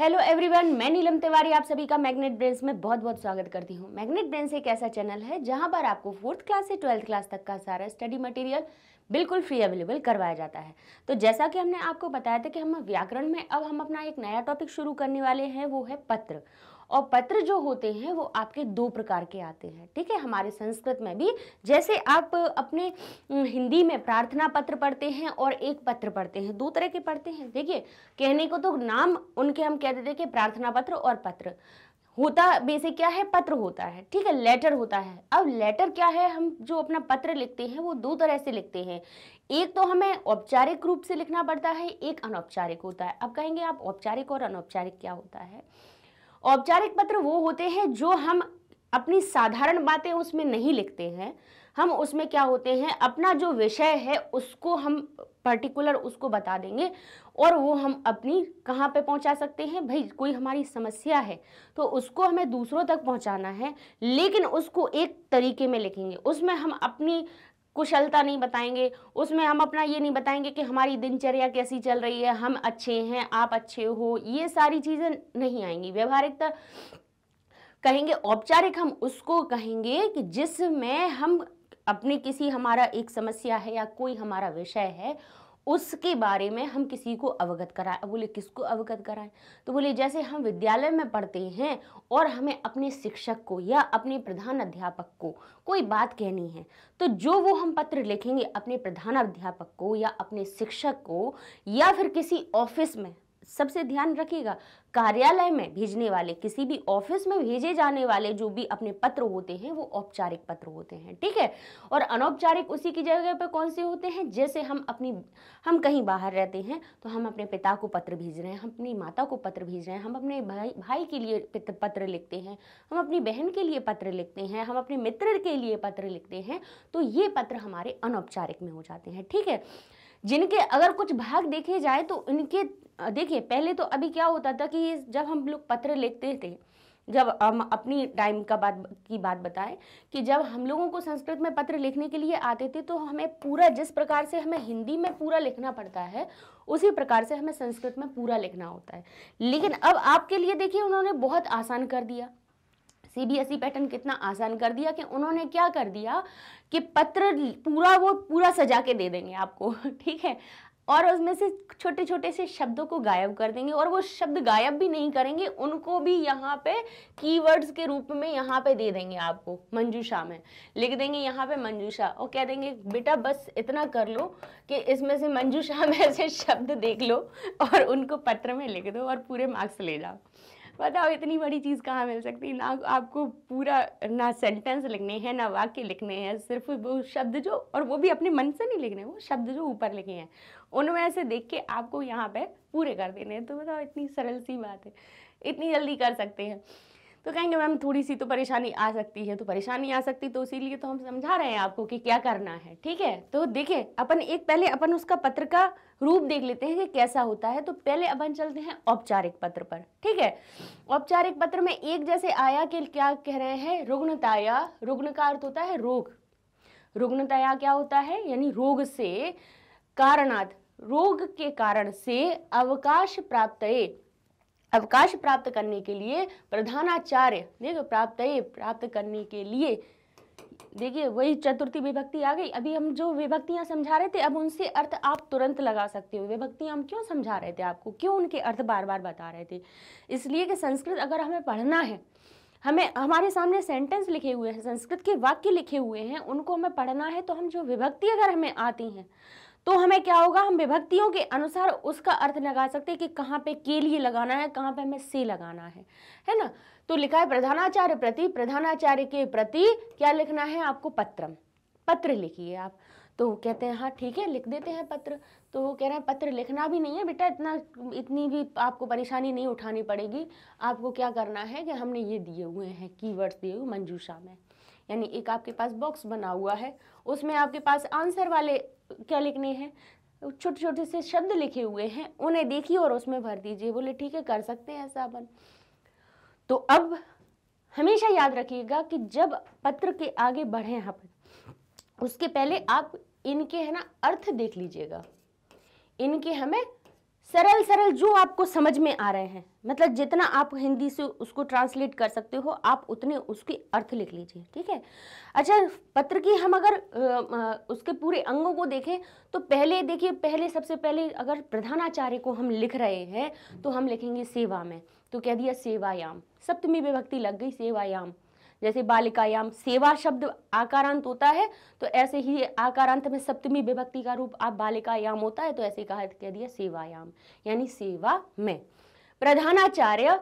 Hello everyone मैं नीलम तिवारी आप सभी का मैग्नेट ब्रेंस में बहुत बहुत स्वागत करती हूँ मैग्नेट ब्रेंस एक ऐसा चैनल है जहाँ पर आपको फोर्थ क्लास से ट्वेल्थ क्लास तक का सारा स्टडी मटेरियल बिल्कुल फ्री अवेलेबल करवाया जाता है तो जैसा कि हमने आपको बताया था कि हम व्याकरण में अब हम अपना एक नया टॉपिक शुरू करने वाले हैं वो है पत्र और पत्र जो होते हैं वो आपके दो प्रकार के आते हैं ठीक है हमारे संस्कृत में भी जैसे आप अपने हिंदी में प्रार्थना पत्र पढ़ते हैं और एक पत्र पढ़ते हैं दो तरह के पढ़ते हैं देखिए कहने को तो नाम उनके हम कह देते हैं कि प्रार्थना पत्र और पत्र होता बेसिक क्या है पत्र होता है ठीक है लेटर होता है अब लेटर क्या है हम जो अपना पत्र लिखते हैं वो दो तरह से लिखते हैं एक तो हमें औपचारिक रूप से लिखना पड़ता है एक अनौपचारिक होता है अब कहेंगे आप औपचारिक और अनौपचारिक क्या होता है औपचारिक पत्र वो होते हैं जो हम अपनी साधारण बातें उसमें नहीं लिखते हैं हम उसमें क्या होते हैं अपना जो विषय है उसको हम पर्टिकुलर उसको बता देंगे और वो हम अपनी कहाँ पे पहुँचा सकते हैं भाई कोई हमारी समस्या है तो उसको हमें दूसरों तक पहुँचाना है लेकिन उसको एक तरीके में लिखेंगे उसमें हम अपनी कुशलता नहीं बताएंगे उसमें हम अपना ये नहीं बताएंगे कि हमारी दिनचर्या कैसी चल रही है हम अच्छे हैं आप अच्छे हो ये सारी चीज़ें नहीं आएंगी व्यवहारिकता कहेंगे औपचारिक हम उसको कहेंगे कि जिसमें हम अपने किसी हमारा एक समस्या है या कोई हमारा विषय है उसके बारे में हम किसी को अवगत कराएं बोले किसको अवगत कराएं तो बोले जैसे हम विद्यालय में पढ़ते हैं और हमें अपने शिक्षक को या अपने प्रधान अध्यापक को कोई बात कहनी है तो जो वो हम पत्र लिखेंगे अपने प्रधान अध्यापक को या अपने शिक्षक को या फिर किसी ऑफिस में सबसे ध्यान रखिएगा कार्यालय में भेजने वाले किसी भी ऑफिस में भेजे जाने वाले जो भी अपने पत्र होते हैं वो औपचारिक पत्र होते हैं ठीक है और अनौपचारिक उसी की जगह पर कौन से होते हैं जैसे हम अपनी हम कहीं बाहर रहते हैं तो हम अपने पिता को पत्र भेज रहे हैं हम अपनी माता को पत्र भेज रहे हैं हम अपने भाई भाई के लिए पत्र लिखते हैं हम अपनी बहन के लिए पत्र लिखते हैं हम अपने मित्र के लिए पत्र लिखते हैं तो ये पत्र हमारे अनौपचारिक में हो जाते हैं ठीक है जिनके अगर कुछ भाग देखे जाए तो उनके देखिए पहले तो अभी क्या होता था कि जब हम लोग पत्र लिखते थे जब हम अपनी टाइम का बात की बात बताएं कि जब हम लोगों को संस्कृत में पत्र लिखने के लिए आते थे तो हमें पूरा जिस प्रकार से हमें हिंदी में पूरा लिखना पड़ता है उसी प्रकार से हमें संस्कृत में पूरा लिखना होता है लेकिन अब आपके लिए देखिए उन्होंने बहुत आसान कर दिया C B S E pattern कितना आसान कर दिया कि उन्होंने क्या कर दिया कि पत्र पूरा वो पूरा सजा के दे देंगे आपको ठीक है और उसमें से छोटे छोटे से शब्दों को गायब कर देंगे और वो शब्द गायब भी नहीं करेंगे उनको भी यहाँ पे कीवर्ड्स के रूप में यहाँ पे दे देंगे आपको मंजूषा में लिख देंगे यहाँ पे मंजूषा और कह देंगे बेटा बस इतना कर लो कि इसमें से मंजूषा में से शब्द देख लो और उनको पत्र में लिख दो और पूरे मार्क्स ले जाओ बताओ इतनी बड़ी चीज़ कहाँ मिल सकती ना आपको पूरा ना सेंटेंस लिखने हैं ना वाक्य लिखने हैं सिर्फ वो शब्द जो और वो भी अपने मन से नहीं लिखने वो शब्द जो ऊपर लिखे हैं उनमें से देख के आपको यहाँ पे पूरे कर देने हैं तो बताओ इतनी सरल सी बात है इतनी जल्दी कर सकते हैं तो कहेंगे मैम थोड़ी सी तो परेशानी आ सकती है तो परेशानी आ सकती तो इसीलिए तो हम समझा रहे हैं आपको कि क्या करना है ठीक है तो देखिए अपन एक पहले अपन उसका पत्र का रूप देख लेते हैं कि कैसा होता है तो पहले अपन चलते हैं औपचारिक पत्र पर ठीक है औपचारिक पत्र में एक जैसे आया कि क्या कह रहे हैं रुग्णताया रुग्ण का अर्थ होता है रोग रुग्णताया क्या होता है यानी रोग से कारणार्थ रोग के कारण से अवकाश प्राप्त अवकाश प्राप्त करने के लिए प्रधानाचार्य देखो प्राप्त प्राप्त करने के लिए देखिए वही चतुर्थी विभक्ति आ गई अभी हम जो विभक्तियां समझा रहे थे अब उनसे अर्थ आप तुरंत लगा सकते हो विभक्तियां हम क्यों समझा रहे थे आपको क्यों उनके अर्थ बार बार बता रहे थे इसलिए कि संस्कृत अगर हमें पढ़ना है हमें हमारे सामने सेंटेंस लिखे हुए हैं संस्कृत के वाक्य लिखे हुए हैं उनको हमें पढ़ना है तो हम जो विभक्ति अगर हमें आती हैं तो हमें क्या होगा हम विभक्तियों के अनुसार उसका अर्थ लगा सकते हैं कि कहाँ पे के लिए लगाना है कहाँ पे हमें से लगाना है है ना तो लिखा है प्रधानाचार्य प्रति प्रधानाचार्य के प्रति क्या लिखना है आपको पत्रम पत्र लिखिए आप तो वो कहते हैं हाँ ठीक है लिख देते हैं पत्र तो वो कह रहे हैं पत्र लिखना भी नहीं है बेटा इतना इतनी भी आपको परेशानी नहीं उठानी पड़ेगी आपको क्या करना है कि हमने ये दिए हुए हैं कीवर्ड्स दिए हुए मंजूषा में यानी एक आपके पास बॉक्स बना हुआ है उसमें आपके पास आंसर वाले क्या लिखने हैं छोटे छोटे से शब्द लिखे हुए हैं उन्हें देखिए और उसमें भर दीजिए बोले ठीक है कर सकते हैं ऐसा अपन तो अब हमेशा याद रखिएगा कि जब पत्र के आगे बढ़े अपन उसके पहले आप इनके है ना अर्थ देख लीजिएगा इनके हमें सरल सरल जो आपको समझ में आ रहे हैं मतलब जितना आप हिंदी से उसको ट्रांसलेट कर सकते हो आप उतने उसके अर्थ लिख लीजिए ठीक है अच्छा पत्र की हम अगर उसके पूरे अंगों को देखें तो पहले देखिए पहले सबसे पहले अगर प्रधानाचार्य को हम लिख रहे हैं तो हम लिखेंगे सेवा में तो कह दिया सेवायाम सप्तमी विभक्ति लग गई सेवायाम जैसे बालिकायाम सेवा शब्द आकारांत होता है तो ऐसे ही आकारांत में सप्तमी विभक्ति का रूप आप बालिकायाम होता है तो ऐसे कहा कह दिया सेवायाम यानी सेवा में प्रधानाचार्य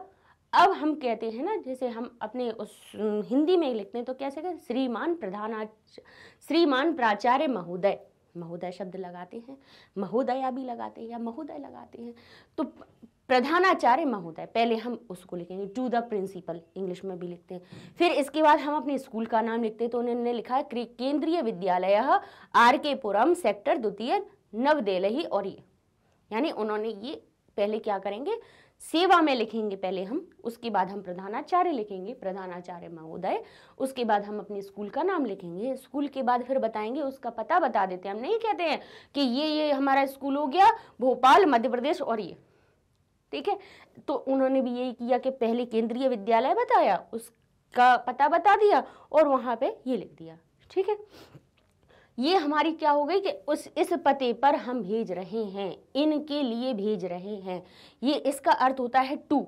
अब हम कहते हैं ना जैसे हम अपने उस हिंदी में लिखते हैं तो कैसे कहते श्रीमान प्रधानाचार्य श्रीमान प्राचार्य महोदय महोदय शब्द लगाते हैं महोदया भी लगाते हैं या महोदय लगाते हैं तो प्रधानाचार्य महोदय पहले हम उसको लिखेंगे टू द प्रिंसिपल इंग्लिश में भी लिखते हैं फिर इसके बाद हम अपने स्कूल का नाम लिखते हैं तो उन्होंने लिखा है केंद्रीय विद्यालय आर के पुरम सेक्टर द्वितीय नवदेलही और ये यानी उन्होंने ये पहले क्या करेंगे सेवा में लिखेंगे पहले हम उसके बाद हम प्रधानाचार्य लिखेंगे प्रधानाचार्य महोदय उसके बाद हम अपने स्कूल का नाम लिखेंगे स्कूल के बाद फिर बताएंगे उसका पता बता देते हैं हम नहीं कहते हैं कि ये ये हमारा स्कूल हो गया भोपाल मध्य प्रदेश और ये ठीक है तो उन्होंने भी यही किया कि पहले केंद्रीय विद्यालय बताया उसका पता बता दिया और वहाँ पर ये लिख दिया ठीक है ये हमारी क्या हो गई कि उस इस पते पर हम भेज रहे हैं इनके लिए भेज रहे हैं ये इसका अर्थ होता है टू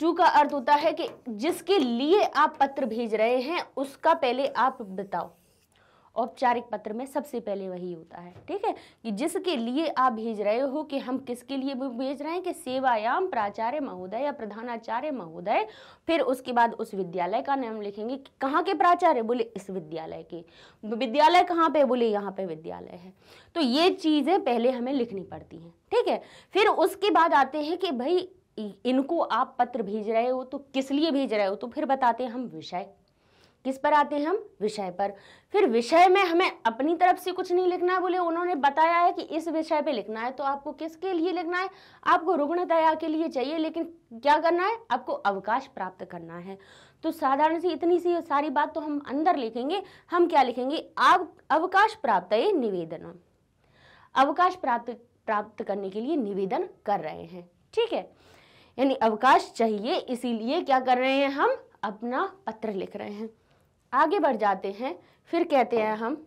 टू का अर्थ होता है कि जिसके लिए आप पत्र भेज रहे हैं उसका पहले आप बताओ औपचारिक पत्र में सबसे पहले वही होता है ठीक है कि जिसके लिए आप भेज रहे हो कि हम किसके लिए भेज रहे हैं कि सेवायाम प्राचार्य महोदय या प्रधानाचार्य महोदय फिर उसके बाद उस विद्यालय का नाम लिखेंगे कहाँ के प्राचार्य बोले इस विद्यालय के विद्यालय कहाँ पे बोले यहाँ पे विद्यालय है तो ये चीज़ें पहले हमें लिखनी पड़ती हैं ठीक है फिर उसके बाद आते हैं कि भाई इनको आप पत्र भेज रहे हो तो किस लिए भेज रहे हो तो फिर बताते हैं हम विषय किस पर आते हैं हम विषय पर फिर विषय में हमें अपनी तरफ से कुछ नहीं लिखना है बोले उन्होंने बताया है कि इस विषय पे लिखना है तो आपको किसके लिए लिखना है आपको रुग्ण दया के लिए चाहिए लेकिन क्या करना है आपको अवकाश प्राप्त करना है तो साधारण सी इतनी सी सारी बात तो हम अंदर लिखेंगे हम क्या लिखेंगे आप अवकाश प्राप्त ये निवेदन अवकाश प्राप्त प्राप्त करने के लिए निवेदन कर रहे हैं ठीक है यानी अवकाश चाहिए इसीलिए क्या कर रहे हैं हम अपना पत्र लिख रहे हैं आगे बढ़ जाते हैं फिर कहते हैं हम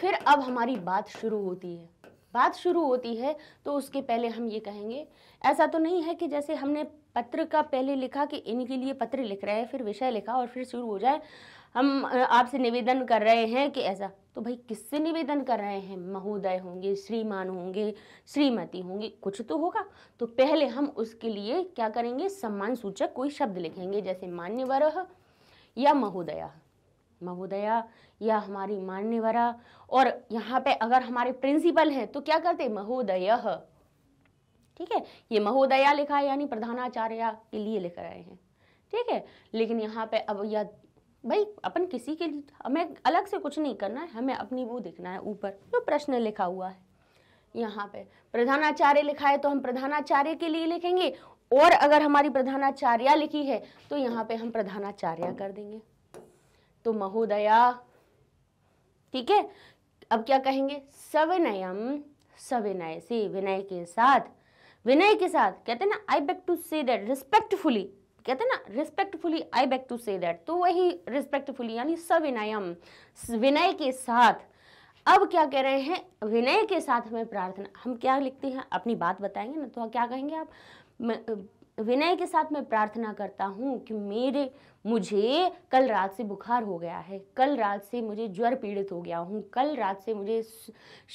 फिर अब हमारी बात शुरू होती है बात शुरू होती है तो उसके पहले हम ये कहेंगे ऐसा तो नहीं है कि जैसे हमने पत्र का पहले लिखा कि इनके लिए पत्र लिख रहे हैं फिर विषय लिखा और फिर शुरू हो जाए हम आपसे निवेदन कर रहे हैं कि ऐसा तो भाई किससे निवेदन कर रहे हैं महोदय होंगे श्रीमान होंगे श्रीमती होंगे कुछ तो होगा तो पहले हम उसके लिए क्या करेंगे सम्मान सूचक कोई शब्द लिखेंगे जैसे मान्यवर या महोदया महोदया या हमारी मान्यवरा और यहाँ पे अगर हमारे प्रिंसिपल हैं तो क्या करते महोदय ठीक है ये महोदया लिखा है यानी प्रधानाचार्य के लिए लिख रहे हैं ठीक है लेकिन यहाँ पे अब या भाई अपन किसी के लिए हमें अलग से कुछ नहीं करना है हमें अपनी वो देखना है ऊपर जो प्रश्न लिखा हुआ है यहाँ पे प्रधानाचार्य लिखा है तो हम प्रधानाचार्य के लिए लिखेंगे और अगर हमारी प्रधानाचार्य लिखी है तो यहाँ पे हम प्रधानाचार्य कर देंगे तो महोदया ठीक है अब क्या कहेंगे सविनयम सविनय से विनय के साथ विनय के साथ कहते हैं ना I beg to say that respectfully कहते हैं ना respectfully I beg to say that तो वही रिस्पेक्टफुली यानी सविनयम विनय के साथ अब क्या कह रहे हैं विनय के साथ हमें प्रार्थना हम क्या लिखते हैं अपनी बात बताएंगे ना तो क्या कहेंगे आप विनय के साथ मैं प्रार्थना करता हूँ कि मेरे मुझे कल रात से बुखार हो गया है कल रात से मुझे ज्वर पीड़ित हो गया हूँ कल रात से मुझे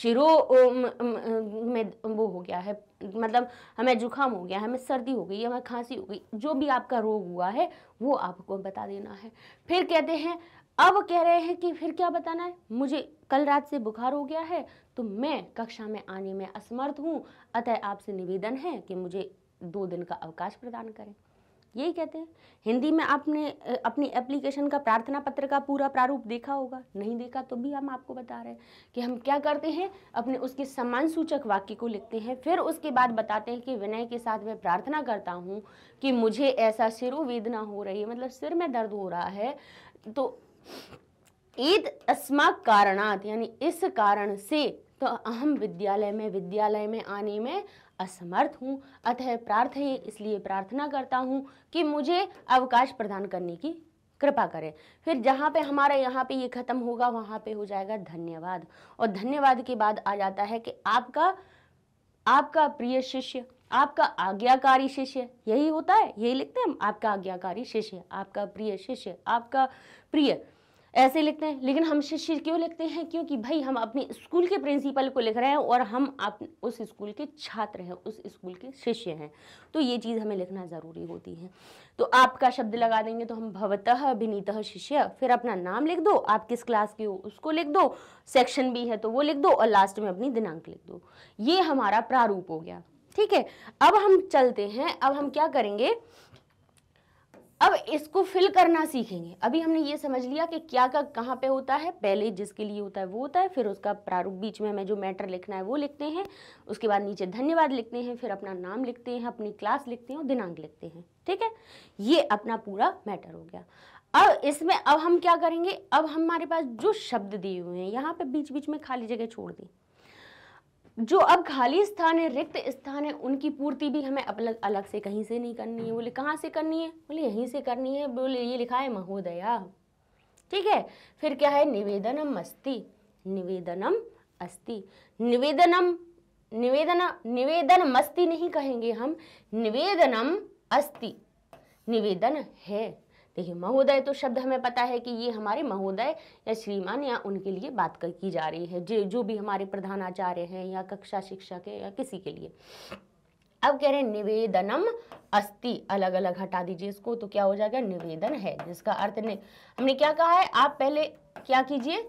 शिरो में वो हो गया है मतलब हमें जुकाम हो गया है हमें सर्दी हो गई हमें खांसी हो गई जो भी आपका रोग हुआ है वो आपको बता देना है फिर कहते हैं अब कह रहे हैं कि फिर क्या बताना है मुझे कल रात से बुखार हो गया है तो मैं कक्षा में आने में असमर्थ हूँ अतः आपसे निवेदन है कि मुझे दो दिन का अवकाश प्रदान करें यही कहते हैं हिंदी में आपने अपनी एप्लीकेशन का प्रार्थना पत्र का पूरा प्रारूप देखा होगा नहीं देखा तो भी हम आपको बता रहे हैं कि हम क्या करते हैं अपने उसके समान सूचक वाक्य को लिखते हैं फिर उसके बाद बताते हैं कि विनय के साथ मैं प्रार्थना करता हूँ कि मुझे ऐसा वेदना हो रही है मतलब सिर में दर्द हो रहा है तो ईद अस्मा कारणात यानी इस कारण से तो अहम विद्यालय में विद्यालय में आने में असमर्थ हूँ अतः प्रार्थये इसलिए प्रार्थना करता हूँ कि मुझे अवकाश प्रदान करने की कृपा करें फिर जहाँ पे हमारा यहाँ पे ये ख़त्म होगा वहाँ पे हो जाएगा धन्यवाद और धन्यवाद के बाद आ जाता है कि आपका आपका प्रिय शिष्य आपका आज्ञाकारी शिष्य यही होता है यही लिखते हैं हम आपका आज्ञाकारी शिष्य आपका प्रिय शिष्य आपका प्रिय ऐसे लिखते हैं लेकिन हम शिष्य क्यों लिखते हैं क्योंकि भाई हम अपने स्कूल के प्रिंसिपल को लिख रहे हैं और हम आप उस स्कूल के छात्र हैं उस स्कूल के शिष्य हैं तो ये चीज़ हमें लिखना ज़रूरी होती है तो आपका शब्द लगा देंगे तो हम भवतः अभिनीतः शिष्य फिर अपना नाम लिख दो आप किस क्लास के हो उसको लिख दो सेक्शन भी है तो वो लिख दो और लास्ट में अपनी दिनांक लिख दो ये हमारा प्रारूप हो गया ठीक है अब हम चलते हैं अब हम क्या करेंगे अब इसको फिल करना सीखेंगे अभी हमने ये समझ लिया कि क्या का कहाँ पे होता है पहले जिसके लिए होता है वो होता है फिर उसका प्रारूप बीच में हमें जो मैटर लिखना है वो लिखते हैं उसके बाद नीचे धन्यवाद लिखते हैं फिर अपना नाम लिखते हैं अपनी क्लास लिखते हैं और दिनांक लिखते हैं ठीक है ये अपना पूरा मैटर हो गया अब इसमें अब हम क्या करेंगे अब हमारे पास जो शब्द दिए हुए हैं यहाँ पर बीच बीच में खाली जगह छोड़ दी जो अब खाली स्थान है रिक्त स्थान है उनकी पूर्ति भी हमें अलग अलग से कहीं से नहीं करनी है बोले कहाँ से करनी है बोले यहीं से करनी है बोले ये लिखा है महोदया ठीक है फिर क्या है निवेदनम अस्ति निवेदनम अस्ति निवेदनम निवेदन निवेदन मस्ती नहीं कहेंगे हम निवेदनम अस्ति निवेदन है देखिए महोदय तो शब्द हमें पता है कि ये हमारे महोदय या श्रीमान या उनके लिए बात कर की जा रही है जो जो भी हमारे प्रधानाचार्य हैं या कक्षा शिक्षक है या किसी के लिए अब कह रहे हैं निवेदनम अस्ति अलग अलग हटा दीजिए इसको तो क्या हो जाएगा निवेदन है जिसका अर्थ ने हमने क्या कहा है आप पहले क्या कीजिए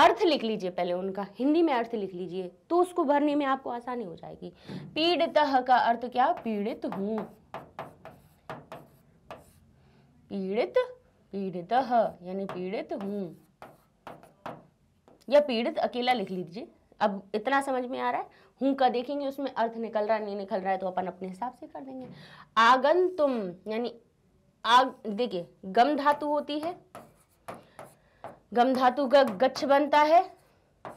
अर्थ लिख लीजिए पहले उनका हिंदी में अर्थ लिख लीजिए तो उसको भरने में आपको आसानी हो जाएगी पीड़ित का अर्थ क्या पीड़ित हूँ पीड़ित पीड़ित यानी पीड़ित हूँ या पीड़ित अकेला लिख लीजिए अब इतना समझ में आ रहा है हूँ का देखेंगे उसमें अर्थ निकल रहा है नहीं निकल रहा है तो अपन अपने हिसाब से कर देंगे आगन तुम यानी आग देखिए गम धातु होती है गम धातु का गच्छ बनता है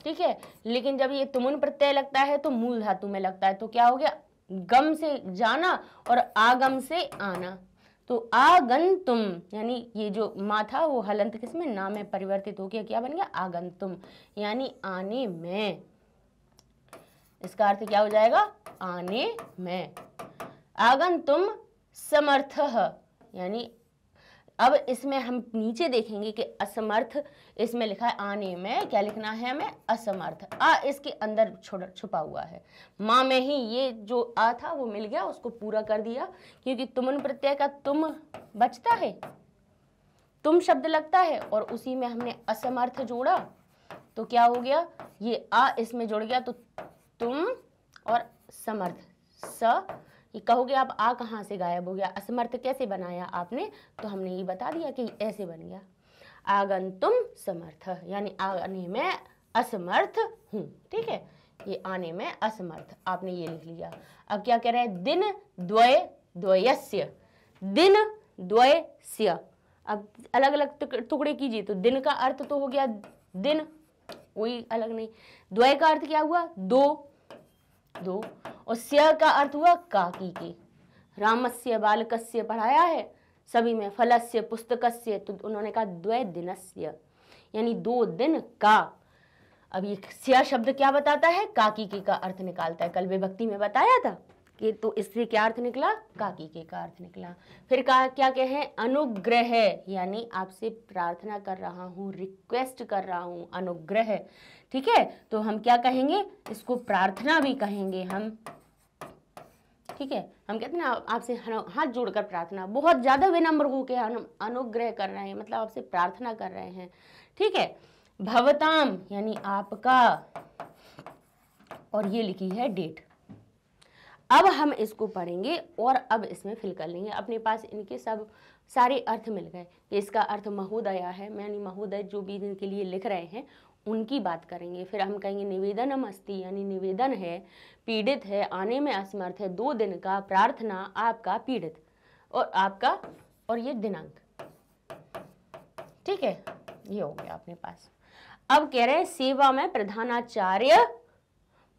ठीक है लेकिन जब ये तुमन प्रत्यय लगता है तो मूल धातु में लगता है तो क्या हो गया गम से जाना और आगम से आना तो आगंतुम यानी ये जो माँ था वो हलंत किस में ना में परिवर्तित हो गया क्या बन गया आगंतुम यानी आने में इसका अर्थ क्या हो जाएगा आने में आगंतुम समर्थ यानी अब इसमें हम नीचे देखेंगे कि असमर्थ इसमें लिखा है आने में क्या लिखना है हमें असमर्थ आ इसके अंदर छुपा हुआ है माँ में ही ये जो आ था वो मिल गया उसको पूरा कर दिया क्योंकि तुमन प्रत्यय का तुम बचता है तुम शब्द लगता है और उसी में हमने असमर्थ जोड़ा तो क्या हो गया ये आ इसमें जुड़ गया तो तुम और समर्थ स कि कहोगे आप आ कहाँ से गायब हो गया असमर्थ कैसे बनाया आपने तो हमने ये बता दिया कि ऐसे बन गया आगन तुम समर्थ यानी आने में असमर्थ हूँ ठीक है ये आने में असमर्थ आपने ये लिख लिया अब क्या कह रहे हैं दिन द्वय द्वयस्य दिन द्वयस्य अब अलग अलग टुकड़े कीजिए तो दिन का अर्थ तो हो गया दिन कोई अलग नहीं द्वय का अर्थ क्या हुआ दो दो और स्य का अर्थ हुआ काकी के रामस्य बालकस्य पढ़ाया है सभी में फलस्य पुस्तकस्य तो उन्होंने कहा द्वय दिनस्य यानी दो दिन का अब ये स्या शब्द क्या बताता है काकी के का अर्थ निकालता है कल विभक्ति में बताया था कि तो इससे क्या अर्थ निकला काकी के का अर्थ निकला फिर कहा क्या कहे अनुग्रह यानी आपसे प्रार्थना कर रहा हूँ रिक्वेस्ट कर रहा हूँ अनुग्रह ठीक है तो हम क्या कहेंगे इसको प्रार्थना भी कहेंगे हम ठीक है हम कहते हैं आपसे हाथ जोड़कर प्रार्थना बहुत ज़्यादा विनम्र होकर हम अनुग्रह कर रहे हैं मतलब आपसे प्रार्थना कर रहे हैं ठीक है भवताम यानी आपका और ये लिखी है डेट अब हम इसको पढ़ेंगे और अब इसमें फिल कर लेंगे अपने पास इनके सब सारे अर्थ मिल गए कि इसका अर्थ महोदया है यानी महोदय जो भी इनके लिए लिख रहे हैं उनकी बात करेंगे फिर हम कहेंगे निवेदन अस्ति यानी निवेदन है पीड़ित है आने में असमर्थ है दो दिन का प्रार्थना आपका पीड़ित और आपका और ये दिनांक ठीक है ये हो गया अपने पास अब कह रहे हैं सेवा में प्रधानाचार्य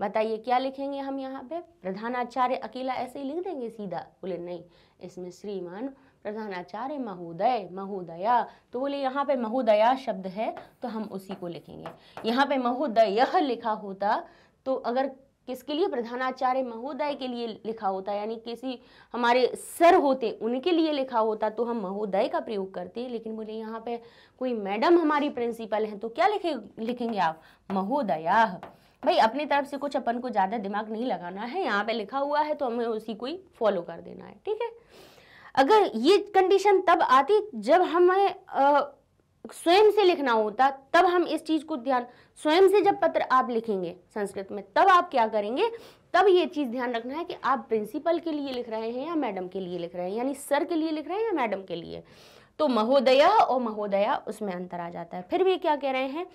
बताइए क्या लिखेंगे हम यहाँ पे प्रधानाचार्य अकेला ऐसे ही लिख देंगे सीधा बोले नहीं इसमें श्रीमान प्रधानाचार्य महोदय महोदया तो बोले यहाँ पे महोदया शब्द है तो हम उसी को लिखेंगे यहाँ पे महोदय लिखा होता तो अगर किसके लिए प्रधानाचार्य महोदय के लिए लिखा होता यानी किसी हमारे सर होते उनके लिए लिखा होता तो हम महोदय का प्रयोग करते लेकिन बोले यहाँ पे कोई मैडम हमारी प्रिंसिपल हैं तो क्या लिखे लिखेंगे आप महोदया भाई अपनी तरफ से कुछ अपन को ज़्यादा दिमाग नहीं लगाना है यहाँ पे लिखा हुआ है तो हमें उसी को ही फॉलो कर देना है ठीक है अगर ये कंडीशन तब आती जब हमें स्वयं से लिखना होता तब हम इस चीज़ को ध्यान स्वयं से जब पत्र आप लिखेंगे संस्कृत में तब आप क्या करेंगे तब ये चीज़ ध्यान रखना है कि आप प्रिंसिपल के लिए लिख रहे हैं या मैडम के लिए लिख रहे हैं यानी सर के लिए लिख रहे हैं या मैडम के लिए तो महोदया और महोदया उसमें अंतर आ जाता है फिर भी क्या कह रहे हैं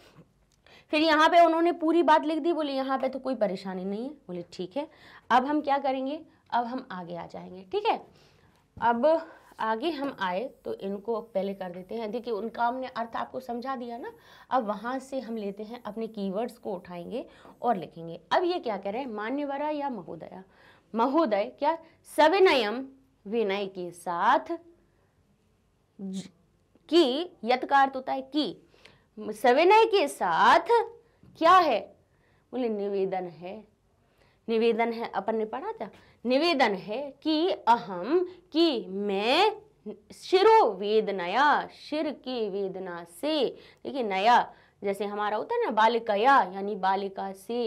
फिर यहाँ पे उन्होंने पूरी बात लिख दी बोले यहाँ पे तो कोई परेशानी नहीं है बोले ठीक है अब हम क्या करेंगे अब हम आगे आ जाएंगे ठीक है अब आगे हम आए तो इनको पहले कर देते हैं देखिए उनका हमने अर्थ आपको समझा दिया ना अब वहाँ से हम लेते हैं अपने कीवर्ड्स को उठाएंगे और लिखेंगे अब ये क्या कह रहे हैं मान्यवरा या महोदया महोदय क्या सविनयम विनय के साथ की यथकार होता है की सविनय के साथ क्या है बोले निवेदन है निवेदन है अपन ने पढ़ा था निवेदन है कि अहम कि मैं शिरो वेदनया शिर की वेदना से देखिए नया जैसे हमारा होता है ना बालिकाया यानी बालिका से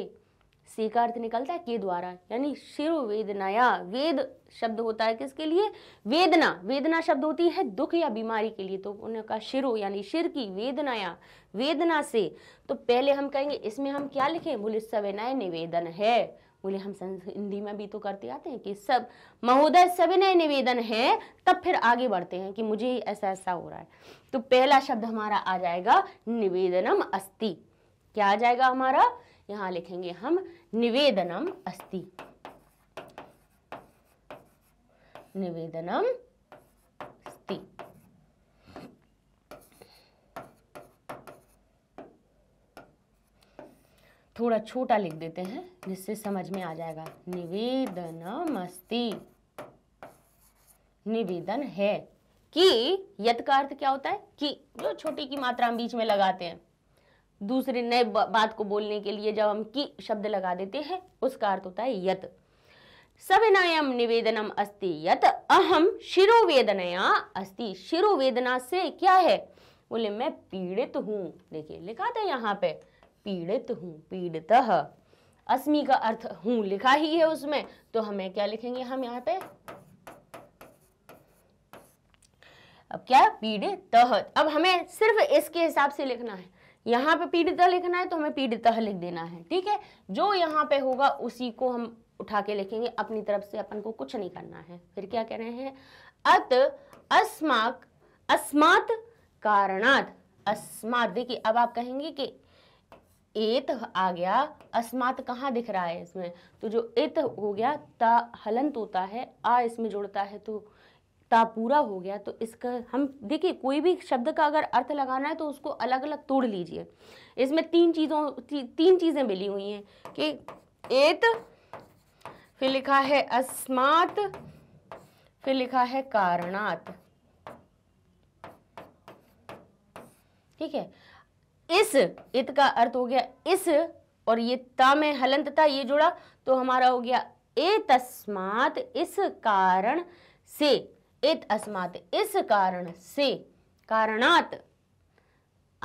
सी का अर्थ निकलता है के द्वारा यानी शिरो वेदनाया वेद शब्द होता है किसके लिए वेदना वेदना शब्द होती है दुख या बीमारी के लिए तो उनका शिरो यानी शिर की वेदनाया वेदना से तो पहले हम कहेंगे इसमें हम क्या लिखें बोले सविनय निवेदन है बोले हम हिंदी में भी तो करते आते हैं कि सब महोदय सविनय निवेदन है तब फिर आगे बढ़ते हैं कि मुझे ऐसा ऐसा हो रहा है तो पहला शब्द हमारा आ जाएगा निवेदनम अस्ति क्या आ जाएगा हमारा यहाँ लिखेंगे हम निवेदनम अस्ति निवेदनम अस्थि थोड़ा छोटा लिख देते हैं जिससे समझ में आ जाएगा निवेदन मस्ती निवेदन है कि यत का अर्थ क्या होता है कि जो छोटी की मात्रा हम बीच में लगाते हैं दूसरे नए बात को बोलने के लिए जब हम की शब्द लगा देते हैं उसका अर्थ होता है यत सविनयम निवेदनम अस्ति यत अहम शिरोवेदनया अस्ति शिरोवेदना से क्या है बोले मैं पीड़ित हूँ देखिए लिखा था यहाँ पे पीड़ित हूँ पीड़ित अस्मी का अर्थ हूँ लिखा ही है उसमें तो हमें क्या लिखेंगे हम यहाँ पे अब क्या पीड़ित अब हमें सिर्फ इसके हिसाब से लिखना है यहाँ पे पीड़ित लिखना है तो हमें पीड़ित लिख देना है ठीक है जो यहाँ पे होगा उसी को हम उठा के लिखेंगे अपनी तरफ से अपन को कुछ नहीं करना है फिर क्या कह रहे हैं अत अस्माक अस्मात कारणात अस्मात देखिए अब आप कहेंगे कि एत आ गया अस्मात कहाँ दिख रहा है इसमें तो जो एत हो गया ता हलंत होता है आ इसमें जुड़ता है तो ता पूरा हो गया तो इसका हम देखिए कोई भी शब्द का अगर अर्थ लगाना है तो उसको अलग अलग तोड़ लीजिए इसमें तीन चीज़ों ती, तीन चीज़ें मिली हुई हैं कि एत फिर लिखा है अस्मात फिर लिखा है कारणात ठीक है इस इत का अर्थ हो गया इस और ये ता में हलंत था ये जुड़ा तो हमारा हो गया ए तस्मात इस कारण से इत अस्मात इस कारण से कारणात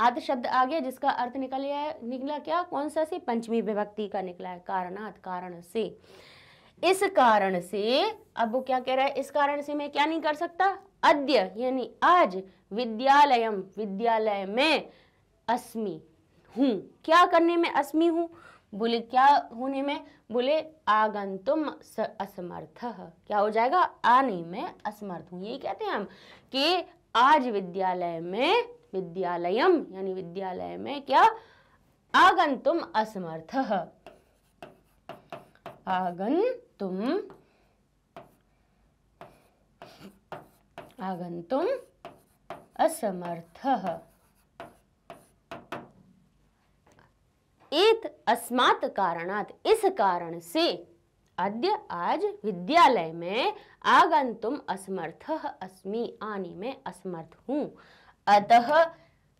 आत शब्द आ गया जिसका अर्थ निकल है निकला क्या कौन सा से पंचमी विभक्ति का निकला है कारणात कारण से इस कारण से अब वो क्या कह रहा है इस कारण से मैं क्या नहीं कर सकता अद्य यानी आज विद्यालयम विद्यालय में अस्मि हूँ क्या करने में अस्मि हूँ बोले क्या होने में बोले आगंतुम असमर्थ क्या हो जाएगा आने में असमर्थ हूँ यही कहते हैं हम कि आज विद्यालय में विद्यालयम यानी विद्यालय में क्या आगंतुम असमर्थ आगंतुम आगंतुम असमर्थ एत अस्मात् कारणात् इस कारण से अद्य आज विद्यालय में आगंतुम असमर्थ अस्मि आने में असमर्थ हूँ अतः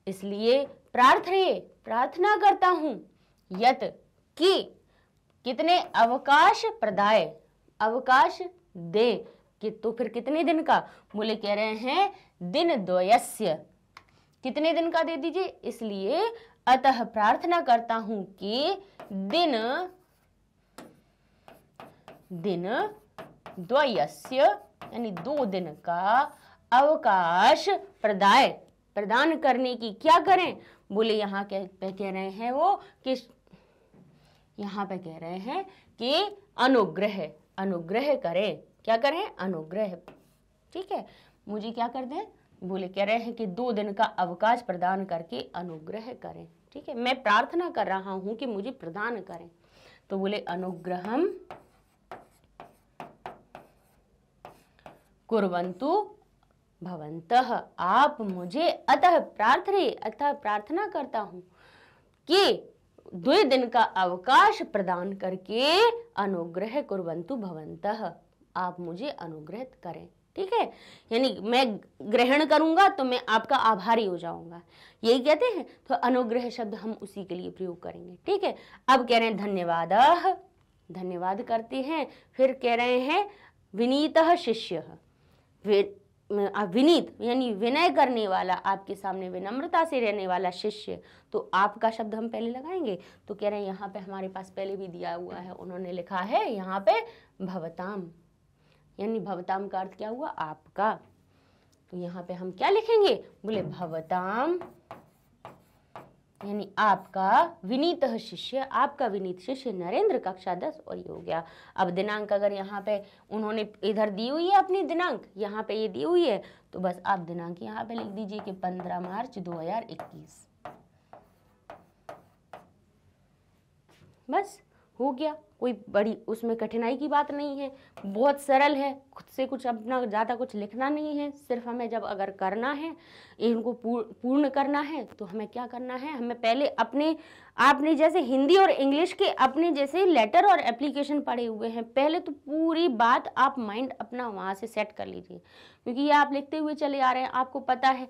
इसलिए प्रार्थने प्रार्थना करता हूँ यत कि कितने अवकाश प्रदाय अवकाश दे कि तो फिर कितने दिन का बोले कह रहे हैं दिन द्वयस्य कितने दिन का दे दीजिए इसलिए अतः प्रार्थना करता हूं कि दिन दिन द्वयस्य यानी दो दिन का अवकाश प्रदाय प्रदान करने की क्या करें बोले यहाँ कह पे कह रहे हैं वो कि यहाँ पे कह रहे हैं कि अनुग्रह अनुग्रह करें क्या करें अनुग्रह ठीक है मुझे क्या कर दें बोले कह रहे हैं कि दो दिन का अवकाश प्रदान करके अनुग्रह करें ठीक है मैं प्रार्थना कर रहा हूं कि मुझे प्रदान करें तो बोले अनुग्रहम कुरंतु भवंत आप मुझे अतः प्रार्थने अतः प्रार्थना करता हूं कि दो दिन का अवकाश प्रदान करके अनुग्रह कुरंतु भवंत आप मुझे अनुग्रहित करें ठीक है यानी मैं ग्रहण करूंगा तो मैं आपका आभारी हो जाऊंगा यही कहते हैं तो अनुग्रह शब्द हम उसी के लिए प्रयोग करेंगे ठीक है अब कह रहे हैं धन्यवाद धन्यवाद करते हैं फिर कह रहे हैं विनीत शिष्य विनीत यानी विनय करने वाला आपके सामने विनम्रता से रहने वाला शिष्य तो आपका शब्द हम पहले लगाएंगे तो कह रहे हैं यहाँ पे हमारे पास पहले भी दिया हुआ है उन्होंने लिखा है यहाँ पे भवताम यानी भवताम का अर्थ क्या हुआ आपका तो यहाँ पे हम क्या लिखेंगे बोले भवताम यानी आपका विनीत शिष्य आपका विनीत शिष्य नरेंद्र कक्षा दस और ये हो गया अब दिनांक अगर यहाँ पे उन्होंने इधर दी हुई है अपनी दिनांक यहाँ पे ये दी हुई है तो बस आप दिनांक यहाँ पे लिख दीजिए कि पंद्रह मार्च दो हजार इक्कीस बस हो गया कोई बड़ी उसमें कठिनाई की बात नहीं है बहुत सरल है खुद से कुछ अपना ज़्यादा कुछ लिखना नहीं है सिर्फ हमें जब अगर करना है इनको पूर्ण करना है तो हमें क्या करना है हमें पहले अपने आपने जैसे हिंदी और इंग्लिश के अपने जैसे लेटर और एप्लीकेशन पढ़े हुए हैं पहले तो पूरी बात आप माइंड अपना वहाँ से सेट कर लीजिए क्योंकि ये आप लिखते हुए चले आ रहे हैं आपको पता है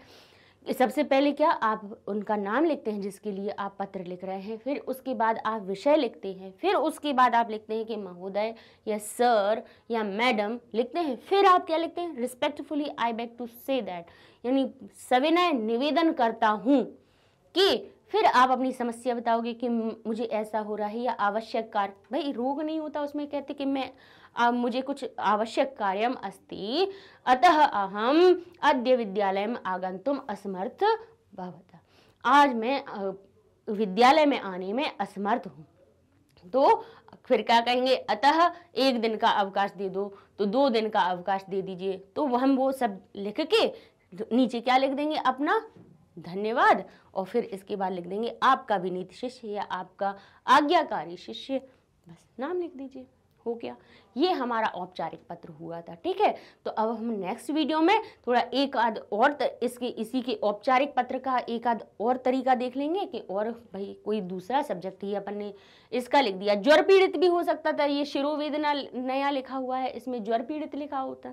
सबसे पहले क्या आप उनका नाम लिखते हैं जिसके लिए आप पत्र लिख रहे हैं फिर उसके बाद आप विषय लिखते हैं फिर उसके बाद आप लिखते हैं कि महोदय या सर या मैडम लिखते हैं फिर आप क्या लिखते हैं respectfully I beg to say that यानी सविनय निवेदन करता हूँ कि फिर आप अपनी समस्या बताओगे कि मुझे ऐसा हो रहा है या आवश्यक कार्य भाई रोग नहीं होता उसमें कहते कि मैं मुझे कुछ आवश्यक कार्य अस्ति अतः अहम अद्य विद्यालयम् आगन्तुम् असमर्थ भवता आज मैं विद्यालय में आने में असमर्थ हूँ तो फिर क्या कहेंगे अतः एक दिन का अवकाश दे दो तो दो दिन का अवकाश दे दीजिए तो हम वो सब लिख के नीचे क्या लिख देंगे अपना धन्यवाद और फिर इसके बाद लिख देंगे आपका विनीत शिष्य या आपका आज्ञाकारी शिष्य बस नाम लिख दीजिए हो गया ये हमारा औपचारिक पत्र हुआ था ठीक है तो अब हम नेक्स्ट वीडियो में थोड़ा एक आध और तर, इसके इसी के औपचारिक पत्र का एक आध और तरीका देख लेंगे कि और भाई कोई दूसरा सब्जेक्ट ही अपन ने इसका लिख दिया ज्वर पीड़ित भी हो सकता था ये शिरोवेदना नया लिखा हुआ है इसमें ज्वर पीड़ित लिखा होता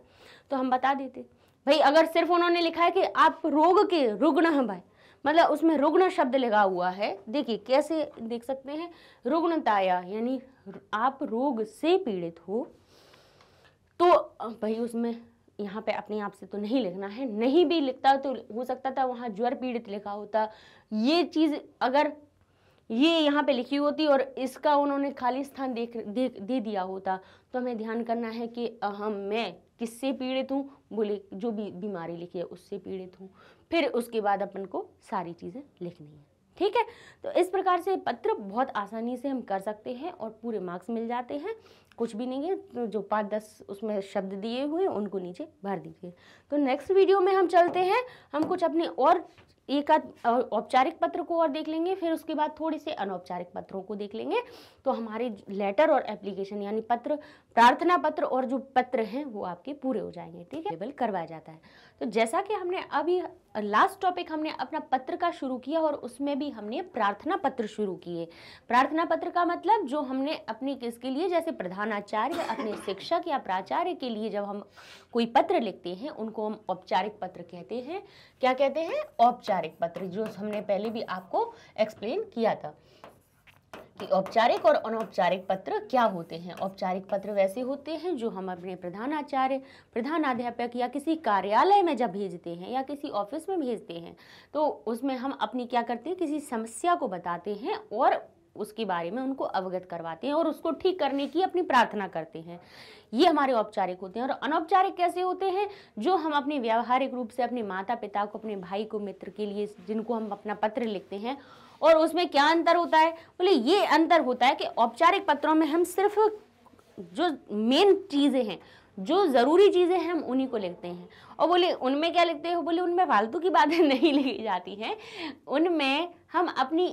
तो हम बता देते भाई अगर सिर्फ उन्होंने लिखा है कि आप रोग के रुग्ण हैं भाई मतलब उसमें रुग्ण शब्द लगा हुआ है देखिए कैसे देख सकते हैं रुग्णताया यानी आप रोग से पीड़ित हो तो भाई उसमें यहाँ पे अपने आप से तो नहीं लिखना है नहीं भी लिखता तो हो सकता था वहाँ ज्वर पीड़ित लिखा होता ये चीज़ अगर ये यहाँ पे लिखी होती और इसका उन्होंने खाली स्थान देख दे, दे दिया होता तो हमें ध्यान करना है कि हम मैं किससे पीड़ित हूँ बोले जो भी बीमारी लिखी है उससे पीड़ित हूँ फिर उसके बाद अपन को सारी चीज़ें लिखनी है ठीक है तो इस प्रकार से पत्र बहुत आसानी से हम कर सकते हैं और पूरे मार्क्स मिल जाते हैं कुछ भी नहीं है तो जो पाँच दस उसमें शब्द दिए हुए उनको नीचे भर दीजिए तो नेक्स्ट वीडियो में हम चलते हैं हम कुछ अपने और एक औपचारिक पत्र को और देख लेंगे फिर उसके बाद थोड़े से अनौपचारिक पत्रों को देख लेंगे तो हमारे लेटर और एप्लीकेशन यानी पत्र प्रार्थना पत्र और जो पत्र हैं वो आपके पूरे हो जाएंगे ठीक है करवाया जाता है तो जैसा कि हमने अभी लास्ट टॉपिक हमने अपना पत्र का शुरू किया और उसमें भी हमने प्रार्थना पत्र शुरू किए प्रार्थना पत्र का मतलब जो हमने अपने किसके लिए जैसे प्रधानाचार्य अपने शिक्षक या प्राचार्य के लिए जब हम कोई पत्र लिखते हैं उनको हम औपचारिक पत्र कहते हैं क्या कहते हैं औपचारिक पत्र जो हमने पहले भी आपको एक्सप्लेन किया था कि औपचारिक और अनौपचारिक पत्र क्या होते हैं औपचारिक पत्र वैसे होते हैं जो हम अपने प्रधानाचार्य प्रधानाध्यापक या किसी कार्यालय में जब भेजते हैं या किसी ऑफिस में भेजते हैं तो उसमें हम अपनी क्या करते हैं किसी समस्या को बताते हैं और उसके बारे में उनको अवगत करवाते हैं और उसको ठीक करने की अपनी प्रार्थना करते हैं ये हमारे औपचारिक होते हैं और अनौपचारिक कैसे होते हैं जो हम अपने व्यावहारिक रूप से अपने माता पिता को अपने भाई को मित्र के लिए जिनको हम अपना पत्र लिखते हैं और उसमें क्या अंतर होता है बोले ये अंतर होता है कि औपचारिक पत्रों में हम सिर्फ जो मेन चीज़ें हैं जो ज़रूरी चीज़ें हैं हम उन्हीं को लिखते हैं और बोले उनमें क्या लिखते हो बोले उनमें फालतू की बातें नहीं लिखी जाती हैं उनमें हम अपनी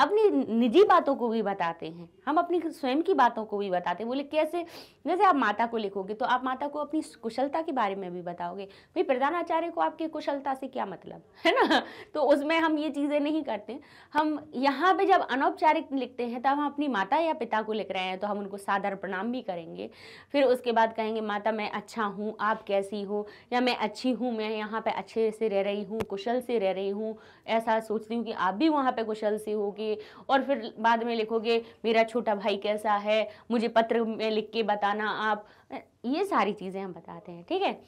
अपनी निजी बातों को भी बताते हैं हम अपनी स्वयं की बातों को भी बताते बोले कैसे जैसे आप माता को लिखोगे तो आप माता को अपनी कुशलता के बारे में भी बताओगे भाई प्रधानाचार्य को आपकी कुशलता से क्या मतलब है ना तो उसमें हम ये चीज़ें नहीं करते हम यहाँ पे जब अनौपचारिक लिखते हैं तब हम अपनी माता या पिता को लिख रहे हैं तो हम उनको सादर प्रणाम भी करेंगे फिर उसके बाद कहेंगे माता मैं अच्छा हूँ आप कैसी हो या मैं अच्छी हूँ मैं यहाँ पर अच्छे से रह रही हूँ कुशल से रह रही हूँ ऐसा सोचती हूँ कि आप भी वहाँ पर कुशल से होगे और फिर बाद में लिखोगे मेरा छोटा भाई कैसा है मुझे पत्र में लिख के बताना आप ये सारी चीज़ें हम बताते हैं ठीक है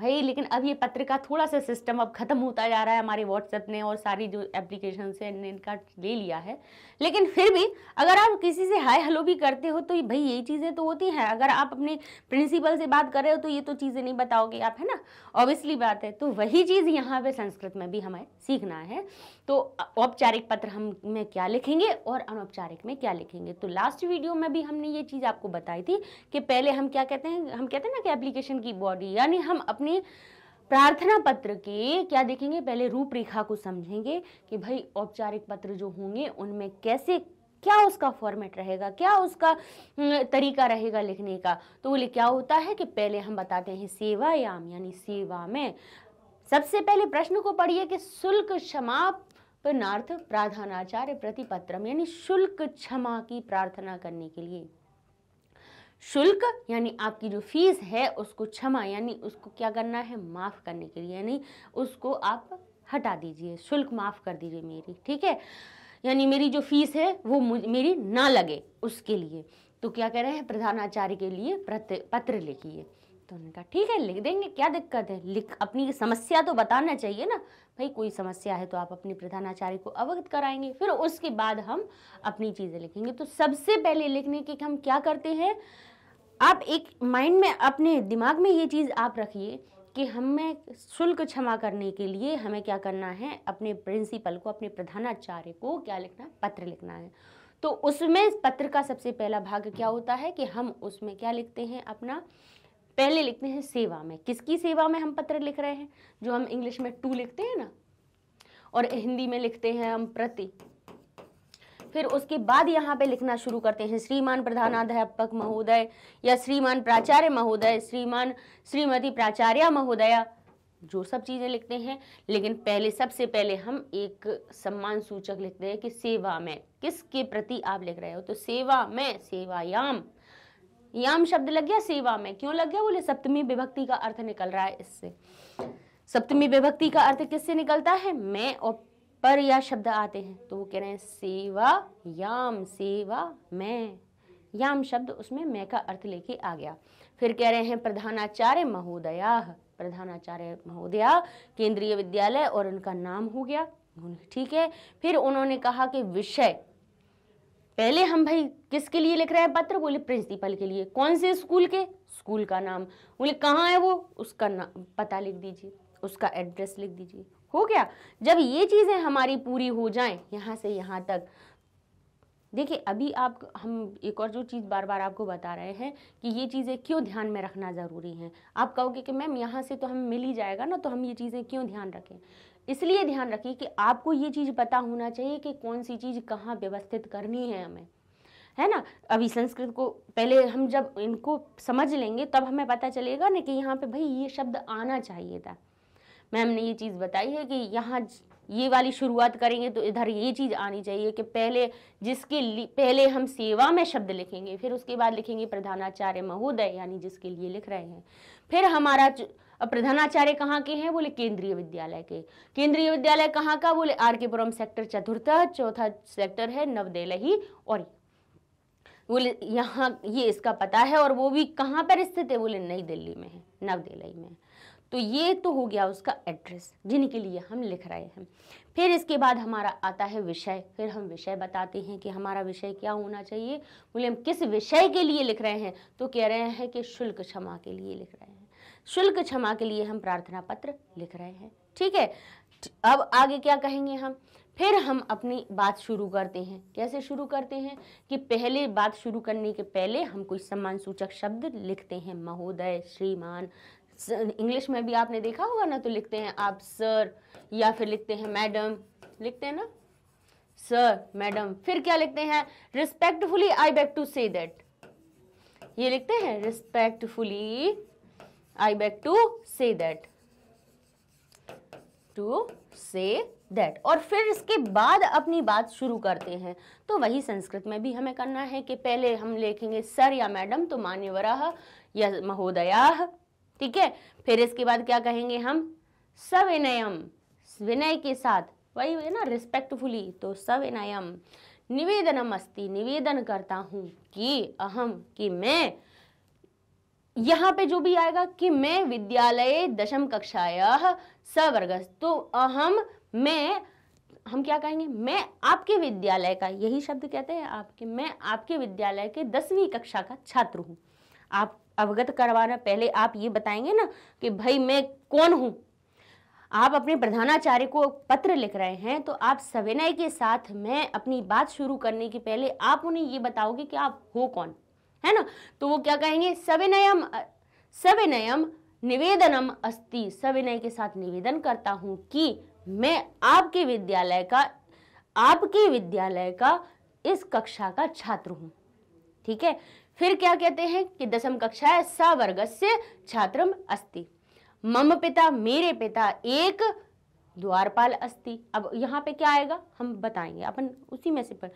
भाई लेकिन अब ये पत्र का थोड़ा सा सिस्टम अब ख़त्म होता जा रहा है हमारे व्हाट्सएप ने और सारी जो एप्लीकेशन से ने इनका ले लिया है लेकिन फिर भी अगर आप किसी से हाय हेलो भी करते हो तो भाई यही चीज़ें तो होती हैं अगर आप अपने प्रिंसिपल से बात कर रहे हो तो ये तो चीज़ें नहीं बताओगे आप है ना ऑब्वियसली बात है तो वही चीज़ यहाँ पर संस्कृत में भी हमें सीखना है तो औपचारिक पत्र हम में क्या लिखेंगे और अनौपचारिक में क्या लिखेंगे तो लास्ट वीडियो में भी हमने ये चीज़ आपको बताई थी कि पहले हम क्या कहते हैं हम कहते हैं ना कि एप्लीकेशन की बॉडी यानी हम अपने अपनी प्रार्थना पत्र के क्या देखेंगे पहले रूपरेखा को समझेंगे कि भाई औपचारिक पत्र जो होंगे उनमें कैसे क्या उसका फॉर्मेट रहेगा क्या उसका हम्म, तरीका रहेगा लिखने का तो बोले क्या होता है कि पहले हम बताते हैं सेवायाम यानी सेवा में सबसे पहले प्रश्न को पढ़िए कि शुल्क क्षमापनार्थ प्राधानाचार्य प्रतिपत्रम यानी शुल्क क्षमा की प्रार्थना करने के लिए शुल्क यानी आपकी जो फीस है उसको क्षमा यानी उसको क्या करना है माफ़ करने के लिए यानी उसको आप हटा दीजिए शुल्क माफ़ कर दीजिए मेरी ठीक है यानी मेरी जो फीस है वो मेरी ना लगे उसके लिए तो क्या कह रहे हैं प्रधानाचार्य के लिए पत्र लिखिए तो उन्होंने कहा ठीक है लिख देंगे क्या दिक्कत है लिख अपनी समस्या तो बताना चाहिए ना भाई कोई समस्या है तो आप अपने प्रधानाचार्य को अवगत कराएंगे फिर उसके बाद हम अपनी चीज़ें लिखेंगे तो सबसे पहले लिखने के हम क्या करते हैं आप एक माइंड में अपने दिमाग में ये चीज़ आप रखिए कि हमें शुल्क क्षमा करने के लिए हमें क्या करना है अपने प्रिंसिपल को अपने प्रधानाचार्य को क्या लिखना है पत्र लिखना है तो उसमें पत्र का सबसे पहला भाग क्या होता है कि हम उसमें क्या लिखते हैं अपना पहले लिखते हैं सेवा में किसकी सेवा में हम पत्र लिख रहे हैं जो हम इंग्लिश में टू लिखते हैं ना और हिंदी में लिखते हैं हम प्रति फिर उसके बाद यहाँ पे लिखना शुरू करते हैं श्रीमान प्रधानाध्यापक महोदय या श्रीमान प्राचार्य महोदय श्रीमान श्रीमती प्राचार्य महोदया जो सब चीज़ें लिखते हैं लेकिन पहले सबसे पहले हम एक सम्मान सूचक लिखते हैं कि सेवा में किसके प्रति आप लिख रहे हो तो सेवा में सेवायाम याम शब्द लग गया सेवा में क्यों लग गया बोले सप्तमी विभक्ति का अर्थ निकल रहा है इससे सप्तमी विभक्ति का अर्थ किससे निकलता है मैं और पर या शब्द आते हैं तो वो कह रहे हैं सेवा याम सेवा मैं याम शब्द उसमें मैं का अर्थ लेके आ गया फिर कह रहे हैं प्रधानाचार्य महोदया प्रधानाचार्य महोदया केंद्रीय विद्यालय और उनका नाम हो गया ठीक है फिर उन्होंने कहा कि विषय पहले हम भाई किसके लिए लिख रहे हैं पत्र बोले प्रिंसिपल के लिए कौन से स्कूल के स्कूल का नाम बोले कहाँ है वो उसका नाम पता लिख दीजिए उसका एड्रेस लिख दीजिए हो गया जब ये चीज़ें हमारी पूरी हो जाएं यहाँ से यहाँ तक देखिए अभी आप हम एक और जो चीज़ बार बार आपको बता रहे हैं कि ये चीज़ें क्यों ध्यान में रखना ज़रूरी हैं आप कहोगे कि मैम यहाँ से तो हमें मिल ही जाएगा ना तो हम ये चीज़ें क्यों ध्यान रखें इसलिए ध्यान रखिए कि आपको ये चीज़ पता होना चाहिए कि कौन सी चीज़ कहाँ व्यवस्थित करनी है हमें है ना अभी संस्कृत को पहले हम जब इनको समझ लेंगे तब हमें पता चलेगा ना कि यहाँ पर भाई ये शब्द आना चाहिए था मैम ने ये चीज़ बताई है कि यहाँ ये वाली शुरुआत करेंगे तो इधर ये चीज़ आनी चाहिए कि पहले जिसके पहले हम सेवा में शब्द लिखेंगे फिर उसके बाद लिखेंगे प्रधानाचार्य महोदय यानी जिसके लिए लिख रहे हैं फिर हमारा प्रधानाचार्य कहाँ के हैं बोले केंद्रीय विद्यालय के केंद्रीय विद्यालय कहाँ का बोले आर के पुरम सेक्टर चतुर्थ चौथा सेक्टर है नवदेलही और बोले यहाँ ये इसका पता है और वो भी कहाँ पर स्थित है बोले नई दिल्ली में है नवदेलही में तो ये तो हो गया उसका एड्रेस जिनके लिए हम लिख रहे हैं फिर इसके बाद हमारा आता है विषय फिर हम विषय बताते हैं कि हमारा विषय क्या होना चाहिए बोले हम किस विषय के लिए लिख रहे हैं तो कह रहे हैं कि शुल्क क्षमा के लिए लिख रहे हैं शुल्क क्षमा के लिए हम प्रार्थना पत्र लिख रहे हैं ठीक है अब आगे क्या कहेंगे हम फिर हम अपनी बात शुरू करते हैं कैसे शुरू करते हैं कि पहले बात शुरू करने के पहले हम कोई सम्मान सूचक शब्द लिखते हैं महोदय श्रीमान इंग्लिश में भी आपने देखा होगा ना तो लिखते हैं आप सर या फिर लिखते हैं मैडम लिखते हैं ना सर मैडम फिर क्या लिखते हैं respectfully I beg to say that ये लिखते हैं respectfully I beg to say that to say that और फिर इसके बाद अपनी बात शुरू करते हैं तो वही संस्कृत में भी हमें करना है कि पहले हम लिखेंगे सर या मैडम तो मान्यवराह या महोदया ठीक है फिर इसके बाद क्या कहेंगे हम सविनयम विनय के साथ वही है ना रिस्पेक्टफुली तो सविनयम निवेदनम अस्ति निवेदन करता हूँ कि अहम कि मैं यहाँ पे जो भी आएगा कि मैं विद्यालय दशम कक्षाया सवर्ग तो अहम मैं हम क्या कहेंगे मैं आपके विद्यालय का यही शब्द कहते हैं आपके मैं आपके विद्यालय के दसवीं कक्षा का छात्र हूँ आप अवगत करवाना पहले आप ये बताएंगे ना कि भाई मैं कौन हूँ आप अपने प्रधानाचार्य को पत्र लिख रहे हैं तो आप सविनय के साथ मैं अपनी बात शुरू करने के पहले आप उन्हें ये बताओगे कि आप हो कौन है ना तो वो क्या कहेंगे सविनयम सविनयम निवेदनम अस्ति सविनय के साथ निवेदन करता हूँ कि मैं आपके विद्यालय का आपके विद्यालय का इस कक्षा का छात्र हूँ ठीक है फिर क्या कहते हैं कि दसम स वर्ग से छात्र अस्ति मम पिता मेरे पिता एक द्वारपाल अस्ति अब यहाँ पे क्या आएगा हम बताएंगे अपन उसी में से पर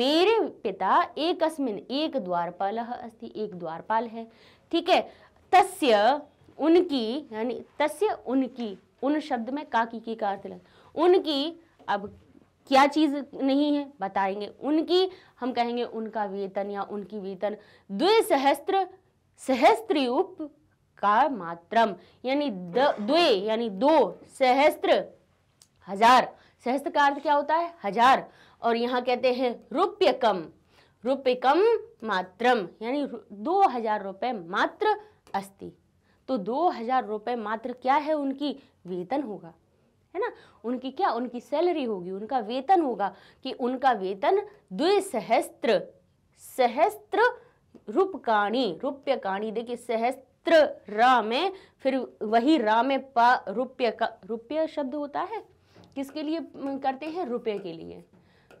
मेरे पिता एक अस्मिन एक द्वारपाल अस्ति एक द्वारपाल है ठीक है तस्य उनकी यानी तस्य उनकी उन शब्द में काकी की का अर्थ उनकी अब क्या चीज़ नहीं है बताएंगे उनकी हम कहेंगे उनका वेतन या उनकी वेतन द्विसहस्त्र सहस्त्री उप का मात्रम यानी द्वे यानी दो सहस्त्र हजार सहस्त्र का अर्थ क्या होता है हजार और यहाँ कहते हैं रुपये कम रुपये कम मात्रम यानी दो हजार रुपये मात्र अस्ति तो दो हजार रुपये मात्र क्या है उनकी वेतन होगा है ना उनकी क्या उनकी सैलरी होगी उनका वेतन होगा कि उनका वेतन द्विसहस्त्र सहस्त्र रूपकाणी रूप्य काणी देखिए सहस्त्र रा में फिर वही रा में पा रुपय का रुपय शब्द होता है किसके लिए करते हैं रुपये के लिए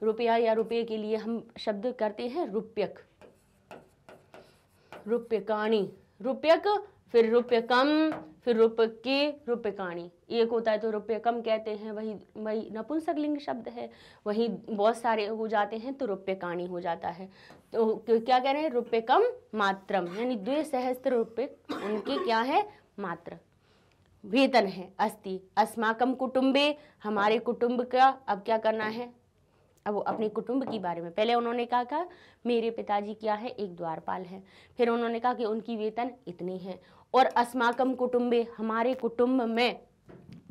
रुपया या रुपये के लिए हम शब्द करते हैं रुपयक रुपयकाणी रुपयक फिर रुपये कम फिर रुपये काणी एक होता है तो रुपये कम कहते हैं वही वही नपुंसकलिंग शब्द है वही बहुत सारे हो जाते हैं तो काणी हो जाता है तो क्या कह रहे हैं कम मात्रम यानी द्वे सहस्त्र रुपये उनके क्या है मात्र वेतन है अस्ति अस्माकम कुटुंबे हमारे कुटुंब का अब क्या करना है अब वो अपने कुटुंब के बारे में पहले उन्होंने कहा था मेरे पिताजी क्या है एक द्वारपाल है फिर उन्होंने कहा कि उनकी वेतन इतनी है और अस्माकम कुटुम्बे हमारे कुटुंब में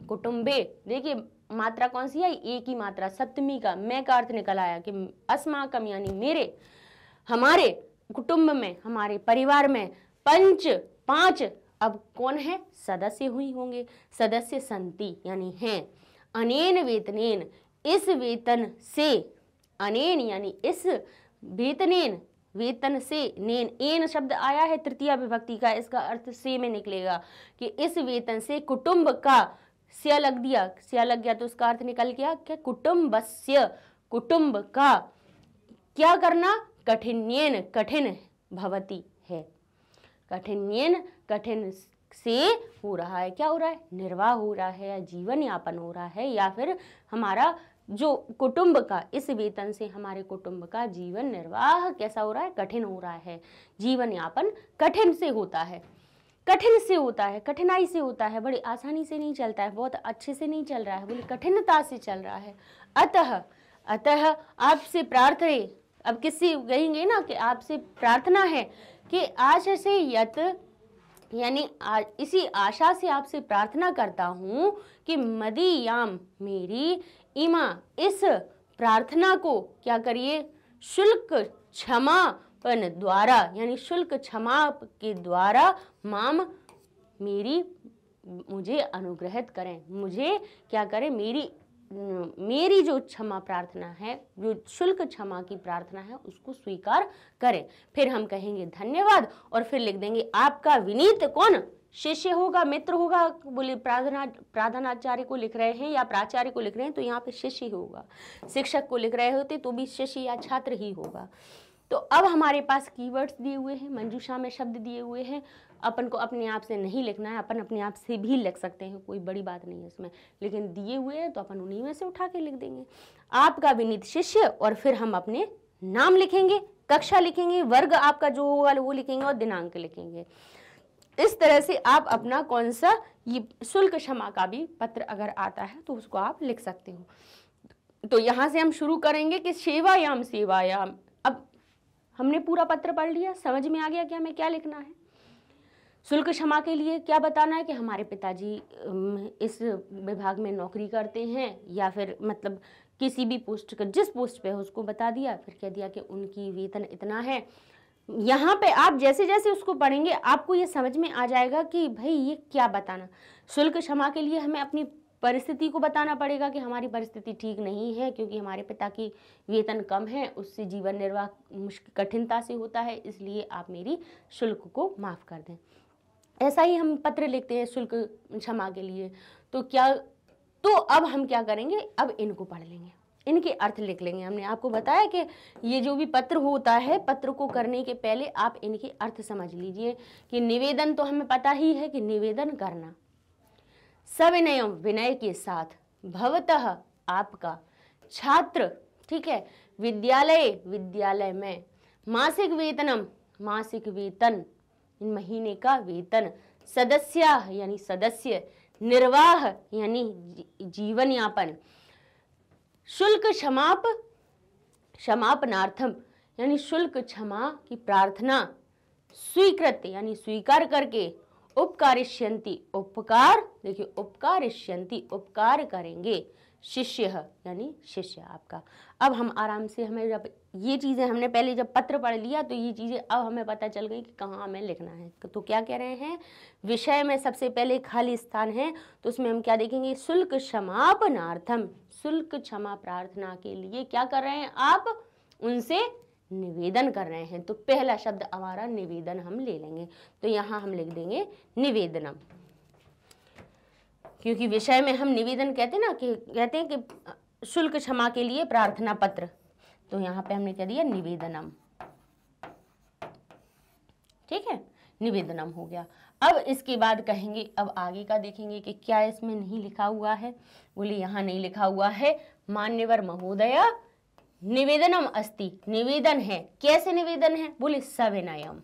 कुटुम्बे देखिए मात्रा कौन सी आई एक ही मात्रा सप्तमी का मैं का अर्थ निकल आया कि अस्माकम यानी मेरे हमारे कुटुंब में हमारे परिवार में पंच पांच अब कौन है सदस्य हुई होंगे सदस्य संति यानी हैं अनेन वेतनेन इस वेतन से अनेन यानी इस वेतनेन वेतन से नेन एन शब्द आया है तृतीय विभक्ति का इसका अर्थ से में निकलेगा कि इस वेतन से कुटुंब का स्या लग दिया स्या लग गया तो उसका अर्थ निकल गया क्या कुटुंबस्य कुटुंब का क्या करना कठिन कठिन भवती है कठिन कठिन से हो रहा है क्या हो रहा है निर्वाह हो रहा है या जीवन यापन हो रहा है या फिर हमारा जो कुटुंब का इस वेतन से हमारे कुटुंब का जीवन निर्वाह कैसा हो रहा है कठिन हो रहा है जीवन यापन कठिन से होता है कठिन से होता है कठिनाई से होता है बड़ी आसानी से नहीं चलता है बहुत अच्छे से नहीं चल रहा है बोले कठिनता से चल रहा है अतः अतः आपसे प्रार्थना अब किससे कहेंगे ना कि आपसे प्रार्थना है कि आज से यत यानी इसी आशा से आपसे प्रार्थना करता हूँ कि मदीयाम मेरी इमा इस प्रार्थना को क्या करिए शुल्क क्षमापन द्वारा यानी शुल्क क्षमा के द्वारा माम मेरी मुझे अनुग्रहित करें मुझे क्या करें मेरी मेरी जो क्षमा प्रार्थना है जो शुल्क क्षमा की प्रार्थना है उसको स्वीकार करें फिर हम कहेंगे धन्यवाद और फिर लिख देंगे आपका विनीत कौन शिष्य होगा मित्र होगा बोले प्रार्थना प्रार्थनाचार्य को लिख रहे हैं या प्राचार्य को लिख रहे हैं तो यहाँ पे शिष्य होगा शिक्षक को लिख रहे होते तो भी शिष्य या छात्र ही होगा तो अब हमारे पास कीवर्ड्स दिए हुए हैं मंजूषा में शब्द दिए हुए हैं अपन को अपने आप से नहीं लिखना है अपन अपने आप से भी लिख सकते हैं कोई बड़ी बात नहीं है इसमें लेकिन दिए हुए हैं तो अपन उन्हीं में से उठा के लिख देंगे आपका विनीत शिष्य और फिर हम अपने नाम लिखेंगे कक्षा लिखेंगे वर्ग आपका जो होगा वो लिखेंगे और दिनांक लिखेंगे इस तरह से आप अपना कौन सा ये शुल्क क्षमा का भी पत्र अगर आता है तो उसको आप लिख सकते हो तो यहाँ से हम शुरू करेंगे कि सेवायाम सेवायाम अब हमने पूरा पत्र पढ़ लिया समझ में आ गया कि हमें क्या लिखना है शुल्क क्षमा के लिए क्या बताना है कि हमारे पिताजी इस विभाग में नौकरी करते हैं या फिर मतलब किसी भी पोस्ट का जिस पोस्ट पे है उसको बता दिया फिर कह दिया कि उनकी वेतन इतना है यहाँ पे आप जैसे जैसे उसको पढ़ेंगे आपको ये समझ में आ जाएगा कि भाई ये क्या बताना शुल्क क्षमा के लिए हमें अपनी परिस्थिति को बताना पड़ेगा कि हमारी परिस्थिति ठीक नहीं है क्योंकि हमारे पिता की वेतन कम है उससे जीवन निर्वाह मुश्किल कठिनता से होता है इसलिए आप मेरी शुल्क को माफ़ कर दें ऐसा ही हम पत्र लिखते हैं शुल्क क्षमा के लिए तो क्या तो अब हम क्या करेंगे अब इनको पढ़ लेंगे इनके अर्थ लिख लेंगे हमने आपको बताया कि ये जो भी पत्र होता है पत्र को करने के पहले आप इनके अर्थ समझ लीजिए कि निवेदन तो हमें पता ही है कि निवेदन करना सविनय विनय के साथ भवतः आपका छात्र ठीक है विद्यालय विद्यालय में मासिक वेतनम मासिक वेतन महीने का वेतन सदस्य यानी सदस्य निर्वाह यानी जीवन यापन शुल्क क्षमाप क्षमापनार्थम यानी शुल्क क्षमा की प्रार्थना स्वीकृत यानी स्वीकार करके उपकारिष्यंती उपकार देखिए उपकारिष्यंती उपकार करेंगे शिष्य यानी शिष्य आपका अब हम आराम से हमें जब ये चीज़ें हमने पहले जब पत्र पढ़ लिया तो ये चीज़ें अब हमें पता चल गई कि कहाँ हमें लिखना है तो क्या कह रहे हैं विषय में सबसे पहले खाली स्थान है तो उसमें हम क्या देखेंगे शुल्क क्षमापनार्थम शुल्क क्षमा प्रार्थना के लिए क्या कर रहे हैं आप उनसे निवेदन कर रहे हैं तो पहला शब्द हमारा निवेदन हम ले लेंगे तो यहाँ हम लिख देंगे निवेदनम क्योंकि विषय में हम निवेदन कहते ना कि कहते हैं कि शुल्क क्षमा के लिए प्रार्थना पत्र तो यहाँ पे हमने कह दिया निवेदनम ठीक है निवेदनम हो गया अब इसके बाद कहेंगे अब आगे का देखेंगे कि क्या इसमें नहीं लिखा हुआ है बोले यहाँ नहीं लिखा हुआ है मान्यवर महोदया निवेदनम अस्ति निवेदन है कैसे निवेदन है बोले सविनयम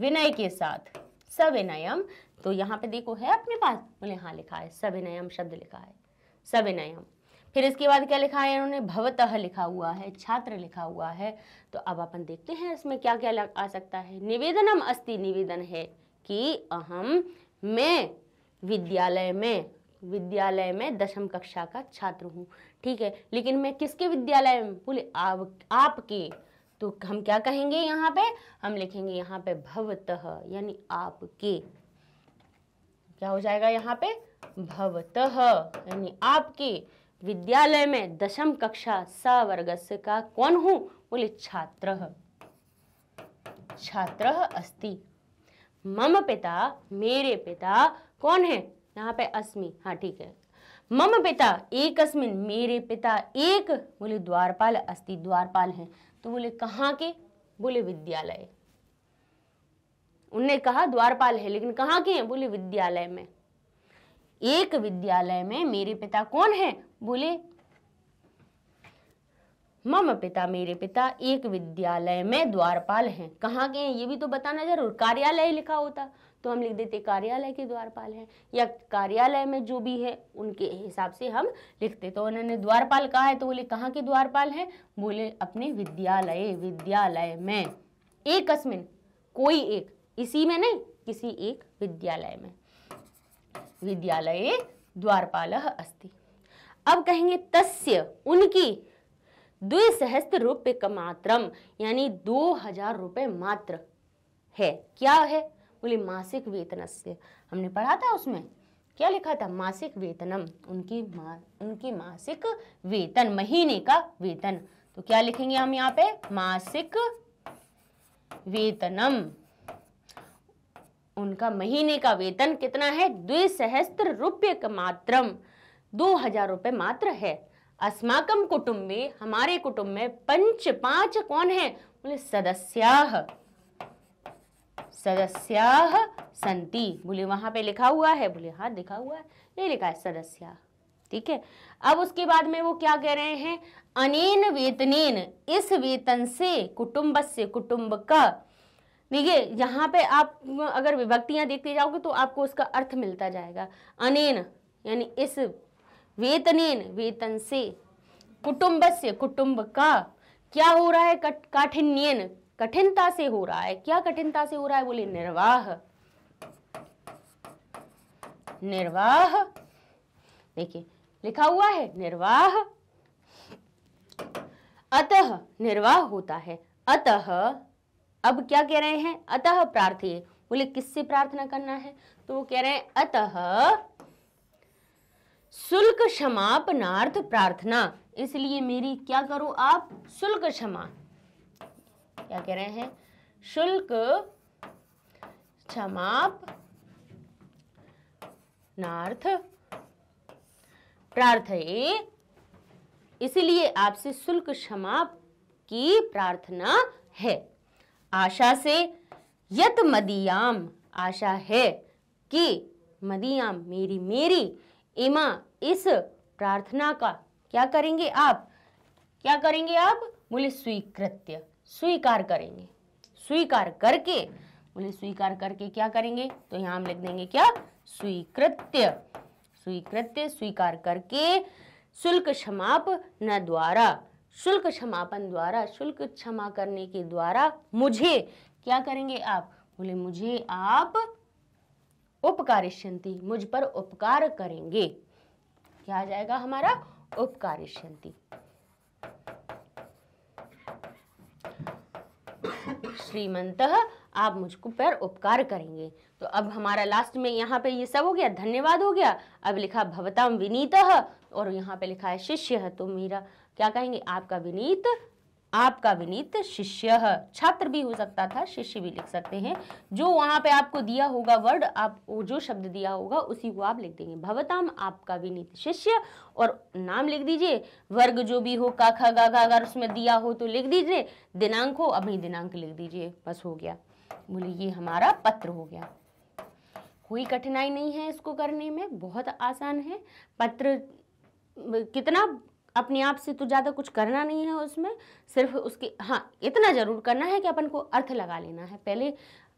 विनय के साथ सविनयम तो यहाँ पे देखो है अपने पास बोले हाँ लिखा है सविनयम शब्द लिखा है सविनयम फिर इसके बाद क्या लिखा है इन्होंने भवतः लिखा हुआ है छात्र लिखा हुआ है तो अब अपन देखते हैं इसमें क्या क्या आ सकता है निवेदनम अस्ति निवेदन है कि अहम मैं विद्यालय में विद्यालय में दशम कक्षा का छात्र हूँ ठीक है लेकिन मैं किसके विद्यालय में बोले आप आपके तो हम क्या कहेंगे यहाँ पे हम लिखेंगे यहाँ पे भवतः यानी आपके क्या हो जाएगा यहाँ पे भवतः यानी आपके विद्यालय में दशम कक्षा स वर्गस्य का कौन हूँ बोले छात्र छात्र अस्ति मम पिता मेरे पिता कौन है यहाँ पे अस्मि हाँ ठीक है मम पिता एक अस्मिन मेरे पिता एक बोले द्वारपाल अस्ति द्वारपाल है तो बोले कहाँ के बोले विद्यालय उनने कहा द्वारपाल है लेकिन कहाँ के हैं बोले विद्यालय में एक विद्यालय में मेरे पिता कौन है बोले मम पिता मेरे पिता एक विद्यालय में द्वारपाल हैं कहाँ के हैं ये भी तो बताना जरूर कार्यालय लिखा होता तो हम लिख देते कार्यालय के द्वारपाल हैं या कार्यालय में जो भी है उनके हिसाब से हम लिखते तो उन्होंने द्वारपाल कहा है तो बोले कहाँ के द्वारपाल हैं बोले अपने विद्यालय विद्यालय में एक अस्मिन कोई एक इसी में नहीं किसी एक विद्यालय में विद्यालय द्वारपाल अस्ति अब कहेंगे तस्य उनकी द्विसहस्त्र रुपये कमात्रम यानी दो हजार रुपये मात्र है क्या है बोले मासिक वेतन से हमने पढ़ा था उसमें क्या लिखा था मासिक वेतनम उनकी मा, उनकी मासिक वेतन महीने का वेतन तो क्या लिखेंगे हम यहाँ पे मासिक वेतनम उनका महीने का वेतन कितना है द्विसहस्त्र रुपये का मात्रम दो हजार रुपये मात्र है अस्माकम कुटुंब में हमारे कुटुंब में पंच पांच कौन है बोले सदस्या सदस्या संति बोले वहां पे लिखा हुआ है बोले हाँ लिखा हुआ है ये लिखा है सदस्या ठीक है अब उसके बाद में वो क्या कह रहे हैं अनेन वेतनेन इस वेतन से कुटुंब से कुटुंब का देखिए यहाँ पे आप अगर विभक्तियां देखते जाओगे तो आपको उसका अर्थ मिलता जाएगा अनेन यानी इस वेतनेन वेतन से से कुटुंब का क्या हो रहा है काठिन्यन कठिनता से हो रहा है क्या कठिनता से हो रहा है बोले निर्वाह निर्वाह देखिए लिखा हुआ है निर्वाह अतः निर्वाह होता है अतः अब क्या कह रहे हैं अतः प्रार्थी बोले किससे प्रार्थना करना है तो वो कह रहे हैं अतः शुल्क क्षमापनार्थ प्रार्थना इसलिए मेरी क्या करो आप शुल्क क्षमा क्या कह रहे हैं शुल्क क्षमाप नार्थ प्रार्थये इसलिए आपसे शुल्क क्षमा की प्रार्थना है आशा से यत मदियाम आशा है कि मदियाम मेरी मेरी इमा इस प्रार्थना का क्या करेंगे आप क्या करेंगे आप बोले स्वीकृत्य स्वीकार करेंगे स्वीकार करके बोले स्वीकार करके क्या करेंगे तो यहाँ हम लिख देंगे क्या स्वीकृत्य स्वीकृत्य स्वीकार करके शुल्क क्षमाप न द्वारा शुल्क क्षमापन द्वारा शुल्क क्षमा करने के द्वारा मुझे क्या करेंगे आप बोले मुझे आप उपकारिष्यंती मुझ पर उपकार करेंगे क्या आ जाएगा हमारा उपकारिष्यंती श्रीमंत आप मुझको पर उपकार करेंगे तो अब हमारा लास्ट में यहाँ पे ये सब हो गया धन्यवाद हो गया अब लिखा भवताम विनीत और यहाँ पे लिखा है शिष्य है तो मेरा क्या कहेंगे आपका विनीत आपका विनीत शिष्य छात्र भी हो सकता था शिष्य भी लिख सकते हैं जो वहां पे आपको दिया होगा वर्ड आप जो शब्द दिया होगा उसी को आप लिख देंगे भवताम आपका विनीत शिष्य और नाम लिख दीजिए वर्ग जो भी हो का खा गा अगर उसमें दिया हो तो लिख दीजिए दिनांक हो अभी दिनांक लिख दीजिए बस हो गया बोले ये हमारा पत्र हो गया कोई कठिनाई नहीं है इसको करने में बहुत आसान है पत्र कितना अपने आप से तो ज़्यादा कुछ करना नहीं है उसमें सिर्फ उसके हाँ इतना ज़रूर करना है कि अपन को अर्थ लगा लेना है पहले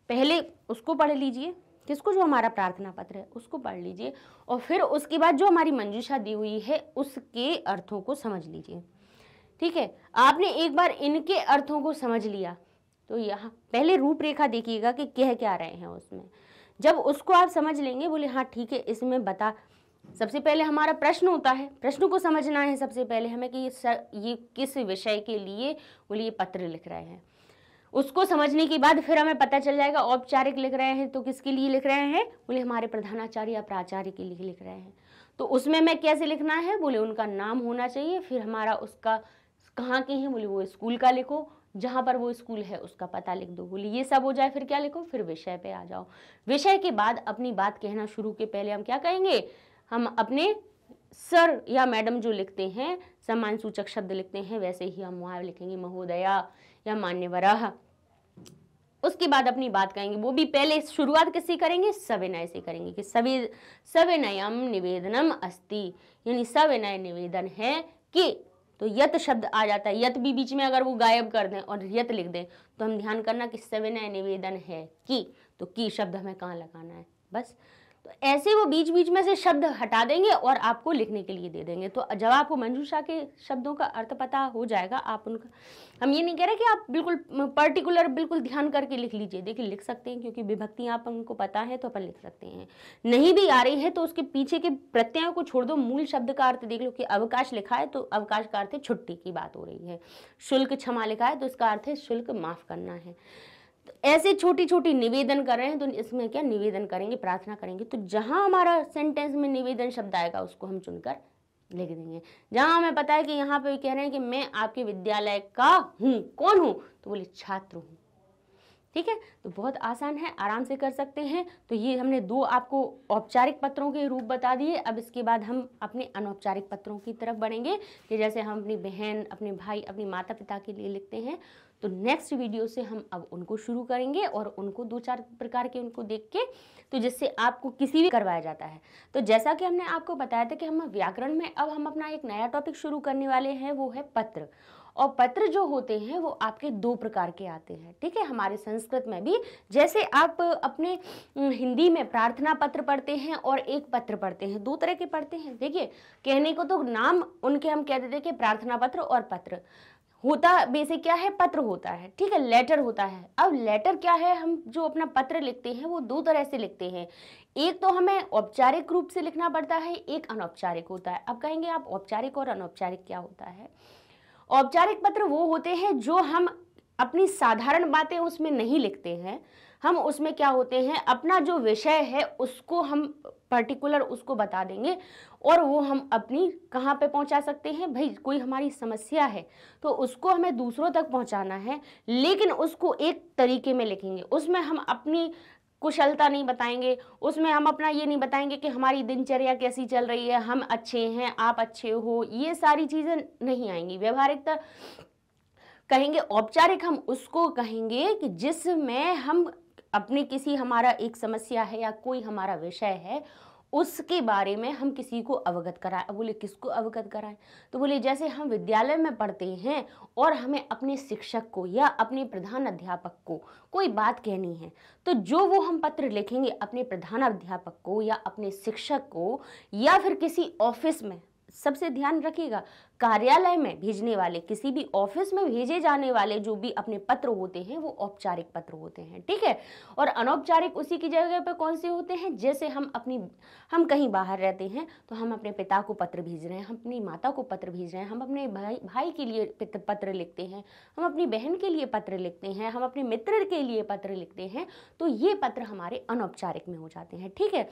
पहले उसको पढ़ लीजिए किसको जो हमारा प्रार्थना पत्र है उसको पढ़ लीजिए और फिर उसके बाद जो हमारी मंजूषा दी हुई है उसके अर्थों को समझ लीजिए ठीक है आपने एक बार इनके अर्थों को समझ लिया तो यहाँ पहले रूपरेखा देखिएगा कि कह क्या रहे हैं उसमें जब उसको आप समझ लेंगे बोले हाँ ठीक है इसमें बता सबसे पहले हमारा प्रश्न होता है प्रश्न को समझना है सबसे पहले हमें कि ये किस विषय के लिए बोले ये पत्र लिख रहे हैं उसको समझने के बाद फिर हमें पता चल जाएगा औपचारिक लिख रहे हैं तो किसके लिए लिख रहे हैं बोले हमारे प्रधानाचार्य या प्राचार्य के लिए लिख रहे हैं तो उसमें मैं कैसे लिखना है बोले उनका नाम होना चाहिए फिर हमारा उसका कहाँ के हैं बोले वो स्कूल का लिखो जहाँ पर वो स्कूल है उसका पता लिख दो बोले ये सब हो जाए फिर क्या लिखो फिर विषय पे आ जाओ विषय के बाद अपनी बात कहना शुरू के पहले हम क्या कहेंगे हम अपने सर या मैडम जो लिखते हैं सम्मान सूचक शब्द लिखते हैं वैसे ही हम वहाँ लिखेंगे महोदया या मान्यवराह उसके बाद अपनी बात करेंगे वो भी पहले शुरुआत किससे करेंगे सविनय से करेंगे कि सवि सविनयम निवेदनम अस्ति यानी सविनय निवेदन है कि तो यत शब्द आ जाता है यत भी बीच में अगर वो गायब कर दें और यत लिख दें तो हम ध्यान करना कि सविनय निवेदन है कि तो की शब्द हमें कहाँ लगाना है बस तो ऐसे वो बीच बीच में से शब्द हटा देंगे और आपको लिखने के लिए दे देंगे तो जब आपको मंजू शाह के शब्दों का अर्थ पता हो जाएगा आप उनका हम ये नहीं कह रहे कि आप बिल्कुल पर्टिकुलर बिल्कुल ध्यान करके लिख लीजिए देखिए लिख सकते हैं क्योंकि विभक्तियाँ आप उनको पता है तो अपन लिख सकते हैं नहीं भी आ रही है तो उसके पीछे के प्रत्ययों को छोड़ दो मूल शब्द का अर्थ देख लो कि अवकाश लिखा है तो अवकाश का अर्थ है छुट्टी की बात हो रही है शुल्क क्षमा लिखा है तो उसका अर्थ है शुल्क माफ़ करना है तो ऐसे छोटी छोटी निवेदन कर रहे हैं तो इसमें क्या निवेदन करेंगे प्रार्थना करेंगे तो जहां हमारा सेंटेंस में निवेदन शब्द आएगा उसको हम चुनकर लिख देंगे जहां हमें पता है कि यहाँ पे कह रहे हैं कि मैं आपके विद्यालय का हूँ कौन हूँ तो बोले छात्र हूँ ठीक है तो बहुत आसान है आराम से कर सकते हैं तो ये हमने दो आपको औपचारिक पत्रों के रूप बता दिए अब इसके बाद हम अपने अनौपचारिक पत्रों की तरफ बढ़ेंगे कि जैसे हम अपनी बहन अपने भाई अपने माता पिता के लिए लिखते हैं तो नेक्स्ट वीडियो से हम अब उनको शुरू करेंगे और उनको दो चार प्रकार के उनको देख के तो जिससे आपको किसी भी करवाया जाता है तो जैसा कि हमने आपको बताया था कि हम व्याकरण में अब हम अपना एक नया टॉपिक शुरू करने वाले हैं वो है पत्र और पत्र जो होते हैं वो आपके दो प्रकार के आते हैं ठीक है हमारे संस्कृत में भी जैसे आप अपने हिंदी में प्रार्थना पत्र पढ़ते हैं और एक पत्र पढ़ते हैं दो तरह के पढ़ते हैं देखिए कहने को तो नाम उनके हम कह देते हैं कि प्रार्थना पत्र और पत्र होता बेसिक क्या है पत्र होता है ठीक है लेटर होता है अब लेटर क्या है हम जो अपना पत्र लिखते हैं वो दो तरह से लिखते हैं एक तो हमें औपचारिक रूप से लिखना पड़ता है एक अनौपचारिक होता है अब कहेंगे आप औपचारिक और अनौपचारिक क्या होता है औपचारिक पत्र वो होते हैं जो हम अपनी साधारण बातें उसमें नहीं लिखते हैं हम उसमें क्या होते हैं अपना जो विषय है उसको हम पर्टिकुलर उसको बता देंगे और वो हम अपनी कहाँ पे पहुँचा सकते हैं भाई कोई हमारी समस्या है तो उसको हमें दूसरों तक पहुँचाना है लेकिन उसको एक तरीके में लिखेंगे उसमें हम अपनी कुशलता नहीं बताएंगे उसमें हम अपना ये नहीं बताएंगे कि हमारी दिनचर्या कैसी चल रही है हम अच्छे हैं आप अच्छे हो ये सारी चीज़ें नहीं आएंगी व्यवहारिकता कहेंगे औपचारिक हम उसको कहेंगे कि जिसमें हम अपने किसी हमारा एक समस्या है या कोई हमारा विषय है उसके बारे में हम किसी को अवगत कराएं बोले किसको अवगत कराएं तो बोले जैसे हम विद्यालय में पढ़ते हैं और हमें अपने शिक्षक को या अपने प्रधान अध्यापक को कोई बात कहनी है तो जो वो हम पत्र लिखेंगे अपने प्रधान अध्यापक को या अपने शिक्षक को या फिर किसी ऑफिस में सबसे ध्यान रखिएगा कार्यालय में भेजने वाले किसी भी ऑफिस में भेजे जाने वाले जो भी अपने पत्र होते हैं वो औपचारिक पत्र होते हैं ठीक है और अनौपचारिक उसी की जगह पर कौन से होते हैं जैसे हम अपनी हम कहीं बाहर रहते हैं तो हम अपने पिता को पत्र भेज रहे हैं हम अपनी माता को पत्र भेज रहे हैं हम अपने भाई भाई के लिए पत्र लिखते हैं हम अपनी बहन के लिए पत्र लिखते हैं हम अपने मित्र के लिए पत्र लिखते हैं तो ये पत्र हमारे अनौपचारिक में हो जाते हैं ठीक है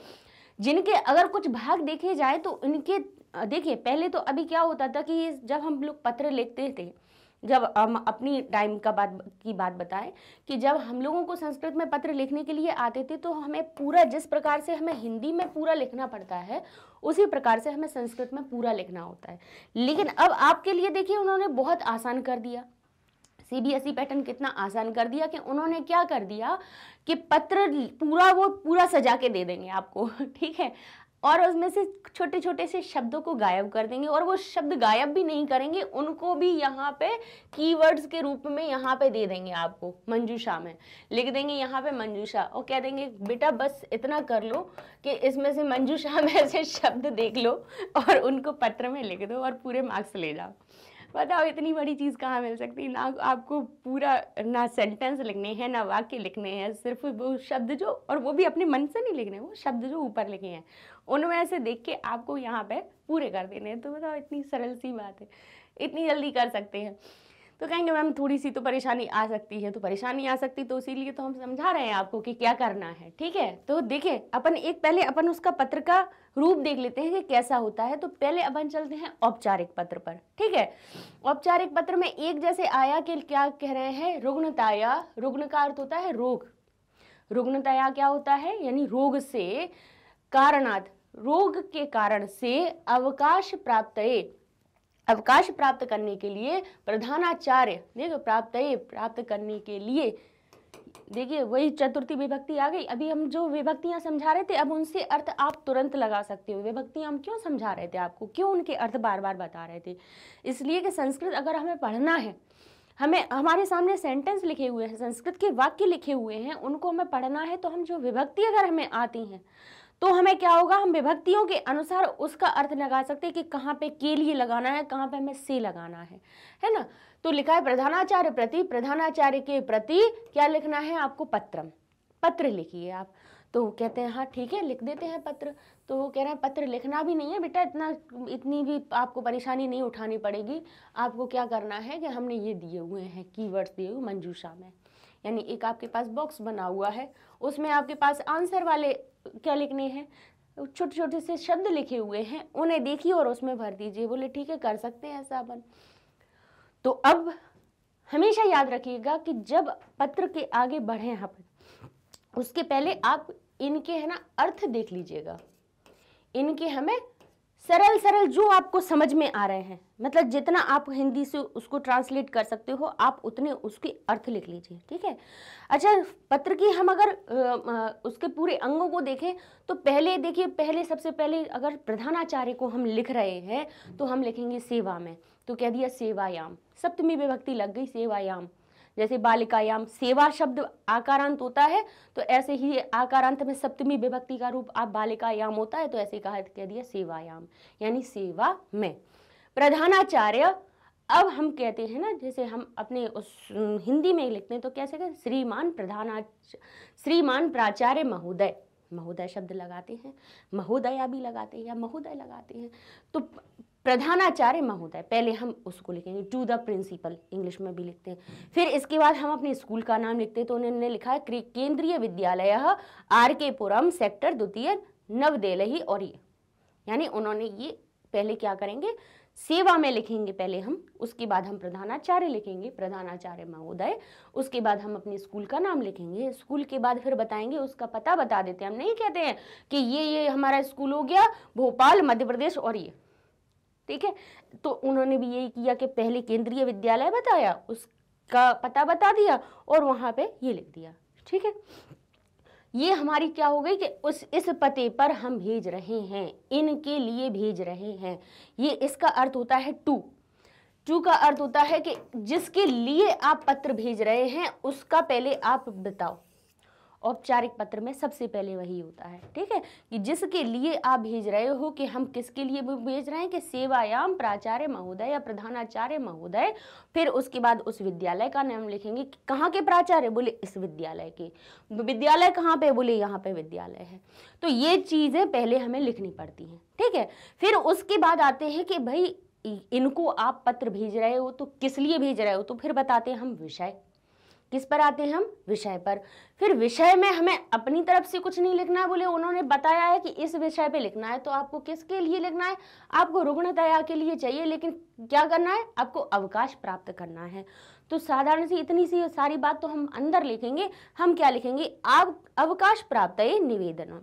जिनके अगर कुछ भाग देखे जाए तो इनके देखिए पहले तो अभी क्या होता था कि जब हम लोग पत्र लिखते थे जब हम अपनी टाइम का बात की बात बताएं कि जब हम लोगों को संस्कृत में पत्र लिखने के लिए आते थे तो हमें पूरा जिस प्रकार से हमें हिंदी में पूरा लिखना पड़ता है उसी प्रकार से हमें संस्कृत में पूरा लिखना होता है लेकिन अब आपके लिए देखिए उन्होंने बहुत आसान कर दिया सीबीएसई पैटर्न कितना आसान कर दिया कि उन्होंने क्या कर दिया कि पत्र पूरा वो पूरा सजा के दे देंगे आपको ठीक है और उसमें से छोटे छोटे से शब्दों को गायब कर देंगे और वो शब्द गायब भी नहीं करेंगे उनको भी यहाँ पे कीवर्ड्स के रूप में यहाँ पे दे देंगे आपको मंजूषा में लिख देंगे यहाँ पे मंजूषा और कह देंगे बेटा बस इतना कर लो कि इसमें से मंजूषा में से शब्द देख लो और उनको पत्र में लिख दो और पूरे मार्क्स ले जाओ बताओ इतनी बड़ी चीज़ कहाँ मिल सकती है ना आपको पूरा ना सेंटेंस लिखने हैं ना वाक्य लिखने हैं सिर्फ वो शब्द जो और वो भी अपने मन से नहीं लिखने वो शब्द जो ऊपर लिखे हैं उनमें से देख के आपको यहाँ पे पूरे कर देने हैं तो बताओ इतनी सरल सी बात है इतनी जल्दी कर सकते हैं तो कहेंगे मैम थोड़ी सी तो परेशानी आ सकती है तो परेशानी आ सकती तो इसीलिए तो हम समझा रहे हैं आपको कि क्या करना है ठीक है तो देखिए अपन एक पहले अपन उसका पत्र का रूप देख लेते हैं कि कैसा होता है तो पहले अपन चलते हैं औपचारिक पत्र पर ठीक है औपचारिक पत्र में एक जैसे आया कि क्या कह रहे हैं रुग्णताया रुग्ण का अर्थ होता है रोग रुग्णताया क्या होता है यानी रोग से कारणार्थ रोग के कारण से अवकाश प्राप्त अवकाश प्राप्त करने के लिए प्रधानाचार्य देखो प्राप्त प्राप्त करने के लिए देखिए वही चतुर्थी विभक्ति आ गई अभी हम जो विभक्तियां समझा रहे थे अब उनसे अर्थ आप तुरंत लगा सकते हो विभक्तियां हम क्यों समझा रहे थे आपको क्यों उनके अर्थ बार बार बता रहे थे इसलिए कि संस्कृत अगर हमें पढ़ना है हमें हमारे सामने सेंटेंस लिखे हुए हैं संस्कृत के वाक्य लिखे हुए हैं उनको हमें पढ़ना है तो हम जो विभक्ति अगर हमें आती हैं तो हमें क्या होगा हम विभक्तियों के अनुसार उसका अर्थ लगा सकते हैं कि कहाँ पे के लिए लगाना है कहाँ पे हमें से लगाना है है ना तो लिखा है प्रधानाचार्य प्रति प्रधानाचार्य के प्रति क्या लिखना है आपको पत्रम पत्र लिखिए आप तो कहते हैं हाँ ठीक है लिख देते हैं पत्र तो वो कह रहे हैं पत्र लिखना भी नहीं है बेटा इतना इतनी भी आपको परेशानी नहीं उठानी पड़ेगी आपको क्या करना है कि हमने ये दिए हुए हैं कीवर्ड्स दिए हुए मंजूषा में यानी एक आपके पास बॉक्स बना हुआ है उसमें आपके पास आंसर वाले क्या लिखने हैं छोटे छोटे से शब्द लिखे हुए हैं उन्हें देखिए और उसमें भर दीजिए बोले ठीक है कर सकते हैं ऐसा अपन तो अब हमेशा याद रखिएगा कि जब पत्र के आगे बढ़े अपन उसके पहले आप इनके है ना अर्थ देख लीजिएगा इनके हमें सरल सरल जो आपको समझ में आ रहे हैं मतलब जितना आप हिंदी से उसको ट्रांसलेट कर सकते हो आप उतने उसके अर्थ लिख लीजिए ठीक है अच्छा पत्र की हम अगर उसके पूरे अंगों को देखें तो पहले देखिए पहले सबसे पहले अगर प्रधानाचार्य को हम लिख रहे हैं तो हम लिखेंगे सेवा में तो कह दिया सेवायाम सप्तमी विभक्ति लग गई सेवायाम जैसे बालिकायाम सेवा शब्द आकारांत होता है तो ऐसे ही आकारांत में सप्तमी विभक्ति का रूप आप बालिकायाम होता है तो ऐसे कहा कह दिया सेवायाम यानी सेवा में प्रधानाचार्य अब हम कहते हैं ना जैसे हम अपने उस हिंदी में लिखते हैं तो कैसे कहते श्रीमान प्रधानाच श्रीमान प्राचार्य महोदय महोदय शब्द लगाते हैं महोदया भी लगाते हैं या महोदय लगाते हैं तो प्रधानाचार्य महोदय पहले हम उसको लिखेंगे टू द प्रिंसिपल इंग्लिश में भी लिखते हैं फिर इसके बाद हम अपने स्कूल का नाम लिखते हैं तो उन्होंने लिखा है केंद्रीय विद्यालय आर के पुरम सेक्टर द्वितीय नवदेलही और ये यानी उन्होंने ये पहले क्या करेंगे सेवा में लिखेंगे पहले हम उसके बाद हम प्रधानाचार्य लिखेंगे प्रधानाचार्य महोदय उसके बाद हम अपने स्कूल का नाम लिखेंगे स्कूल के बाद फिर बताएंगे उसका पता बता देते हैं हम नहीं कहते हैं कि ये ये हमारा स्कूल हो गया भोपाल मध्य प्रदेश और ये ठीक है तो उन्होंने भी यही किया कि पहले केंद्रीय विद्यालय बताया उसका पता बता दिया और वहाँ पे ये लिख दिया ठीक है ये हमारी क्या हो गई कि उस इस पते पर हम भेज रहे हैं इनके लिए भेज रहे हैं ये इसका अर्थ होता है टू टू का अर्थ होता है कि जिसके लिए आप पत्र भेज रहे हैं उसका पहले आप बताओ औपचारिक पत्र में सबसे पहले वही होता है ठीक है कि जिसके लिए आप भेज रहे हो कि हम किसके लिए भेज रहे हैं कि सेवायाम प्राचार्य महोदय या प्रधानाचार्य महोदय फिर उसके बाद उस विद्यालय का नाम लिखेंगे कि कहाँ के प्राचार्य बोले इस विद्यालय के विद्यालय कहाँ पे बोले यहाँ पे विद्यालय है तो ये चीज़ें पहले हमें लिखनी पड़ती हैं ठीक है फिर उसके बाद आते हैं कि भाई इनको आप पत्र भेज रहे हो तो किस लिए भेज रहे हो तो फिर बताते हैं हम विषय किस पर आते हैं हम विषय पर फिर विषय में हमें अपनी तरफ से कुछ नहीं लिखना है बोले उन्होंने बताया है कि इस विषय पे लिखना है तो आपको किसके लिए लिखना है आपको रुग्ण दया के लिए चाहिए लेकिन क्या करना है आपको अवकाश प्राप्त करना है तो साधारण सी इतनी सी सारी बात तो हम अंदर लिखेंगे हम क्या लिखेंगे आप अवकाश प्राप्त निवेदन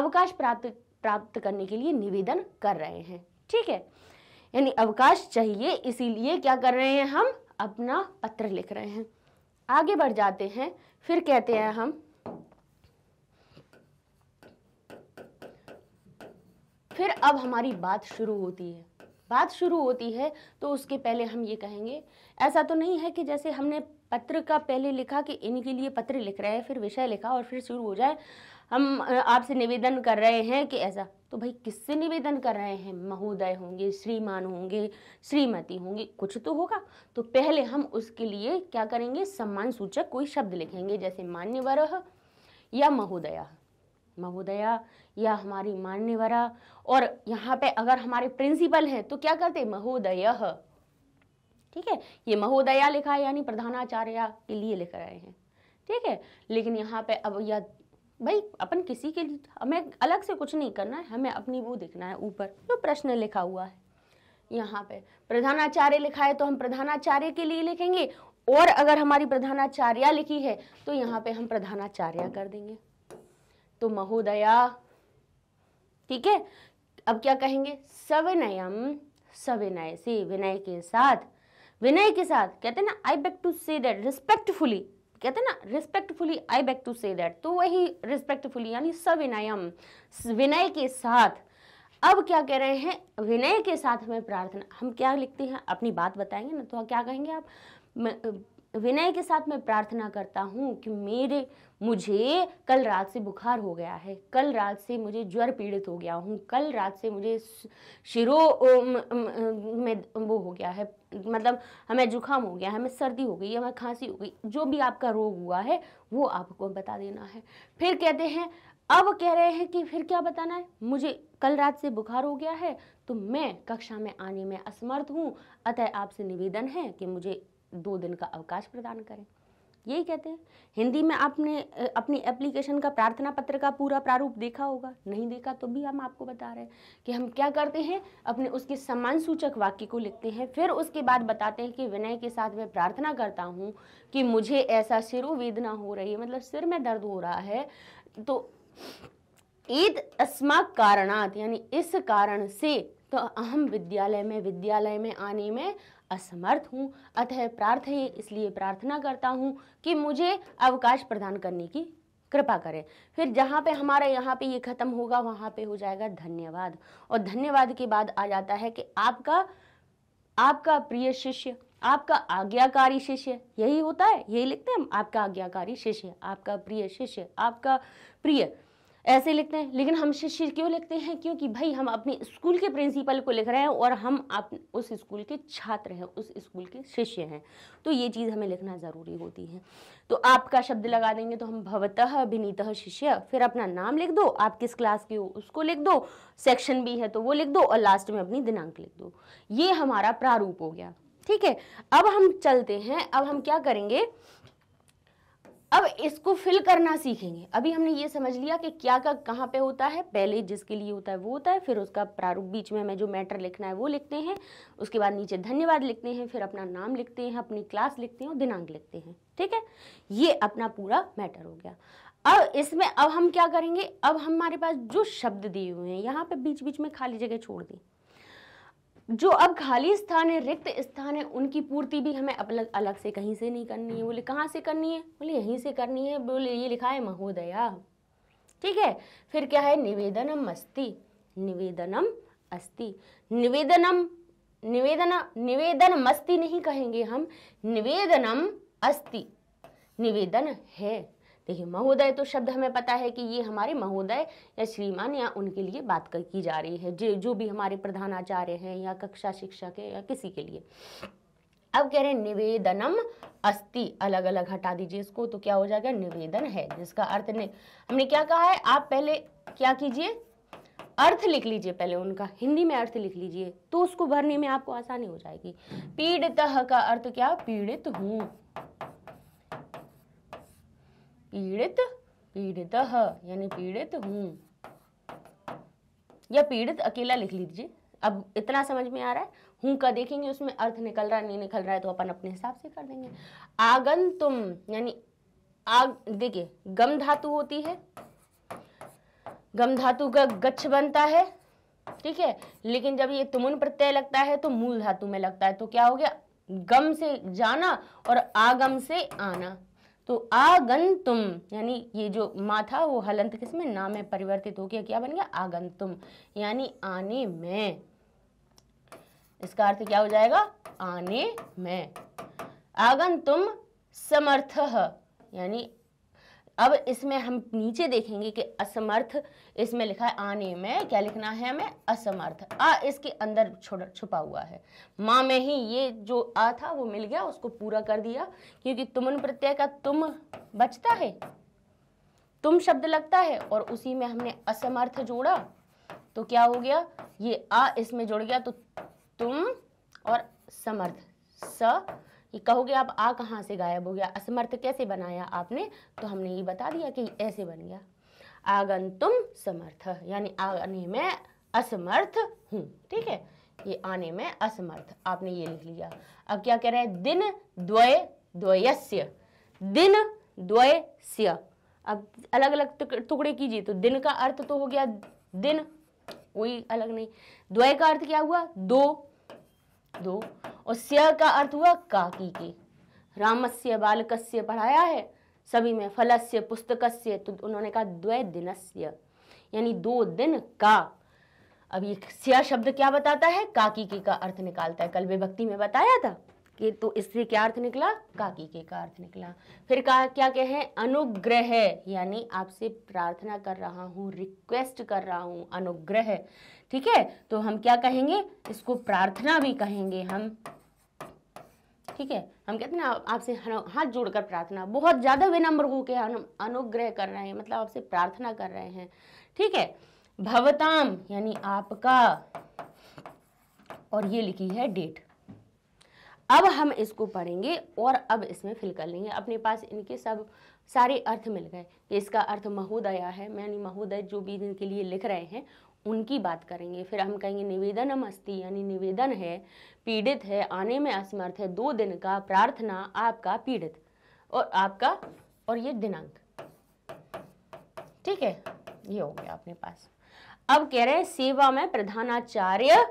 अवकाश प्राप्त प्राप्त करने के लिए निवेदन कर रहे हैं ठीक है यानी अवकाश चाहिए इसीलिए क्या कर रहे हैं हम अपना पत्र लिख रहे हैं आगे बढ़ जाते हैं फिर कहते हैं हम फिर अब हमारी बात शुरू होती है बात शुरू होती है तो उसके पहले हम ये कहेंगे ऐसा तो नहीं है कि जैसे हमने पत्र का पहले लिखा कि इनके लिए पत्र लिख रहे हैं फिर विषय लिखा और फिर शुरू हो जाए हम आपसे निवेदन कर रहे हैं कि ऐसा तो भाई किससे निवेदन कर रहे हैं महोदय होंगे श्रीमान होंगे श्रीमती होंगे कुछ तो होगा तो पहले हम उसके लिए क्या करेंगे सम्मान सूचक कोई शब्द लिखेंगे जैसे मान्यवर या महोदया महोदया या हमारी मान्यवरा और यहाँ पे अगर हमारे प्रिंसिपल हैं तो क्या करते महोदय ठीक है ये महोदया लिखा है यानी प्रधानाचार्य के लिए लिख रहे हैं ठीक है लेकिन यहाँ पे अब यह भाई अपन किसी के लिए तो- हमें अलग से कुछ नहीं करना है हमें अपनी वो देखना है ऊपर जो तो प्रश्न लिखा हुआ है यहाँ पे प्रधानाचार्य लिखा है तो हम प्रधानाचार्य के लिए लिखेंगे और अगर हमारी प्रधानाचार्य लिखी है तो यहाँ पे हम प्रधानाचार्य कर देंगे तो महोदया ठीक है अब क्या कहेंगे सविनयम सविनय से विनय के साथ विनय के साथ कहते हैं ना I beg to say that respectfully कहते हैं ना respectfully I beg to say that तो वही रिस्पेक्टफुली यानी सविनयम विनय के साथ अब क्या कह रहे हैं विनय के साथ हमें प्रार्थना हम क्या लिखते हैं अपनी बात बताएंगे ना तो क्या कहेंगे आप विनय के साथ मैं प्रार्थना करता हूँ कि मेरे मुझे कल रात से बुखार हो गया है कल रात से मुझे ज्वर पीड़ित हो गया हूँ कल रात से मुझे शिरो में वो हो गया है मतलब हमें जुकाम हो गया है हमें सर्दी हो गई हमें खांसी हो गई जो भी आपका रोग हुआ है वो आपको बता देना है फिर कहते हैं अब कह रहे हैं कि फिर क्या बताना है मुझे कल रात से बुखार हो गया है तो मैं कक्षा में आने में असमर्थ हूँ अतः आपसे निवेदन है कि मुझे दो दिन का अवकाश प्रदान करें यही कहते हैं हिंदी में आपने अपनी एप्लीकेशन का प्रार्थना पत्र का पूरा प्रारूप देखा होगा नहीं देखा तो भी हम आपको बता रहे हैं कि हम क्या करते हैं अपने उसके सम्मान सूचक वाक्य को लिखते हैं फिर उसके बाद बताते हैं कि विनय के साथ मैं प्रार्थना करता हूँ कि मुझे ऐसा सिरो वेदना हो रही है मतलब सिर में दर्द हो रहा है तो ईद अस्मा कारणात यानी इस कारण से तो अहम विद्यालय में विद्यालय में आने में असमर्थ हूँ अतः प्रार्थये इसलिए प्रार्थना करता हूँ कि मुझे अवकाश प्रदान करने की कृपा करें फिर जहाँ पे हमारा यहाँ पे ये खत्म होगा वहाँ पे हो जाएगा धन्यवाद और धन्यवाद के बाद आ जाता है कि आपका आपका प्रिय शिष्य आपका आज्ञाकारी शिष्य यही होता है यही लिखते हैं हम आपका आज्ञाकारी शिष्य आपका प्रिय शिष्य आपका प्रिय ऐसे लिखते हैं लेकिन हम शिष्य क्यों लिखते हैं क्योंकि भाई हम अपने स्कूल के प्रिंसिपल को लिख रहे हैं और हम आप उस स्कूल के छात्र हैं उस स्कूल के शिष्य हैं तो ये चीज़ हमें लिखना ज़रूरी होती है तो आपका शब्द लगा देंगे तो हम भवतः विनीतः शिष्य फिर अपना नाम लिख दो आप किस क्लास के हो उसको लिख दो सेक्शन भी है तो वो लिख दो और लास्ट में अपनी दिनांक लिख दो ये हमारा प्रारूप हो गया ठीक है अब हम चलते हैं अब हम क्या करेंगे अब इसको फिल करना सीखेंगे अभी हमने ये समझ लिया कि क्या का कहाँ पे होता है पहले जिसके लिए होता है वो होता है फिर उसका प्रारूप बीच में हमें जो मैटर लिखना है वो लिखते हैं उसके बाद नीचे धन्यवाद लिखते हैं फिर अपना नाम लिखते हैं अपनी क्लास लिखते हैं और दिनांक लिखते हैं ठीक है ये अपना पूरा मैटर हो गया अब इसमें अब हम क्या करेंगे अब हमारे पास जो शब्द दिए हुए हैं यहाँ पे बीच बीच में खाली जगह छोड़ दें जो अब खाली स्थान है रिक्त स्थान है उनकी पूर्ति भी हमें अलग अलग से कहीं से नहीं करनी है बोले कहाँ से करनी है बोले यहीं से करनी है बोले ये लिखा है महोदया ठीक है फिर क्या है निवेदनम अस्ति निवेदनम अस्ति निवेदनम निवेदन निवेदन मस्ती नहीं कहेंगे हम निवेदनम अस्ति निवेदन है देखिए महोदय तो शब्द हमें पता है कि ये हमारे महोदय या श्रीमान या उनके लिए बात की जा रही है जो जो भी हमारे प्रधानाचार्य हैं या कक्षा शिक्षक है या किसी के लिए अब कह रहे हैं निवेदनम अस्ति अलग अलग हटा दीजिए इसको तो क्या हो जाएगा निवेदन है जिसका अर्थ ने हमने क्या कहा है आप पहले क्या कीजिए अर्थ लिख लीजिए पहले उनका हिंदी में अर्थ लिख लीजिए तो उसको भरने में आपको आसानी हो जाएगी पीड़ित का अर्थ क्या पीड़ित हूँ पीड़ित पीड़ित यानी पीड़ित हूँ या पीड़ित अकेला लिख लीजिए अब इतना समझ में आ रहा है हूं का देखेंगे उसमें अर्थ निकल रहा है नहीं निकल रहा है तो अपन अपने हिसाब से कर देंगे आगन तुम यानी आग देखिए गम धातु होती है गम धातु का गच्छ बनता है ठीक है लेकिन जब ये तुमन प्रत्यय लगता है तो मूल धातु में लगता है तो क्या हो गया गम से जाना और आगम से आना तो आगंतुम यानी ये जो माँ था वो हलंत किस में नाम में परिवर्तित हो गया क्या बन गया आगंतुम यानी आने में इसका अर्थ क्या हो जाएगा आने में आगंतुम समर्थ यानी अब इसमें हम नीचे देखेंगे कि असमर्थ इसमें लिखा है आने में क्या लिखना है हमें असमर्थ आ इसके अंदर छुपा हुआ है माँ में ही ये जो आ था वो मिल गया उसको पूरा कर दिया क्योंकि तुमन प्रत्यय का तुम बचता है तुम शब्द लगता है और उसी में हमने असमर्थ जोड़ा तो क्या हो गया ये आ इसमें जुड़ गया तो तुम और समर्थ स कि कहोगे आप आ कहाँ से गायब हो गया असमर्थ कैसे बनाया आपने तो हमने ये बता दिया कि ऐसे बन गया तुम समर्थ यानी आने में असमर्थ हूँ ठीक है ये आने में असमर्थ आपने ये लिख लिया अब क्या कह रहे हैं दिन द्वय द्वयस्य दिन द्वयस्य अब अलग अलग टुकड़े कीजिए तो दिन का अर्थ तो हो गया दिन कोई अलग नहीं द्वय का अर्थ क्या हुआ दो दो और स्य का अर्थ हुआ काकी के रामस्य बालकस्य पढ़ाया है सभी में फलस्य पुस्तकस्य तो उन्होंने कहा द्वय दिनस्य यानी दो दिन का अब ये स्य शब्द क्या बताता है काकी के का अर्थ निकालता है कल विभक्ति में बताया था कि तो इससे क्या अर्थ निकला काकी के का अर्थ निकला फिर कहा क्या कहें अनुग्रह यानी आपसे प्रार्थना कर रहा हूँ रिक्वेस्ट कर रहा हूँ अनुग्रह ठीक है तो हम क्या कहेंगे इसको प्रार्थना भी कहेंगे हम ठीक है हम कहते हैं ना आपसे हाथ जोड़कर प्रार्थना बहुत ज़्यादा विनम्र होकर हम अनुग्रह कर रहे हैं मतलब आपसे प्रार्थना कर रहे हैं ठीक है भवताम यानी आपका और ये लिखी है डेट अब हम इसको पढ़ेंगे और अब इसमें फिल कर लेंगे अपने पास इनके सब सारे अर्थ मिल गए कि इसका अर्थ महोदया है यानी महोदय जो भी इनके लिए लिख रहे हैं उनकी बात करेंगे फिर हम कहेंगे निवेदन अस्ति यानी निवेदन है पीड़ित है आने में असमर्थ है दो दिन का प्रार्थना आपका पीड़ित और आपका और ये दिनांक ठीक है ये हो गया अपने पास अब कह रहे हैं सेवा में प्रधानाचार्य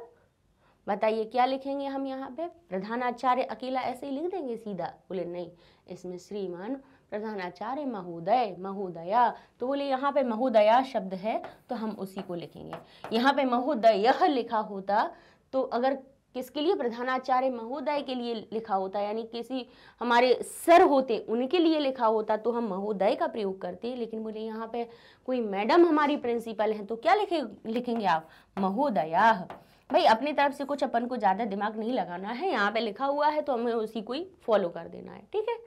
बताइए क्या लिखेंगे हम यहाँ पे प्रधानाचार्य अकेला ऐसे ही लिख देंगे सीधा बोले नहीं इसमें श्रीमान प्रधानाचार्य महोदय महोदया तो बोले यहाँ पे महोदया शब्द है तो हम उसी को लिखेंगे यहाँ पे महोदय लिखा होता तो अगर किसके लिए प्रधानाचार्य महोदय के लिए लिखा होता यानी किसी हमारे सर होते उनके लिए लिखा होता तो हम महोदय का प्रयोग करते लेकिन बोले यहाँ पे कोई मैडम हमारी प्रिंसिपल हैं तो क्या लिखे लिखेंगे आप महोदया भाई अपनी तरफ से कुछ अपन को ज़्यादा दिमाग नहीं लगाना है यहाँ पे लिखा हुआ है तो हमें उसी को ही फॉलो कर देना है ठीक है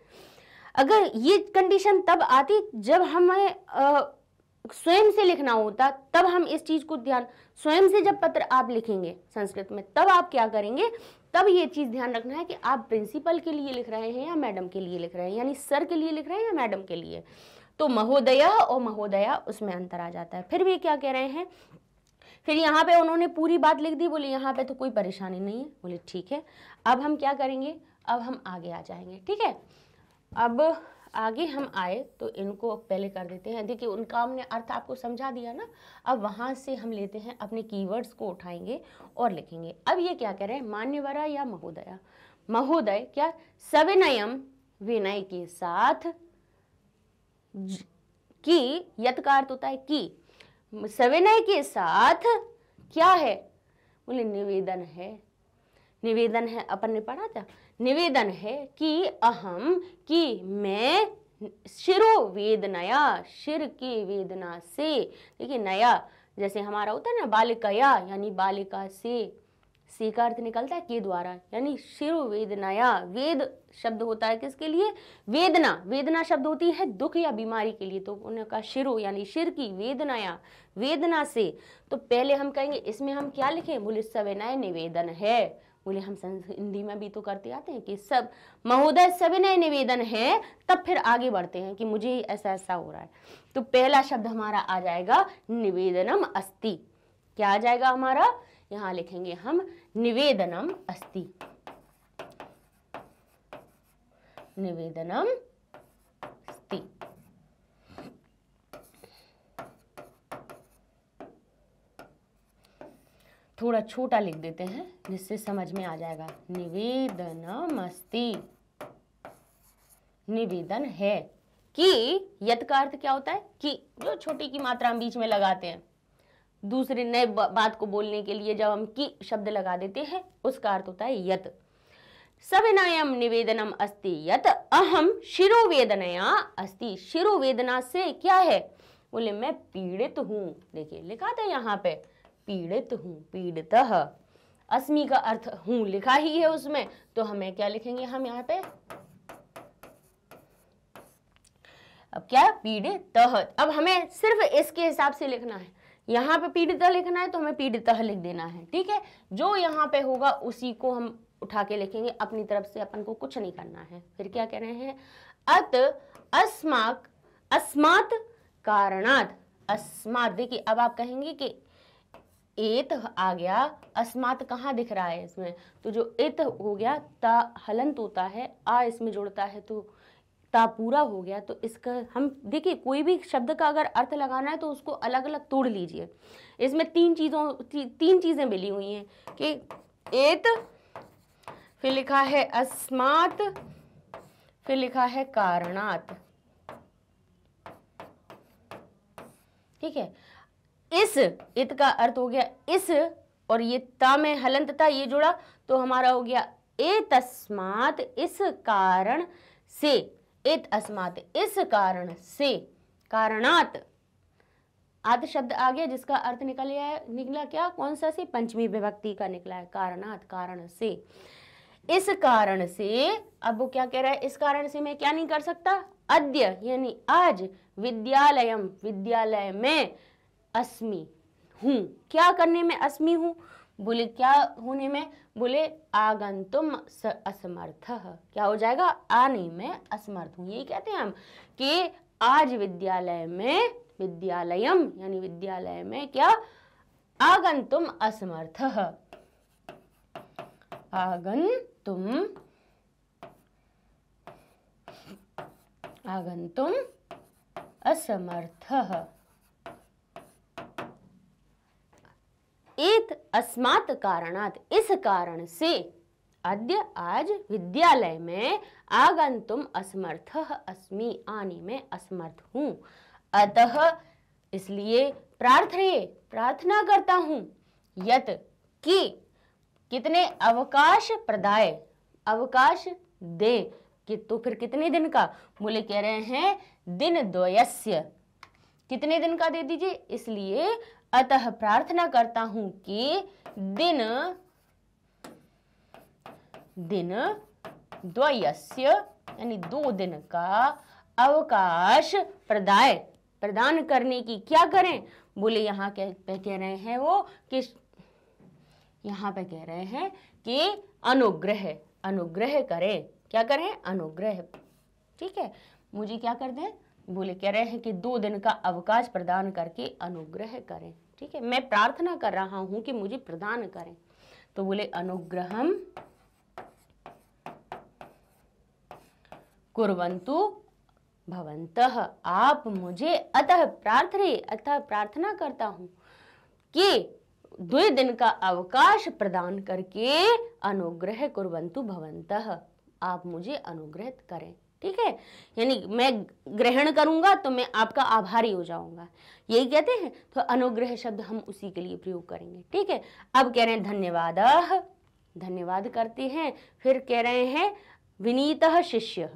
अगर ये कंडीशन तब आती जब हमें स्वयं से लिखना होता तब हम इस चीज़ को ध्यान स्वयं से जब पत्र आप लिखेंगे संस्कृत में तब आप क्या करेंगे तब ये चीज़ ध्यान रखना है कि आप प्रिंसिपल के लिए लिख रहे हैं या मैडम के लिए लिख रहे हैं यानी सर के लिए लिख रहे हैं या मैडम के लिए तो महोदया और महोदया उसमें अंतर आ जाता है फिर भी क्या कह रहे हैं फिर यहाँ पे उन्होंने पूरी बात लिख दी बोले यहाँ पे तो कोई परेशानी नहीं है बोले ठीक है अब हम क्या करेंगे अब हम आगे आ जाएंगे ठीक है अब आगे हम आए तो इनको पहले कर देते हैं देखिए उनका हमने अर्थ आपको समझा दिया ना अब वहाँ से हम लेते हैं अपने कीवर्ड्स को उठाएंगे और लिखेंगे अब ये क्या कह रहे हैं मान्यवरा या महोदया महोदय क्या सविनयम विनय के साथ की यथकार्थ होता है की सविनय के साथ क्या है बोले निवेदन है निवेदन है अपन ने पढ़ा था निवेदन है कि अहम कि मैं शिरो नया शिर की वेदना से देखिए नया जैसे हमारा होता है ना बालिकया यानी बालिका से सी का अर्थ निकलता है के द्वारा यानी शिरो वेदनाया वेद शब्द होता है किसके लिए वेदना वेदना शब्द होती है दुख या बीमारी के लिए तो उन्हें कहा शिरो यानी शिर की वेदनाया वेदना से तो पहले हम कहेंगे इसमें हम क्या लिखें बोले सविनय निवेदन है बोले हम हिंदी में भी तो करते आते हैं कि सब महोदय सविनय निवेदन है तब फिर आगे बढ़ते हैं कि मुझे ऐसा ऐसा हो रहा है तो पहला शब्द हमारा आ जाएगा निवेदनम अस्ति क्या आ जाएगा हमारा यहां लिखेंगे हम निवेदनम अस्ति निवेदनम अस्ति थोड़ा छोटा लिख देते हैं जिससे समझ में आ जाएगा निवेदनम अस्ति निवेदन है कि यथ का अर्थ क्या होता है कि जो छोटी की मात्रा हम बीच में लगाते हैं दूसरे नए बात को बोलने के लिए जब हम की शब्द लगा देते हैं उसका अर्थ होता है यत सविनयम निवेदनम अस्ति यत अहम शिरोवेदनया अस्ति शिरोवेदना से क्या है बोले मैं पीड़ित हूँ देखिए लिखा था यहाँ पे पीड़ित हूँ पीड़ित अस्मि का अर्थ हूँ लिखा ही है उसमें तो हमें क्या लिखेंगे हम यहाँ पे अब क्या पीड़ित अब हमें सिर्फ इसके हिसाब से लिखना है यहाँ पे पीड़िता लिखना है तो हमें पीड़िता लिख देना है ठीक है जो यहाँ पे होगा उसी को हम उठा के लिखेंगे अपनी तरफ से अपन को कुछ नहीं करना है फिर क्या कह रहे हैं अत अस्माक अस्मात कारणात अस्मात देखिए अब आप कहेंगे कि एत आ गया अस्मात कहाँ दिख रहा है इसमें तो जो एत हो गया ता हलंत होता है आ इसमें जुड़ता है तो ता पूरा हो गया तो इसका हम देखिए कोई भी शब्द का अगर अर्थ लगाना है तो उसको अलग अलग तोड़ लीजिए इसमें तीन चीज़ों ती, तीन चीज़ें मिली हुई हैं कि एत फिर लिखा है अस्मात फिर लिखा है कारणात ठीक है इस इत का अर्थ हो गया इस और ये ता में हलंत था ये जुड़ा तो हमारा हो गया ए तस्मात इस कारण से इत अस्मात इस कारण से कारणात आद शब्द आ गया जिसका अर्थ निकल गया है निकला क्या कौन सा से पंचमी विभक्ति का निकला है कारणात कारण से इस कारण से अब वो क्या कह रहा है इस कारण से मैं क्या नहीं कर सकता अद्य यानी आज विद्यालयम विद्यालय में अस्मि हूँ क्या करने में अस्मि हूँ बोले क्या होने में बोले आगंतुम असमर्थ क्या हो जाएगा आने में असमर्थ हूँ यही कहते हैं हम कि आज विद्यालय में विद्यालयम यानी विद्यालय में क्या आगंतुम असमर्थ आगंतुम आगंतुम असमर्थ एत अस्मात् कारणात् इस कारण से अद्य आज विद्यालय में आगंतुम असमर्थ अस्मि आने में असमर्थ हूँ अतः इसलिए प्रार्थने प्रार्थना करता हूँ यत कि कितने अवकाश प्रदाय अवकाश दे कि तो फिर कितने दिन का बोले कह रहे हैं दिन द्वयस्य कितने दिन का दे दीजिए इसलिए अतः प्रार्थना करता हूं कि दिन दिन द्वयस्य यानी दो दिन का अवकाश प्रदाय प्रदान करने की क्या करें बोले यहाँ कह पे कह रहे हैं वो कि यहाँ पे कह रहे हैं कि अनुग्रह अनुग्रह करें क्या करें अनुग्रह ठीक है मुझे क्या कर दें बोले कह रहे हैं कि दो दिन का अवकाश प्रदान करके अनुग्रह करें ठीक है मैं प्रार्थना कर रहा हूं कि मुझे प्रदान करें तो बोले अनुग्रहम कुरवंतु भवंत आप मुझे अतः प्रार्थने अतः प्रार्थना करता हूं कि दो दिन का अवकाश प्रदान करके अनुग्रह कुरवंतु भवंत आप मुझे अनुग्रहित करें ठीक है यानी मैं ग्रहण करूंगा तो मैं आपका आभारी हो जाऊंगा यही कहते हैं तो अनुग्रह शब्द हम उसी के लिए प्रयोग करेंगे ठीक है अब कह रहे हैं धन्यवाद धन्यवाद करते हैं फिर कह रहे हैं विनीत शिष्य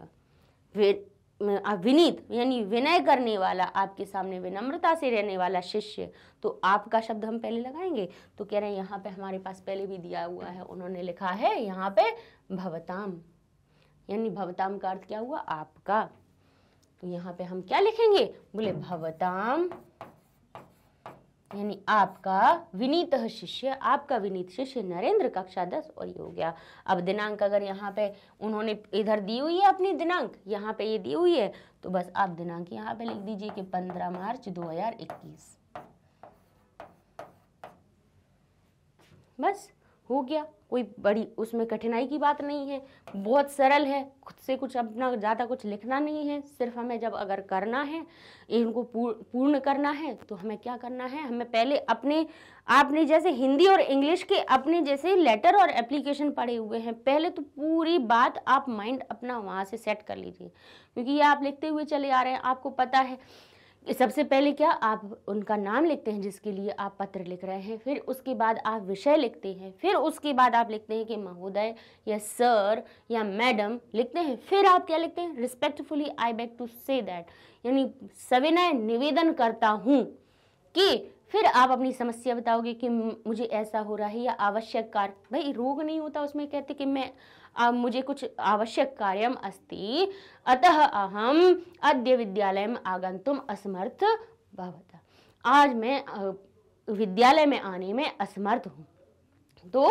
विनीत यानी विनय करने वाला आपके सामने विनम्रता से रहने वाला शिष्य तो आपका शब्द हम पहले लगाएंगे तो कह रहे हैं यहाँ पे हमारे पास पहले भी दिया हुआ है उन्होंने लिखा है यहाँ पे भवताम यानी भवताम का अर्थ क्या हुआ आपका तो यहाँ पे हम क्या लिखेंगे बोले भवताम यानी आपका विनीत शिष्य आपका विनीत शिष्य नरेंद्र कक्षा दस और ये हो गया अब दिनांक अगर यहाँ पे उन्होंने इधर दी हुई है अपनी दिनांक यहाँ पे ये दी हुई है तो बस आप दिनांक यहाँ पे लिख दीजिए कि पंद्रह मार्च दो हजार इक्कीस बस हो गया कोई बड़ी उसमें कठिनाई की बात नहीं है बहुत सरल है खुद से कुछ अपना ज़्यादा कुछ लिखना नहीं है सिर्फ हमें जब अगर करना है इनको पूर्ण करना है तो हमें क्या करना है हमें पहले अपने आपने जैसे हिंदी और इंग्लिश के अपने जैसे लेटर और एप्लीकेशन पढ़े हुए हैं पहले तो पूरी बात आप माइंड अपना वहाँ से सेट कर लीजिए क्योंकि ये आप लिखते हुए चले आ रहे हैं आपको पता है सबसे पहले क्या आप उनका नाम लिखते हैं जिसके लिए आप पत्र लिख रहे हैं फिर उसके बाद आप विषय लिखते हैं फिर उसके बाद आप लिखते हैं कि महोदय या सर या मैडम लिखते हैं फिर आप क्या लिखते हैं respectfully I beg to say that यानी सविनय निवेदन करता हूँ कि फिर आप अपनी समस्या बताओगे कि मुझे ऐसा हो रहा है या आवश्यक कार्य भाई रोग नहीं होता उसमें कहते कि मैं मुझे कुछ आवश्यक कार्यम् अस्ति अतः अहम अद्य विद्यालयम् आगन्तुम् असमर्थ भवत आज मैं विद्यालय में आने में असमर्थ हूँ तो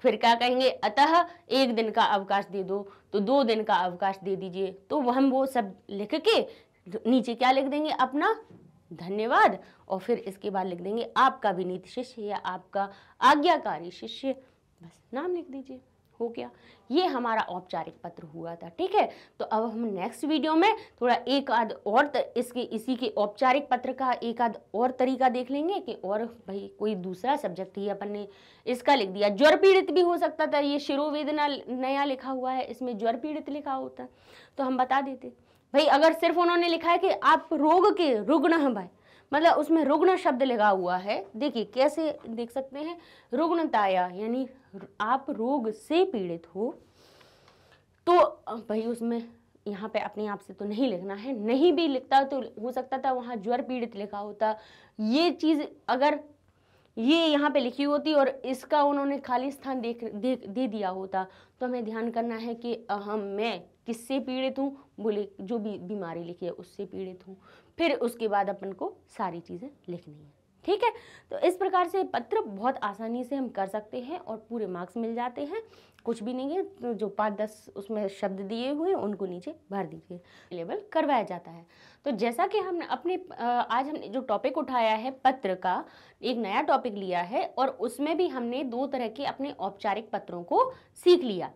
फिर क्या कहेंगे अतः एक दिन का अवकाश दे दो तो दो दिन का अवकाश दे दीजिए तो हम वो सब लिख के नीचे क्या लिख देंगे अपना धन्यवाद और फिर इसके बाद लिख देंगे आपका विनीत शिष्य या आपका आज्ञाकारी शिष्य बस नाम लिख दीजिए हो गया ये हमारा औपचारिक पत्र हुआ था ठीक है तो अब हम नेक्स्ट वीडियो में थोड़ा एक आध और तर, इसके इसी के औपचारिक पत्र का एक आध और तरीका देख लेंगे कि और भाई कोई दूसरा सब्जेक्ट ही अपन ने इसका लिख दिया ज्वर पीड़ित भी हो सकता था ये शिरोवेदना नया लिखा हुआ है इसमें ज्वर पीड़ित लिखा होता तो हम बता देते भाई अगर सिर्फ उन्होंने लिखा है कि आप रोग के रुग्ण हैं भाई मतलब उसमें रुग्ण शब्द लगा हुआ है देखिए कैसे देख सकते हैं रुग्णताया यानी आप रोग से पीड़ित हो तो भाई उसमें यहाँ पे अपने आप से तो नहीं लिखना है नहीं भी लिखता तो हो सकता था वहाँ ज्वर पीड़ित लिखा होता ये चीज़ अगर ये यहाँ पे लिखी होती और इसका उन्होंने खाली स्थान देख दे, दे दिया होता तो हमें ध्यान करना है कि हम मैं किससे पीड़ित हूँ बोले जो भी बीमारी लिखी है उससे पीड़ित हूँ फिर उसके बाद अपन को सारी चीज़ें लिखनी है ठीक है तो इस प्रकार से पत्र बहुत आसानी से हम कर सकते हैं और पूरे मार्क्स मिल जाते हैं कुछ भी नहीं है तो जो पाँच दस उसमें शब्द दिए हुए उनको नीचे भर दीजिए अवेलेबल करवाया जाता है तो जैसा कि हमने अपने आज हमने जो टॉपिक उठाया है पत्र का एक नया टॉपिक लिया है और उसमें भी हमने दो तरह के अपने औपचारिक पत्रों को सीख लिया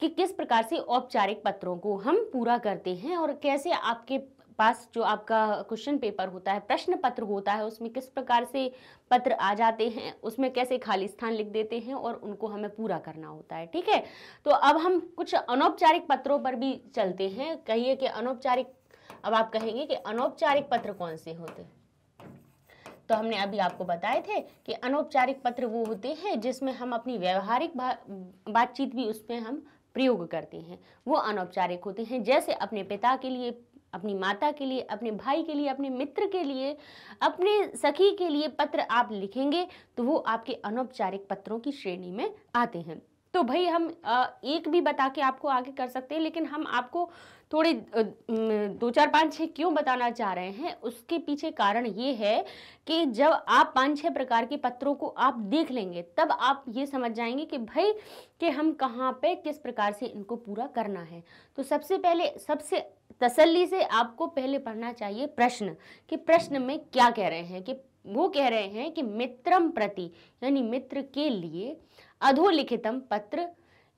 कि किस प्रकार से औपचारिक पत्रों को हम पूरा करते हैं और कैसे आपके पास जो आपका क्वेश्चन पेपर होता है प्रश्न पत्र होता है उसमें किस प्रकार से पत्र आ जाते हैं उसमें कैसे खाली स्थान लिख देते हैं और उनको हमें पूरा करना होता है ठीक है तो अब हम कुछ अनौपचारिक पत्रों पर भी चलते हैं कहिए कि अनौपचारिक अब आप कहेंगे कि अनौपचारिक पत्र कौन से होते हैं तो हमने अभी आपको बताए थे कि अनौपचारिक पत्र वो होते हैं जिसमें हम अपनी व्यवहारिक बा, बातचीत भी उसमें हम प्रयोग करते हैं वो अनौपचारिक होते हैं जैसे अपने पिता के लिए अपनी माता के लिए अपने भाई के लिए अपने मित्र के लिए अपने सखी के लिए पत्र आप लिखेंगे तो वो आपके अनौपचारिक पत्रों की श्रेणी में आते हैं तो भाई हम एक भी बता के आपको आगे कर सकते हैं लेकिन हम आपको थोड़े दो चार पाँच छः क्यों बताना चाह रहे हैं उसके पीछे कारण ये है कि जब आप पाँच छः प्रकार के पत्रों को आप देख लेंगे तब आप ये समझ जाएंगे कि भाई कि हम कहाँ पे किस प्रकार से इनको पूरा करना है तो सबसे पहले सबसे तसल्ली से आपको पहले पढ़ना चाहिए प्रश्न कि प्रश्न में क्या कह रहे हैं कि वो कह रहे हैं कि मित्रम प्रति यानी मित्र के लिए अधोलिखितम पत्र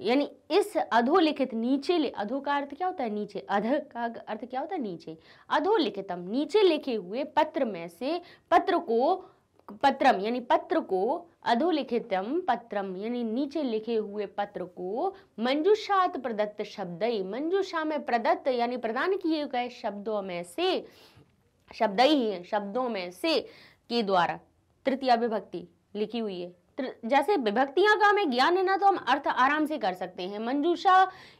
यानी इस अधोलिखित नीचे अधो का अर्थ क्या होता है नीचे अध का अर्थ क्या होता है नीचे अधोलिखितम नीचे लिखे हुए पत्र में से पत्र को पत्रम यानी पत्र को अधोलिखितम पत्रम यानी नीचे लिखे हुए पत्र को मंजुषात प्रदत्त शब्द मंजुषा में प्रदत्त यानी प्रदान किए गए शब्दों में से शब्द ही शब्दों में से के द्वारा तृतीय विभक्ति लिखी हुई है जैसे विभक्तियां का हमें ज्ञान है ना तो हम अर्थ आराम से कर सकते हैं मंजूषा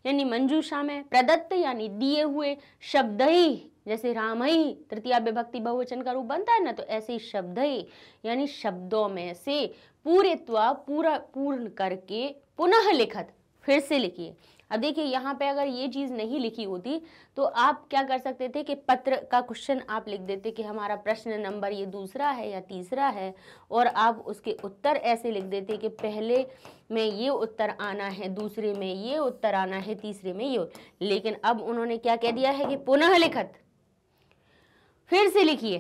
यानी मंजूषा में प्रदत्त यानी दिए हुए शब्द ही जैसे राम ही तृतीय विभक्ति बहुवचन का रूप बनता है ना तो ऐसे ही शब्द ही यानी शब्दों में से पूरे पूरा पूर्ण करके पुनः लिखत फिर से लिखिए अब देखिए यहाँ पे अगर ये चीज़ नहीं लिखी होती तो आप क्या कर सकते थे कि पत्र का क्वेश्चन आप लिख देते कि हमारा प्रश्न नंबर ये दूसरा है या तीसरा है और आप उसके उत्तर ऐसे लिख देते कि पहले में ये उत्तर आना है दूसरे में ये उत्तर आना है तीसरे में ये लेकिन अब उन्होंने क्या कह दिया है कि पुनः लिखत फिर से लिखिए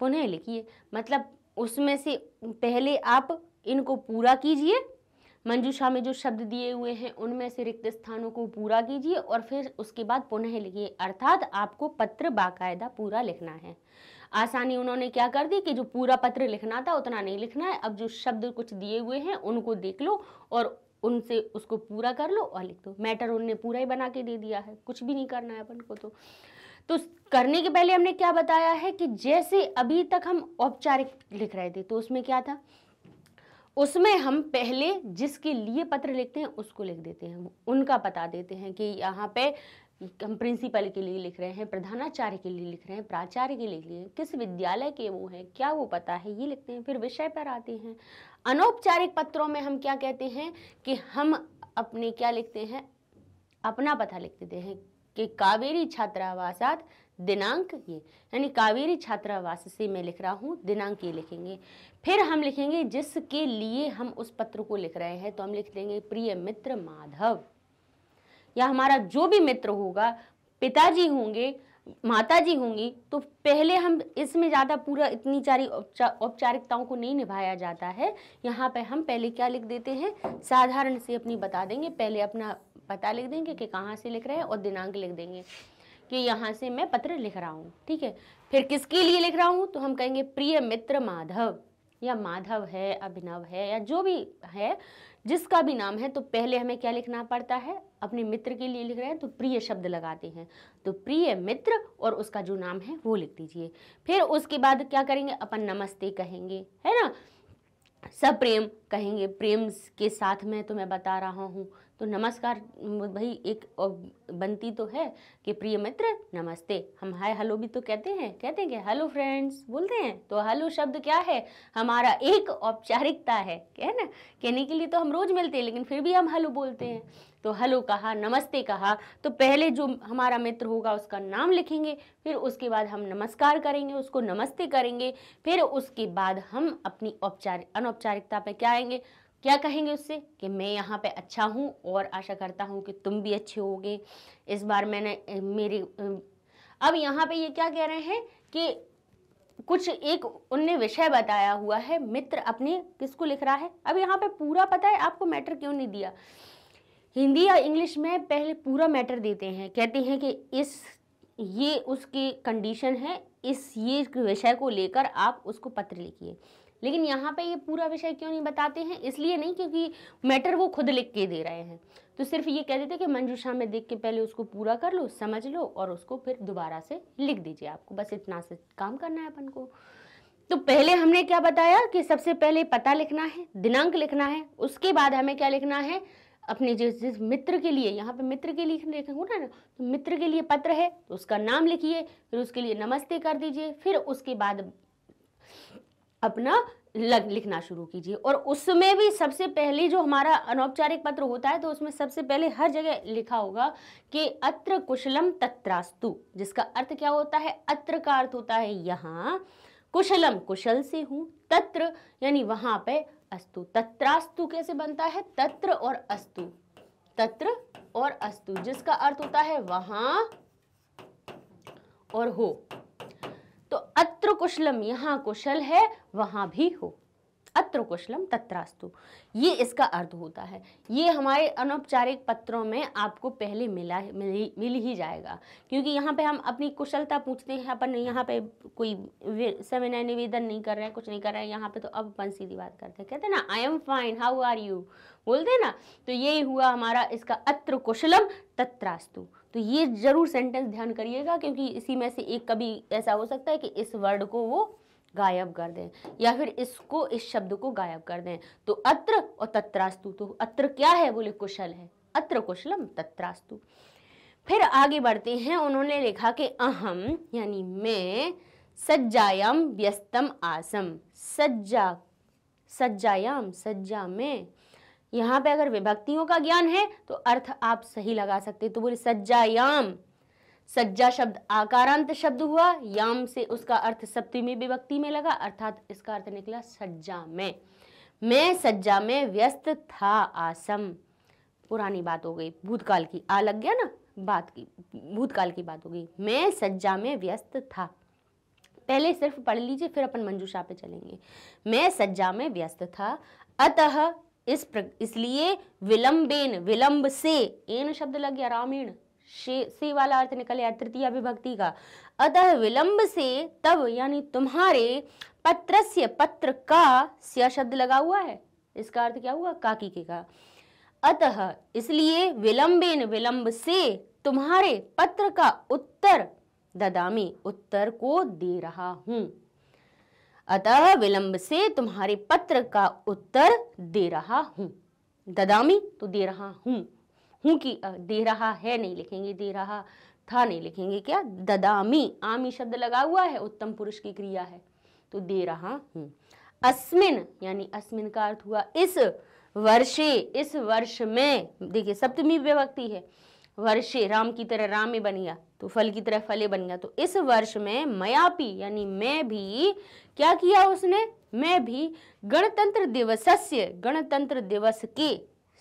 पुनः लिखिए मतलब उसमें से पहले आप इनको पूरा कीजिए मंजूषा में जो शब्द दिए हुए हैं उनमें से रिक्त स्थानों को पूरा कीजिए और फिर उसके बाद पुनः लिखिए अर्थात आपको पत्र बाकायदा पूरा लिखना है आसानी उन्होंने क्या कर दी कि जो पूरा पत्र लिखना था उतना नहीं लिखना है अब जो शब्द कुछ दिए हुए हैं उनको देख लो और उनसे उसको पूरा कर लो और लिख दो मैटर उनने पूरा ही बना के दे दिया है कुछ भी नहीं करना है अपन को तो तो करने के पहले हमने क्या बताया है कि जैसे अभी तक हम औपचारिक लिख रहे थे तो उसमें क्या था उसमें हम पहले जिसके लिए पत्र लिखते हैं उसको लिख देते हैं उनका बता देते हैं कि यहाँ पे हम प्रिंसिपल के लिए लिख रहे हैं प्रधानाचार्य के लिए लिख रहे हैं प्राचार्य के लिए लिख रहे हैं किस विद्यालय के वो हैं क्या वो पता है ये लिखते हैं फिर विषय पर आते हैं अनौपचारिक पत्रों में हम क्या कहते हैं कि हम अपने क्या लिखते हैं अपना पता लिख देते हैं कि कावेरी छात्रावास दिनांक ये यानी कावेरी छात्रावास से मैं लिख रहा हूँ दिनांक ये लिखेंगे फिर हम लिखेंगे जिसके लिए हम उस पत्र को लिख रहे हैं तो हम लिख देंगे प्रिय मित्र माधव या हमारा जो भी मित्र होगा पिताजी होंगे माता जी होंगी तो पहले हम इसमें ज़्यादा पूरा इतनी सारी औपचारिकताओं को नहीं निभाया जाता है यहाँ पे हम पहले क्या लिख देते हैं साधारण से अपनी बता देंगे पहले अपना पता लिख देंगे कि कहाँ से लिख रहे हैं और दिनांक लिख देंगे कि यहाँ से मैं पत्र लिख रहा हूँ ठीक है फिर किसके लिए लिख रहा हूँ तो हम कहेंगे प्रिय मित्र माधव या माधव है अभिनव है या जो भी है जिसका भी नाम है तो पहले हमें क्या लिखना पड़ता है अपने मित्र के लिए लिख रहे हैं तो प्रिय शब्द लगाते हैं तो प्रिय मित्र और उसका जो नाम है वो लिख दीजिए फिर उसके बाद क्या करेंगे अपन नमस्ते कहेंगे है ना सब प्रेम कहेंगे प्रेम के साथ में तो मैं बता रहा हूँ तो नमस्कार भाई एक बनती तो है कि प्रिय मित्र नमस्ते हम हाय हेलो भी तो कहते हैं कहते हैं कि हेलो फ्रेंड्स बोलते हैं तो हेलो शब्द क्या है हमारा एक औपचारिकता है है ना कहने के लिए तो हम रोज़ मिलते हैं लेकिन फिर भी हम हेलो बोलते हैं तो हेलो कहा नमस्ते कहा तो पहले जो हमारा मित्र होगा उसका नाम लिखेंगे फिर उसके बाद हम नमस्कार करेंगे उसको नमस्ते करेंगे फिर उसके बाद हम अपनी औपचारिक अनौपचारिकता पर क्या आएंगे क्या कहेंगे उससे कि मैं यहाँ पे अच्छा हूँ और आशा करता हूँ कि तुम भी अच्छे हो इस बार मैंने मेरी अब यहाँ पे ये क्या कह रहे हैं कि कुछ एक उनने विषय बताया हुआ है मित्र अपने किसको लिख रहा है अब यहाँ पे पूरा पता है आपको मैटर क्यों नहीं दिया हिंदी या इंग्लिश में पहले पूरा मैटर देते हैं कहते हैं कि इस ये उसकी कंडीशन है इस ये विषय को लेकर आप उसको पत्र लिखिए लेकिन यहाँ पे ये पूरा विषय क्यों नहीं बताते हैं इसलिए नहीं क्योंकि मैटर वो खुद लिख के दे रहे हैं तो सिर्फ ये कह देते कि मंजूषा में देख के पहले उसको पूरा कर लो समझ लो और उसको फिर दोबारा से लिख दीजिए आपको बस इतना से काम करना है अपन को तो पहले हमने क्या बताया कि सबसे पहले पता लिखना है दिनांक लिखना है उसके बाद हमें क्या लिखना है अपने जिस जिस मित्र के लिए यहाँ पे मित्र के लिए लिखूँ ना तो मित्र के लिए पत्र है तो उसका नाम लिखिए फिर उसके लिए नमस्ते कर दीजिए फिर उसके बाद अपना लग, लिखना शुरू कीजिए और उसमें भी सबसे पहले जो हमारा अनौपचारिक पत्र होता है तो उसमें सबसे पहले हर जगह लिखा होगा कि अत्र कुशलम तत्रास्तु जिसका अर्थ क्या होता है अत्र का अर्थ होता है यहाँ कुशलम कुशल से हूँ तत्र यानी वहाँ पे अस्तु तत्रास्तु कैसे बनता है तत्र और अस्तु तत्र और अस्तु जिसका अर्थ होता है वहाँ और हो तो अत्र कुशलम यहाँ कुशल है वहाँ भी हो अत्र कुशलम तत्रास्तु ये इसका अर्थ होता है ये हमारे अनौपचारिक पत्रों में आपको पहले मिला मिल, मिल ही जाएगा क्योंकि यहाँ पे हम अपनी कुशलता पूछते हैं अपन यहाँ पे कोई सविनय निवेदन नहीं कर रहे हैं कुछ नहीं कर रहे हैं यहाँ पे तो अब अपन सीधी बात करते हैं कहते हैं ना I am fine how are you बोलते हैं ना तो यही हुआ हमारा इसका अत्र कुशलम तत्रास्तु तो ये ज़रूर सेंटेंस ध्यान करिएगा क्योंकि इसी में से एक कभी ऐसा हो सकता है कि इस वर्ड को वो गायब कर दें या फिर इसको इस शब्द को गायब कर दें तो अत्र और तत्रास्तु तो अत्र क्या है बोले कुशल है अत्र कुशलम तत्रास्तु फिर आगे बढ़ते हैं उन्होंने लिखा कि अहम यानी मैं सज्जायाम व्यस्तम आसम सज्जा सज्जायाम सज्जा में यहाँ पे अगर विभक्तियों का ज्ञान है तो अर्थ आप सही लगा सकते तो बोले सज्जायाम सज्जा शब्द आकारांत शब्द हुआ याम से उसका अर्थ सप्तमी विभक्ति में लगा अर्थात इसका अर्थ निकला सज्जा में मैं सज्जा में व्यस्त था आसम पुरानी बात हो गई भूतकाल की आ लग गया ना बात की भूतकाल की बात हो गई मैं सज्जा में व्यस्त था पहले सिर्फ पढ़ लीजिए फिर अपन मंजूषा पे चलेंगे मैं सज्जा में व्यस्त था अतः इस इसलिए विलंबेन विलंब से एन शब्द लग गया रामीण से वाला अर्थ निकल गया तृतीय विभक्ति का अतः विलंब से तब यानी तुम्हारे पत्रस्य पत्र का स्य शब्द लगा हुआ है इसका अर्थ क्या हुआ काकी के का अतः इसलिए विलंबेन विलंब से तुम्हारे पत्र का उत्तर ददामी उत्तर को दे रहा हूं अतः विलंब से तुम्हारे पत्र का उत्तर दे रहा हूं ददामी तो दे रहा हूं हूं कि दे रहा है नहीं लिखेंगे दे रहा था नहीं लिखेंगे क्या ददामी आमी शब्द लगा हुआ है उत्तम पुरुष की क्रिया है तो दे रहा हूं अस्मिन यानी अस्मिन का अर्थ हुआ इस वर्षे इस वर्ष में देखिए सप्तमी विभक्ति है वर्षे राम की तरह राम में बन गया तो फल की तरह फले बन गया तो इस वर्ष में मयापी यानी मैं भी क्या किया उसने मैं भी गणतंत्र दिवसस्य गणतंत्र दिवस के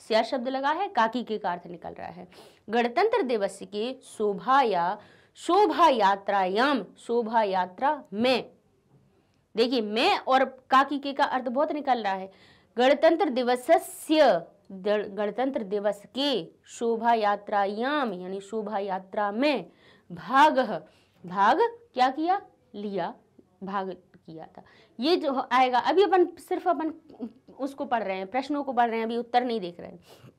स्या शब्द लगा है काकी के अर्थ निकल रहा है गणतंत्र दिवस के शोभा या शोभा यात्रायाम शोभा यात्रा में देखिए मैं और काकी के का अर्थ बहुत निकल रहा है गणतंत्र दिवसस्य गणतंत्र दिवस के शोभा यात्रायाम यानी शोभा यात्रा में भाग भाग क्या किया लिया भाग किया था ये जो आएगा अभी अपन सिर्फ अपन उसको पढ़ रहे हैं प्रश्नों को पढ़ रहे हैं अभी उत्तर नहीं देख रहे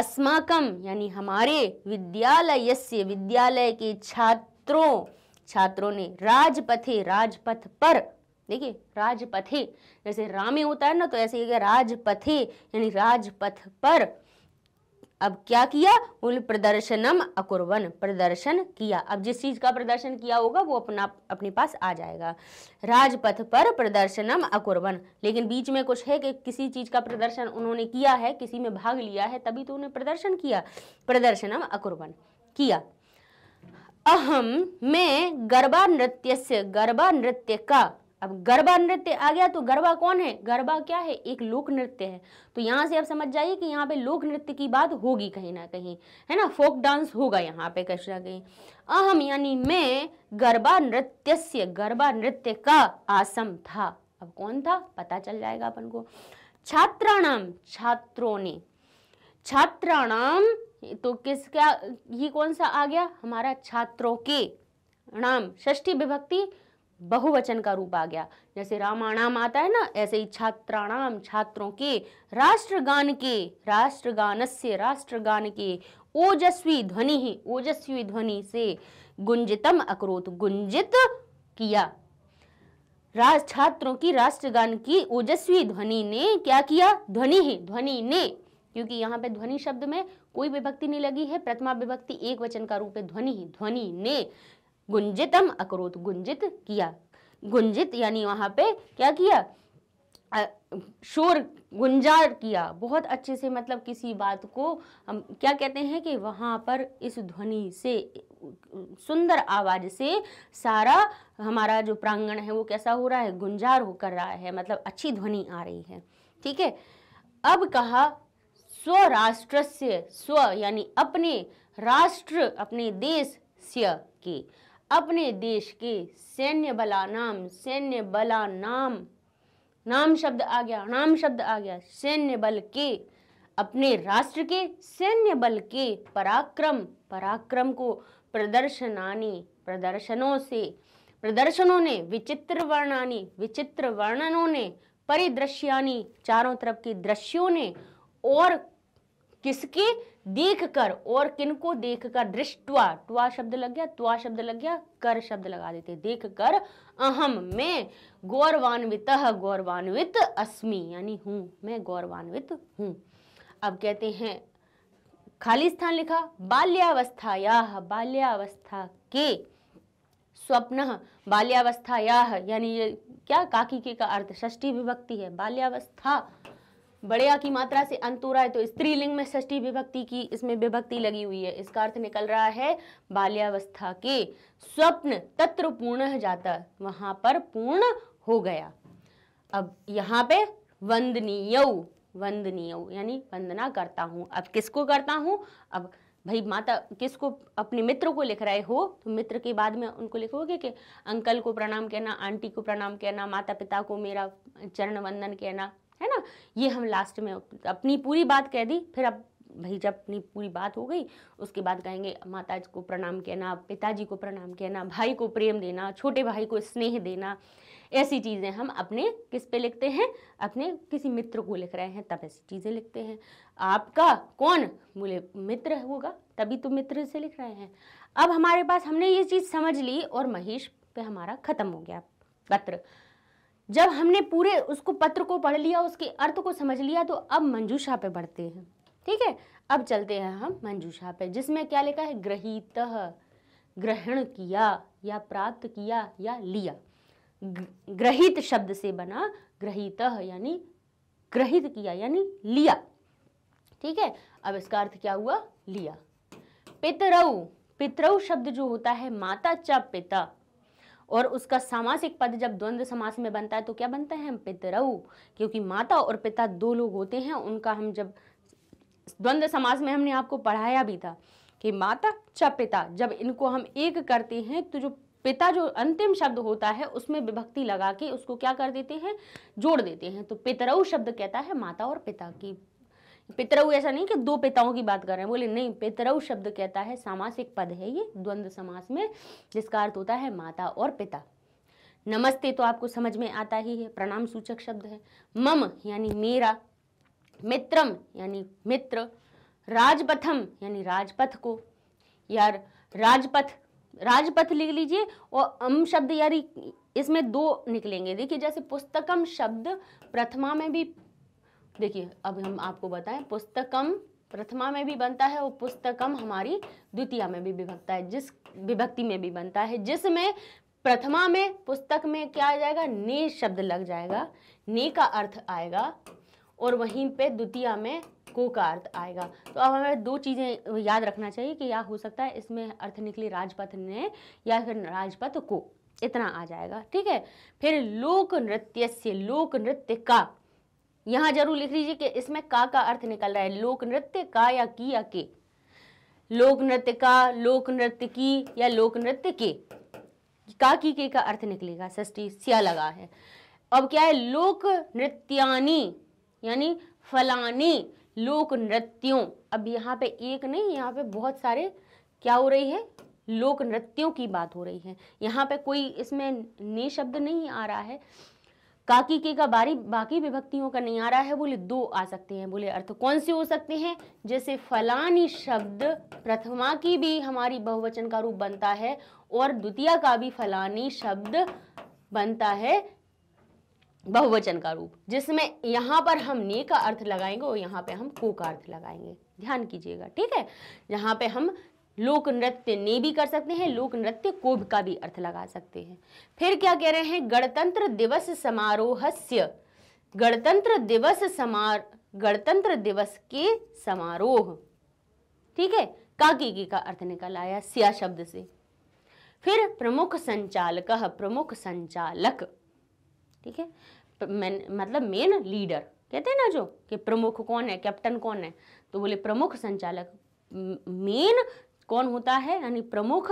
अस्माकम यानी हमारे विद्यालय से विद्यालय के छात्रों छात्रों ने राजपथे राजपथ पर देखिए राजपथे जैसे रामे होता है ना तो ऐसे राजपथे यानी राजपथ पर अब क्या किया उन प्रदर्शनम अकुर्वन प्रदर्शन किया अब जिस चीज़ का प्रदर्शन किया होगा वो अपना अपने पास आ जाएगा राजपथ पर प्रदर्शनम अकुर्वन लेकिन बीच में कुछ है कि किसी चीज़ का प्रदर्शन उन्होंने किया है किसी में भाग लिया है तभी तो उन्हें प्रदर्शन किया प्रदर्शनम अकुर्वन किया अहम मैं गरबा नृत्य से गरबा नृत्य का अब गरबा नृत्य आ गया तो गरबा कौन है गरबा क्या है एक लोक नृत्य है तो यहाँ से आप समझ जाइए कि यहाँ पे लोक नृत्य की बात होगी कहीं ना कहीं है ना फोक डांस होगा यहाँ पे कहीं ना कहीं अहम यानी मैं गरबा नृत्य गरबा नृत्य का आसम था अब कौन था पता चल जाएगा अपन को छात्राणाम छात्रों ने छात्राणाम तो किस क्या ये कौन सा आ गया हमारा छात्रों के नाम षष्ठी विभक्ति बहुवचन का रूप आ गया जैसे रामाणाम आता है ना ऐसे ही छात्राणाम छात्रों के राष्ट्रगान के राष्ट्रगान से राष्ट्रगान के ओजस्वी ध्वनि ही ओजस्वी ध्वनि से गुंजितम अक्रोत गुंजित किया राज छात्रों की राष्ट्रगान की ओजस्वी ध्वनि ने क्या किया ध्वनि ही ध्वनि ने क्योंकि यहाँ पे ध्वनि शब्द में कोई विभक्ति नहीं लगी है प्रथमा विभक्ति एक वचन का रूप है ध्वनि ही ध्वनि ने गुंजितम अकरोत गुंजित किया गुंजित यानी वहां पे क्या किया शोर गुंजार किया बहुत अच्छे से मतलब किसी बात को हम क्या कहते हैं कि वहाँ पर इस ध्वनि से सुंदर आवाज से सारा हमारा जो प्रांगण है वो कैसा हो रहा है गुंजार हो कर रहा है मतलब अच्छी ध्वनि आ रही है ठीक है अब कहा स्वराष्ट्र से स्व यानी अपने राष्ट्र अपने देश से की अपने देश के सैन्य बला नाम सैन्य बला नाम नाम शब्द आ गया नाम शब्द आ गया सैन्य बल के अपने राष्ट्र के सैन्य बल के पराक्रम पराक्रम को प्रदर्शनानी प्रदर्शनों से प्रदर्शनों ने विचित्र वर्णानी विचित्र वर्णनों ने परिदृश्यानी चारों तरफ के दृश्यों ने और किसकी देख कर और किनको देख कर दृष्टवा ट्वा शब्द लग गया त्वा शब्द लग गया कर शब्द लगा देते देख कर अहम मैं गौरवान्वित गौरवान्वित अस्मि यानी हूँ मैं गौरवान्वित हूँ अब कहते हैं खाली स्थान लिखा बाल्यावस्था या बाल्यावस्था के स्वप्न बाल्यावस्था या यानी ये क्या काकी के का अर्थ षष्ठी विभक्ति है बाल्यावस्था बड़े आ की मात्रा से अंत हो रहा है तो स्त्रीलिंग में षष्ठी विभक्ति की इसमें विभक्ति लगी हुई है इसका अर्थ निकल रहा है बाल्यावस्था के स्वप्न तत्र पूर्ण जाता वहां पर पूर्ण हो गया अब यहाँ पे वंदनीय वंदनीय यानी वंदना करता हूँ अब किसको करता हूँ अब भाई माता किसको अपने मित्र को लिख रहे हो तो मित्र के बाद में उनको लिखोगे कि अंकल को प्रणाम कहना आंटी को प्रणाम कहना माता पिता को मेरा चरण वंदन कहना है ना ये हम लास्ट में अपनी पूरी बात कह दी फिर अब भाई जब अपनी पूरी बात हो गई उसके बाद कहेंगे माता को प्रणाम कहना पिताजी को प्रणाम कहना भाई को प्रेम देना छोटे भाई को स्नेह देना ऐसी चीज़ें हम अपने किस पे लिखते हैं अपने किसी मित्र को लिख रहे हैं तब ऐसी चीज़ें लिखते हैं आपका कौन बोले मित्र होगा तभी तो मित्र से लिख रहे हैं अब हमारे पास हमने ये चीज़ समझ ली और महेश पे हमारा ख़त्म हो गया पत्र जब हमने पूरे उसको पत्र को पढ़ लिया उसके अर्थ को समझ लिया तो अब मंजूषा पे बढ़ते हैं ठीक है अब चलते हैं हम मंजूषा पे जिसमें क्या लिखा है ग्रहित ग्रहण किया या प्राप्त किया या लिया ग्रहित शब्द से बना ग्रहित यानी ग्रहित किया यानी लिया ठीक है अब इसका अर्थ क्या हुआ लिया पितरऊ पितरऊ शब्द जो होता है माता च पिता और उसका सामासिक पद जब द्वंद्व समास में बनता है तो क्या बनता है हम पितरऊ क्योंकि माता और पिता दो लोग होते हैं उनका हम जब द्वंद्व समास में हमने आपको पढ़ाया भी था कि माता च पिता जब इनको हम एक करते हैं तो जो पिता जो अंतिम शब्द होता है उसमें विभक्ति लगा के उसको क्या कर देते हैं जोड़ देते हैं तो पितरऊ शब्द कहता है माता और पिता की पितरऊ ऐसा नहीं कि दो पिताओं की बात कर रहे हैं बोले नहीं पितरऊ शब्द कहता है सामासिक पद है ये द्वंद्व समास में जिसका अर्थ होता है माता और पिता नमस्ते तो आपको समझ में आता ही है प्रणाम सूचक शब्द है मम यानी मेरा मित्रम यानी मित्र राजपथम यानी राजपथ को यार राजपथ राजपथ लिख लीजिए और अम शब्द यारी इसमें दो निकलेंगे देखिए जैसे पुस्तकम शब्द प्रथमा में भी देखिए अब हम आपको बताएं पुस्तकम प्रथमा में भी बनता है और पुस्तकम हमारी द्वितीय में भी विभक्ता है जिस विभक्ति में भी बनता है जिसमें प्रथमा में पुस्तक में क्या आ जाएगा ने शब्द लग जाएगा ने का अर्थ आएगा और वहीं पे द्वितीय में को का अर्थ आएगा तो अब हमें दो चीज़ें याद रखना चाहिए कि या हो सकता है इसमें अर्थ निकले राजपथ ने या फिर राजपथ को इतना आ जाएगा ठीक है फिर लोक नृत्य से लोक नृत्य का यहाँ जरूर लिख लीजिए कि इसमें का का अर्थ निकल रहा है लोक नृत्य का या की या के लोक नृत्य का लोक नृत्य की या लोक नृत्य के का की के का अर्थ निकलेगा षष्टी सिया लगा है अब क्या है लोक नृत्यानी यानी फलानी लोक नृत्यों अब यहाँ पे एक नहीं यहाँ पे बहुत सारे क्या हो रही है लोक नृत्यों की बात हो रही है यहाँ पे कोई इसमें ने शब्द नहीं आ रहा है काकी के का बारी बाकी विभक्तियों का नहीं आ रहा है बोले दो आ सकते हैं बोले अर्थ कौन से हो सकते हैं जैसे फलानी शब्द प्रथमा की भी हमारी बहुवचन का रूप बनता है और द्वितीय का भी फलानी शब्द बनता है बहुवचन का रूप जिसमें यहाँ पर हम ने का अर्थ लगाएंगे और यहाँ पे हम को का अर्थ लगाएंगे ध्यान कीजिएगा ठीक है यहाँ पे हम लोक नृत्य ने भी कर सकते हैं लोक नृत्य भी का भी अर्थ लगा सकते हैं फिर क्या कह रहे हैं गणतंत्र दिवस समारोह गणतंत्र दिवस समार गणतंत्र दिवस के समारोह ठीक है काकी का अर्थ निकल आया सिया शब्द से फिर प्रमुख संचालक प्रमुख संचालक ठीक है मतलब मेन लीडर कहते हैं ना जो कि प्रमुख कौन है कैप्टन कौन है तो बोले प्रमुख संचालक मेन कौन होता है यानी प्रमुख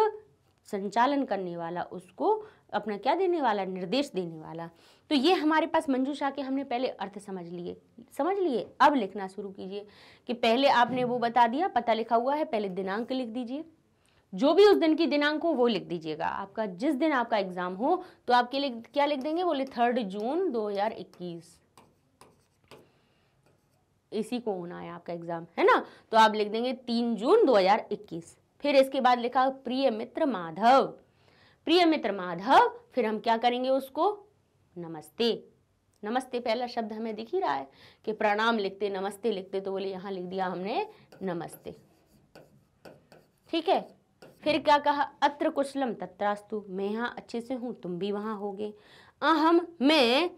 संचालन करने वाला उसको अपना क्या देने वाला निर्देश देने वाला तो ये हमारे पास मंजूषा के हमने पहले अर्थ समझ लिए समझ लिए अब लिखना शुरू कीजिए कि पहले आपने वो बता दिया पता लिखा हुआ है पहले दिनांक लिख दीजिए जो भी उस दिन की दिनांक हो वो लिख दीजिएगा आपका जिस दिन आपका एग्जाम हो तो आपके लिए क्या लिख देंगे बोले थर्ड जून दो इसी को होना है आपका एग्जाम है ना तो आप लिख देंगे तीन जून दो फिर इसके बाद लिखा प्रिय मित्र माधव प्रिय मित्र माधव फिर हम क्या करेंगे उसको नमस्ते नमस्ते पहला शब्द हमें दिख ही रहा है कि प्रणाम लिखते नमस्ते लिखते तो बोले यहाँ लिख दिया हमने नमस्ते ठीक है फिर क्या कहा अत्र कुशलम तत्रास्तु मैं यहां अच्छे से हूँ तुम भी हो होगे अहम मैं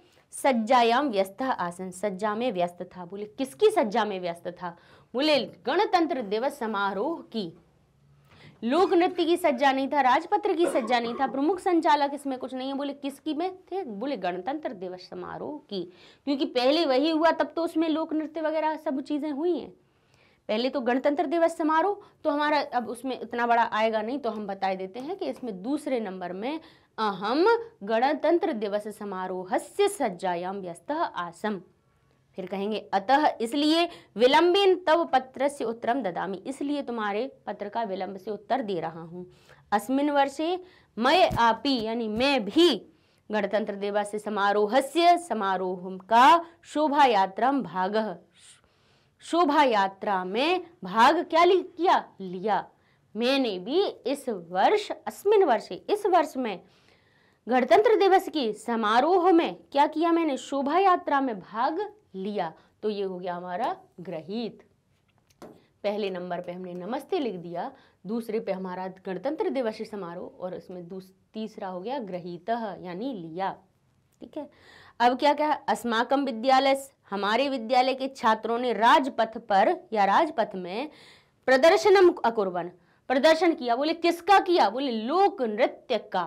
सज्जायाम व्यस्त आसन सज्जा में व्यस्त था बोले किसकी सज्जा में व्यस्त था बोले गणतंत्र दिवस समारोह की लोक नृत्य की सज्जा नहीं था राजपत्र की सज्जा नहीं था प्रमुख संचालक इसमें कुछ नहीं है बोले किसकी में थे बोले गणतंत्र दिवस समारोह की क्योंकि पहले वही हुआ तब तो उसमें लोक नृत्य वगैरह सब चीज़ें हुई हैं पहले तो गणतंत्र दिवस समारोह तो हमारा अब उसमें इतना बड़ा आएगा नहीं तो हम बता देते हैं कि इसमें दूसरे नंबर में अहम गणतंत्र दिवस समारोह सज्जायाम व्यस्त आसम फिर कहेंगे अतः इसलिए विलंबिन तब पत्र से उत्तरम ददामी इसलिए तुम्हारे पत्र का विलंब से उत्तर दे रहा हूँ अस्मिन वर्षे मैं आपी यानी मैं भी गणतंत्र दिवस समारोह से समारोह का शोभा यात्रा भाग शोभा यात्रा में भाग क्या किया लिया मैंने भी इस वर्ष अस्मिन वर्षे इस वर्ष में गणतंत्र दिवस की समारोह में क्या किया मैंने शोभा यात्रा में भाग लिया तो ये हो गया हमारा ग्रहित पहले नंबर पे हमने नमस्ते लिख दिया दूसरे पे हमारा गणतंत्र दिवस समारोह और इसमें तीसरा हो गया ग्रहित यानी लिया ठीक है अब क्या क्या अस्माकम विद्यालय हमारे विद्यालय के छात्रों ने राजपथ पर या राजपथ में प्रदर्शनम अकुर्बन प्रदर्शन किया बोले किसका किया बोले लोक नृत्य का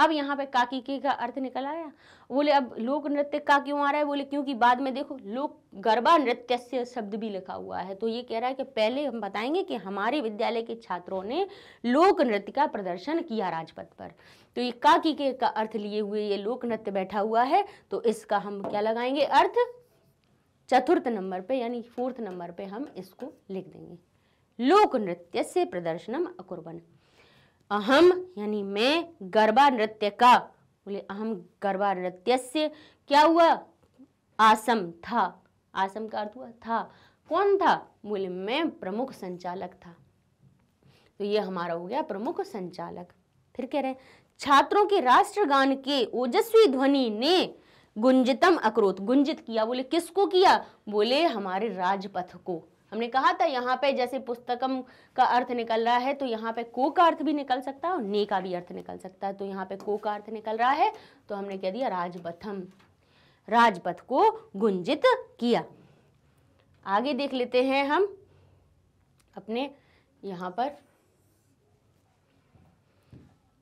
अब यहाँ पे काकी के का अर्थ निकल आया बोले अब लोक नृत्य का क्यों आ रहा है बोले क्योंकि बाद में देखो लोक गरबा नृत्य से शब्द भी लिखा हुआ है तो ये कह रहा है कि पहले हम बताएंगे कि हमारे विद्यालय के छात्रों ने लोक नृत्य का प्रदर्शन किया राजपथ पर तो ये काकी के का अर्थ लिए हुए ये लोक नृत्य बैठा हुआ है तो इसका हम क्या लगाएंगे अर्थ चतुर्थ नंबर पे यानी फोर्थ नंबर पे हम इसको लिख देंगे लोक नृत्य से प्रदर्शनम अकुर्बन अहम यानी मैं गरबा नृत्य का बोले अहम गरबा नृत्य से क्या हुआ आसम था आसम का अर्थ हुआ था कौन था बोले मैं प्रमुख संचालक था तो ये हमारा हो गया प्रमुख संचालक फिर कह रहे छात्रों के राष्ट्रगान के ओजस्वी ध्वनि ने गुंजितम अक्रोत गुंजित किया बोले किसको किया बोले हमारे राजपथ को हमने कहा था यहाँ पे जैसे पुस्तकम का अर्थ निकल रहा है तो यहाँ पे को का अर्थ भी निकल सकता है और ने का भी अर्थ निकल सकता है तो यहाँ पे को का अर्थ निकल रहा है तो हमने कह दिया राजपथम राजपथ को गुंजित किया आगे देख लेते हैं हम अपने यहाँ पर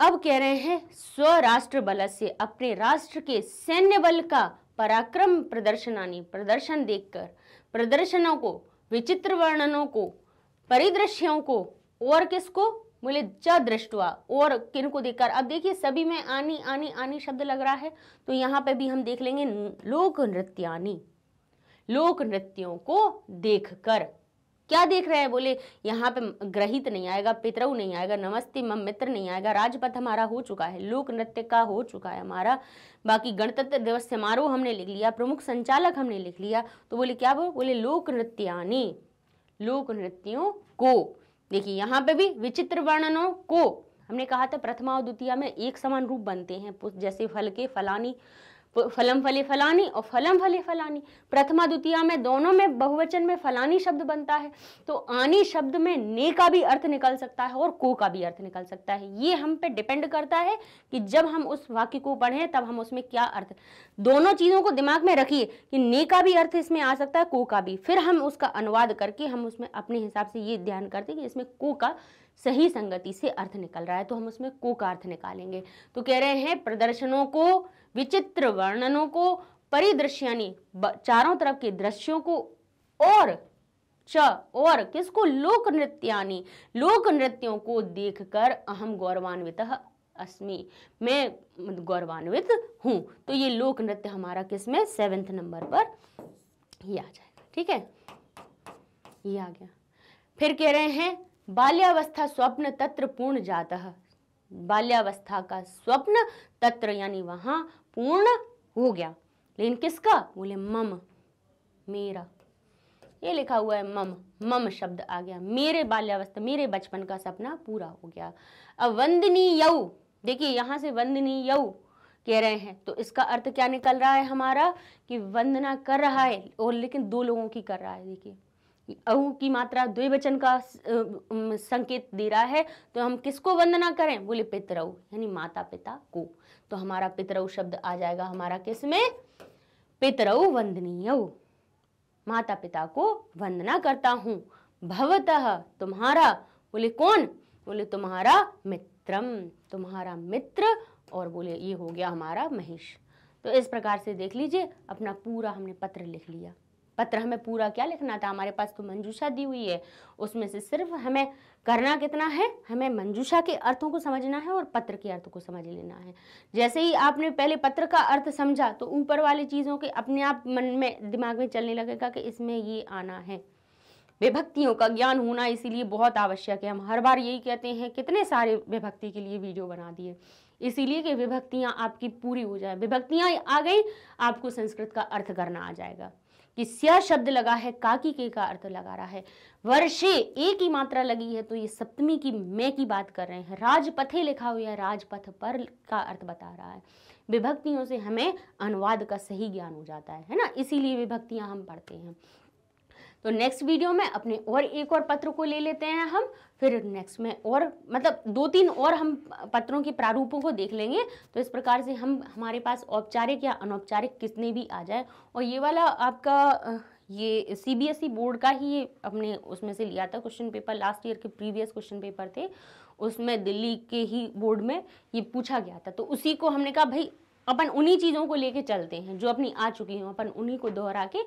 अब कह रहे हैं स्वराष्ट्र बल से अपने राष्ट्र के सैन्य बल का पराक्रम प्रदर्शनानी प्रदर्शन देखकर प्रदर्शनों को विचित्र वर्णनों को परिदृश्यों को और किसको बोले च दृष्टवा और किन को देखकर अब देखिए सभी में आनी आनी आनी शब्द लग रहा है तो यहाँ पे भी हम देख लेंगे लोक नृत्यानी लोक नृत्यों को देखकर क्या देख रहे हैं बोले यहाँ पे ग्रहित नहीं आएगा पितरऊ नहीं आएगा नमस्ते मम मित्र नहीं आएगा राजपथ हमारा हो चुका है लोक नृत्य का हो चुका है हमारा बाकी गणतंत्र दिवस समारोह हमने लिख लिया प्रमुख संचालक हमने लिख लिया तो बोले क्या बोले बोले लोक नृत्यानी लोक नृत्यों को देखिए यहाँ पे भी विचित्र वर्णनों को हमने कहा था प्रथमा और द्वितीय में एक समान रूप बनते हैं जैसे फल के फलानी फलम फली फलानी और फलम फली फलानी प्रथमा द्वितीय में दोनों में बहुवचन में फलानी शब्द बनता है तो आनी शब्द में ने का भी अर्थ निकल सकता है और को का भी अर्थ निकल सकता है ये हम पे डिपेंड करता है कि जब हम उस वाक्य को पढ़ें तब हम उसमें क्या अर्थ दोनों चीज़ों को दिमाग में रखिए कि ने का भी अर्थ इसमें आ सकता है को का भी फिर हम उसका अनुवाद करके हम उसमें अपने हिसाब से ये ध्यान करते कि इसमें को का सही संगति से अर्थ निकल रहा है तो हम उसमें को का अर्थ निकालेंगे तो कह रहे हैं प्रदर्शनों को विचित्र वर्णनों को परिदृश्य यानी चारों तरफ के दृश्यों को और च और किसको लोक नृत्य यानी लोक नृत्यों को देखकर अहम गौरवान्वित अस्मि मैं गौरवान्वित हूँ तो ये लोक नृत्य हमारा किसमें सेवेंथ नंबर पर ही आ जाएगा ठीक है ये आ गया फिर कह रहे हैं बाल्यावस्था स्वप्न तत्र पूर्ण जाता बाल्यावस्था का स्वप्न तत्र यानी वहाँ पूर्ण हो गया लेकिन किसका बोले मम मेरा ये लिखा हुआ है मम मम शब्द आ गया मेरे बाल्यावस्था मेरे बचपन का सपना पूरा हो गया अब वंदनी यऊ देखिए यहां से वंदनी यऊ कह रहे हैं तो इसका अर्थ क्या निकल रहा है हमारा कि वंदना कर रहा है और लेकिन दो लोगों की कर रहा है देखिए अहु की मात्रा द्विवचन का संकेत दे रहा है तो हम किसको वंदना करें बोले पितरऊ यानी माता पिता को तो हमारा पितरऊ शब्द आ जाएगा हमारा किस में पितरऊ वंदनीय माता पिता को वंदना करता हूँ भवतः तुम्हारा बोले कौन बोले तुम्हारा मित्रम तुम्हारा मित्र और बोले ये हो गया हमारा महेश तो इस प्रकार से देख लीजिए अपना पूरा हमने पत्र लिख लिया पत्र हमें पूरा क्या लिखना था हमारे पास तो मंजूषा दी हुई है उसमें से सिर्फ हमें करना कितना है हमें मंजूषा के अर्थों को समझना है और पत्र के अर्थ को समझ लेना है जैसे ही आपने पहले पत्र का अर्थ समझा तो ऊपर वाली चीज़ों के अपने आप मन में दिमाग में चलने लगेगा कि इसमें ये आना है विभक्तियों का ज्ञान होना इसीलिए बहुत आवश्यक है हम हर बार यही कहते हैं कितने सारे विभक्ति के लिए वीडियो बना दिए इसीलिए कि विभक्तियाँ आपकी पूरी हो जाए विभक्तियाँ आ गई आपको संस्कृत का अर्थ करना आ जाएगा कि स्या शब्द लगा है काकी के का अर्थ लगा रहा है वर्षे ए की मात्रा लगी है तो ये सप्तमी की मैं की बात कर रहे हैं राजपथे लिखा हुआ है राजपथ पर का अर्थ बता रहा है विभक्तियों से हमें अनुवाद का सही ज्ञान हो जाता है है ना इसीलिए विभक्तियां हम पढ़ते हैं तो नेक्स्ट वीडियो में अपने और एक और पत्र को ले लेते हैं हम फिर नेक्स्ट में और मतलब दो तीन और हम पत्रों के प्रारूपों को देख लेंगे तो इस प्रकार से हम हमारे पास औपचारिक या अनौपचारिक कितने भी आ जाए और ये वाला आपका ये सीबीएसई बोर्ड e का ही ये अपने उसमें से लिया था क्वेश्चन पेपर लास्ट ईयर के प्रीवियस क्वेश्चन पेपर थे उसमें दिल्ली के ही बोर्ड में ये पूछा गया था तो उसी को हमने कहा भाई अपन उन्हीं चीज़ों को लेके चलते हैं जो अपनी आ चुकी हूँ अपन उन्हीं को दोहरा के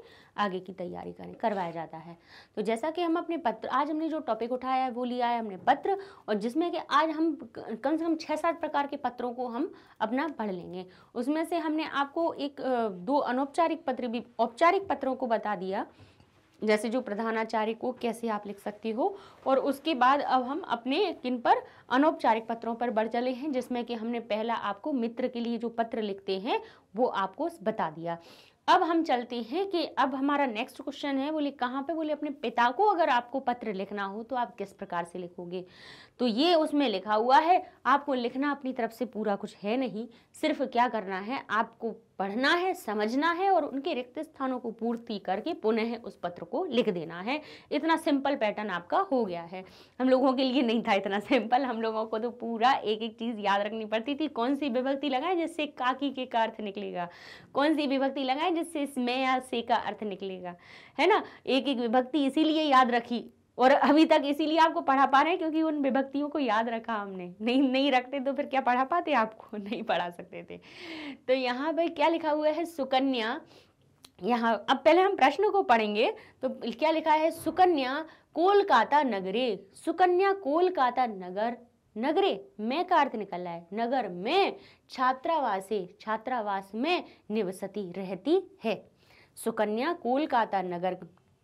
आगे की तैयारी करें करवाया जाता है तो जैसा कि हम अपने पत्र आज हमने जो टॉपिक उठाया है वो लिया है हमने पत्र और जिसमें कि आज हम कम से कम छः सात प्रकार के पत्रों को हम अपना पढ़ लेंगे उसमें से हमने आपको एक दो अनौपचारिक पत्र भी औपचारिक पत्रों को बता दिया जैसे जो प्रधानाचार्य को कैसे आप लिख सकती हो और उसके बाद अब हम अपने किन पर अनौपचारिक पत्रों पर बढ़ चले हैं जिसमें कि हमने पहला आपको मित्र के लिए जो पत्र लिखते हैं वो आपको बता दिया अब हम चलते हैं कि अब हमारा नेक्स्ट क्वेश्चन है बोले कहाँ पे बोले अपने पिता को अगर आपको पत्र लिखना हो तो आप किस प्रकार से लिखोगे तो ये उसमें लिखा हुआ है आपको लिखना अपनी तरफ से पूरा कुछ है नहीं सिर्फ क्या करना है आपको पढ़ना है समझना है और उनके रिक्त स्थानों को पूर्ति करके पुनः उस पत्र को लिख देना है इतना सिंपल पैटर्न आपका हो गया है हम लोगों के लिए नहीं था इतना सिंपल हम लोगों को तो पूरा एक एक चीज़ याद रखनी पड़ती थी कौन सी विभक्ति लगाएं जिससे काकी के का अर्थ निकलेगा कौन सी विभक्ति लगाएं जिससे स्मे या से का अर्थ निकलेगा है ना एक एक विभक्ति इसीलिए याद रखी और अभी तक इसीलिए आपको पढ़ा पा रहे हैं क्योंकि उन विभक्तियों को याद रखा हमने नहीं नहीं रखते तो फिर क्या पढ़ा पाते आपको नहीं पढ़ा सकते थे तो यहाँ पर क्या लिखा हुआ है सुकन्या यहाँ अब पहले हम प्रश्न को पढ़ेंगे तो क्या लिखा है सुकन्या कोलकाता नगरे सुकन्या कोलकाता नगर नगरे में का अर्थ निकल रहा है नगर में छात्रावास छात्रावास में निवसती रहती है सुकन्या कोलकाता नगर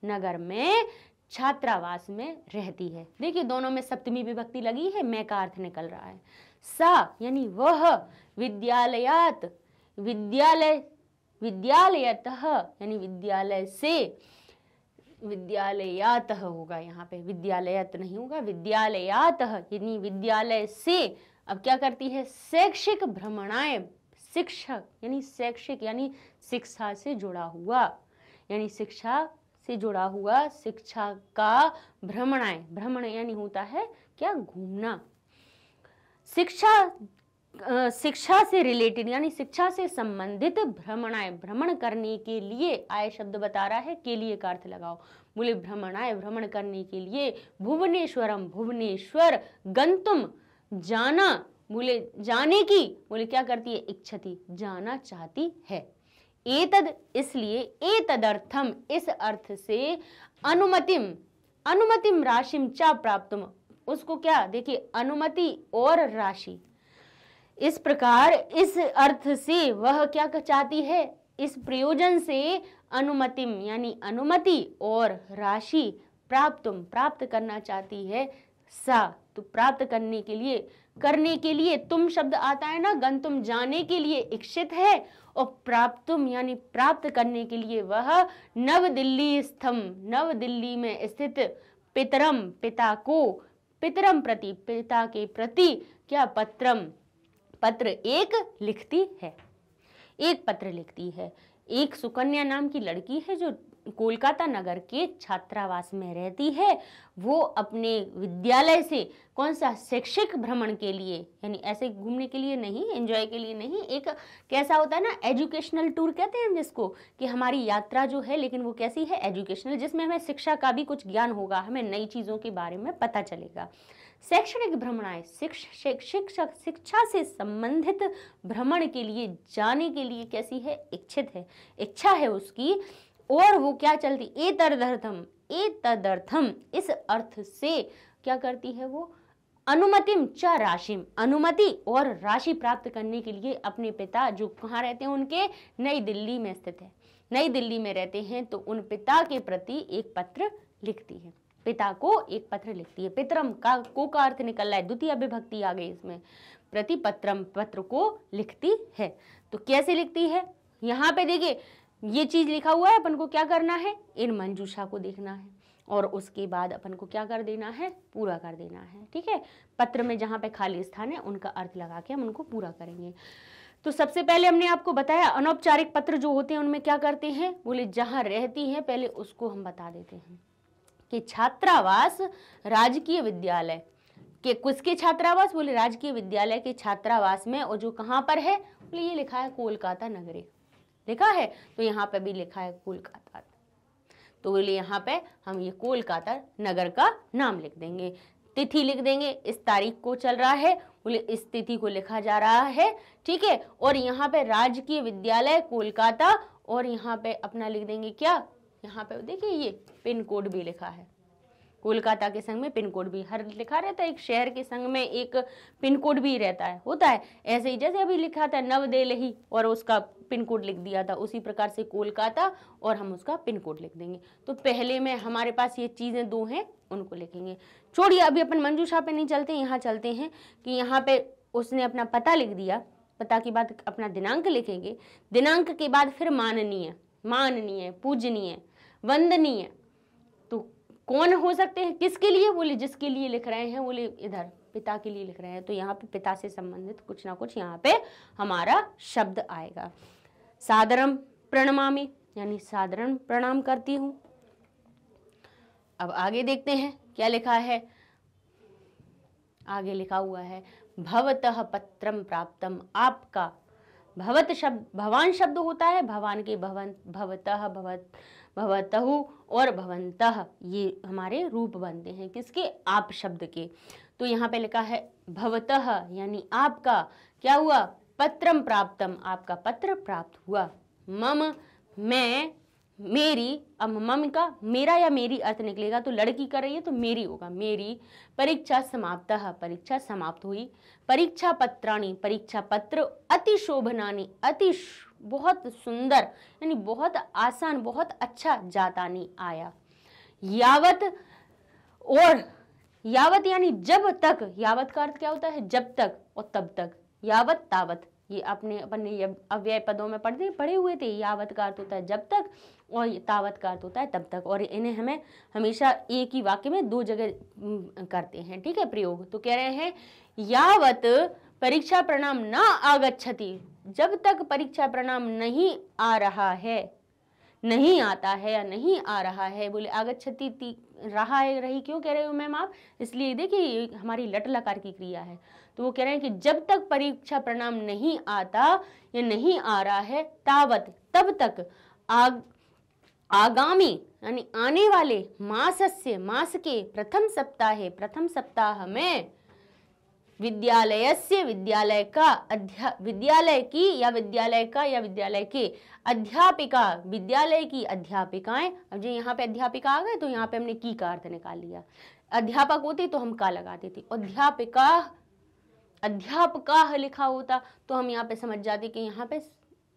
नगर में छात्रावास में रहती है देखिए दोनों में सप्तमी विभक्ति लगी है मैं का अर्थ निकल रहा है सा यानी वह विद्यालयात विद्यालय विद्यालयत यानी विद्यालय से विद्यालयात होगा यहाँ पे विद्यालयत नहीं होगा विद्यालयात यानी विद्यालय से अब क्या करती है शैक्षिक भ्रमणाय शिक्षक यानी शैक्षिक यानी शिक्षा से जुड़ा हुआ यानी शिक्षा से जुड़ा हुआ शिक्षा का भ्रमण आय भ्रमण यानी होता है क्या घूमना शिक्षा शिक्षा से रिलेटेड यानी शिक्षा से संबंधित भ्रमणाएं भ्रमण करने के लिए आय शब्द बता रहा है के लिए का अर्थ लगाओ बोले भ्रमण आय भ्रमण करने के लिए भुवनेश्वरम भुवनेश्वर गंतुम जाना बोले जाने की बोले क्या करती है इच्छती जाना चाहती है एतद इसलिए एतदर्थम इस अर्थ से अनुमतिम अनुमतिम राशिम चा प्राप्त उसको क्या देखिए अनुमति और राशि इस प्रकार इस अर्थ से वह क्या चाहती है इस प्रयोजन से अनुमतिम यानी अनुमति और राशि प्राप्त प्राप्त करना चाहती है सा तो प्राप्त करने के लिए करने के लिए तुम शब्द आता है ना गंतुम जाने के लिए इच्छित है और प्राप्तुम यानी प्राप्त करने के लिए वह नव दिल्ली स्थम नव दिल्ली में स्थित पितरम पिता को पितरम प्रति पिता के प्रति क्या पत्रम पत्र एक लिखती है एक पत्र लिखती है एक सुकन्या नाम की लड़की है जो कोलकाता नगर के छात्रावास में रहती है वो अपने विद्यालय से कौन सा शैक्षिक भ्रमण के लिए यानी ऐसे घूमने के लिए नहीं एंजॉय के लिए नहीं एक कैसा होता है ना एजुकेशनल टूर कहते हैं जिसको कि हमारी यात्रा जो है लेकिन वो कैसी है एजुकेशनल जिसमें हमें शिक्षा का भी कुछ ज्ञान होगा हमें नई चीज़ों के बारे में पता चलेगा शैक्षणिक भ्रमणाएँ शिक्षक शिक्षा से संबंधित भ्रमण के लिए जाने के लिए कैसी है इच्छित है इच्छा है उसकी और वो क्या चलती ए तदर्थम ए तदर्थम इस अर्थ से क्या करती है वो अनुमतिम च राशिम अनुमति और राशि प्राप्त करने के लिए अपने पिता जो कहाँ रहते हैं उनके नई दिल्ली में स्थित है नई दिल्ली में रहते हैं तो उन पिता के प्रति एक पत्र लिखती है पिता को एक पत्र लिखती है पितरम का को का अर्थ निकल रहा है द्वितीय विभक्ति आ गई इसमें प्रति पत्रम पत्र को लिखती है तो कैसे लिखती है यहाँ पे देखिए ये चीज़ लिखा हुआ है अपन को क्या करना है इन मंजूषा को देखना है और उसके बाद अपन को क्या कर देना है पूरा कर देना है ठीक है पत्र में जहाँ पे खाली स्थान है उनका अर्थ लगा के हम उनको पूरा करेंगे तो सबसे पहले हमने आपको बताया अनौपचारिक पत्र जो होते हैं उनमें क्या करते हैं बोले जहाँ रहती है पहले उसको हम बता देते हैं कि छात्रावास राजकीय विद्यालय के किसके छात्रावास बोले राजकीय विद्यालय के छात्रावास में और जो कहाँ पर है बोले ये लिखा है कोलकाता नगरी लिखा है तो यहाँ पे भी लिखा है कोलकाता तो बोले यहाँ पे हम ये कोलकाता नगर का नाम लिख देंगे तिथि लिख देंगे इस तारीख को चल रहा है बोले इस तिथि को लिखा जा रहा है ठीक है और यहाँ पे राजकीय विद्यालय कोलकाता और यहाँ पे अपना लिख देंगे क्या यहाँ पे देखिए ये पिन कोड भी लिखा है कोलकाता के संग में पिन कोड भी हर लिखा रहता है एक शहर के संग में एक पिन कोड भी रहता है होता है ऐसे ही जैसे अभी लिखा था नव दिल्ली और उसका पिन कोड लिख दिया था उसी प्रकार से कोलकाता और हम उसका पिन कोड लिख देंगे तो पहले में हमारे पास ये चीज़ें दो हैं उनको लिखेंगे छोड़िए अभी अपन मंजूषा पे नहीं चलते यहाँ चलते हैं कि यहाँ पे उसने अपना पता लिख दिया पता के बाद अपना दिनांक लिखेंगे दिनांक के बाद फिर माननीय माननीय पूजनीय वंदनीय कौन हो सकते हैं किसके लिए बोले जिसके लिए लिख रहे हैं बोले इधर पिता के लिए लिख रहे हैं तो यहाँ पे पिता से संबंधित कुछ ना कुछ यहाँ पे हमारा शब्द आएगा साधारण प्रणमामी यानी साधारण प्रणाम करती हूँ अब आगे देखते हैं क्या लिखा है आगे लिखा हुआ है भवत पत्रम प्राप्तम आपका भवत शब्द भवान शब्द होता है भवान के भवन भवत भवत भवतहु और भवंतः ये हमारे रूप बनते हैं किसके आप शब्द के तो यहाँ पे लिखा है भवतः यानी आपका क्या हुआ पत्रम प्राप्तम आपका पत्र प्राप्त हुआ मम मैं मेरी अब मम का मेरा या मेरी अर्थ निकलेगा तो लड़की कर रही है तो मेरी होगा मेरी परीक्षा समाप्त परीक्षा समाप्त हुई परीक्षा पत्राणी परीक्षा पत्र अतिशोभनानी अतिश बहुत सुंदर यानी बहुत आसान बहुत अच्छा नहीं आया यावत और यावत यानी जब तक यावत का अर्थ क्या होता है जब तक और तब तक यावत तावत ये अपने अपन ने अव्यय पदों में पढ़ते पढ़े हुए थे यावत का अर्थ होता है जब तक और तावत का अर्थ होता है तब तक और इन्हें हमें हमेशा एक ही वाक्य में दो जगह करते हैं ठीक है प्रयोग तो कह रहे हैं यावत परीक्षा परिणाम न आगछति जब तक परीक्षा परिणाम नहीं आ रहा है नहीं आता है या नहीं आ रहा है बोले आगछति रहा है रही क्यों कह रहे हो मैम आप इसलिए देखिए हमारी लट लकार की क्रिया है तो वो कह रहे हैं कि जब तक परीक्षा परिणाम नहीं आता या नहीं आ रहा है तावत तब तक आग आगामी यानी आने वाले मास से मास के प्रथम सप्ताह प्रथम सप्ताह में विद्यालय से विद्यालय का अध्या विद्यालय की या विद्यालय का या विद्यालय के अध्यापिका विद्यालय की अध्यापिकाएं अब जो यहाँ पे अध्यापिका आ गए तो यहाँ पे हमने की का अर्थ निकाल लिया अध्यापक होती तो हम का लगाते थे अध्यापिका अध्यापका लिखा होता तो हम यहाँ पे समझ जाते कि यहाँ पे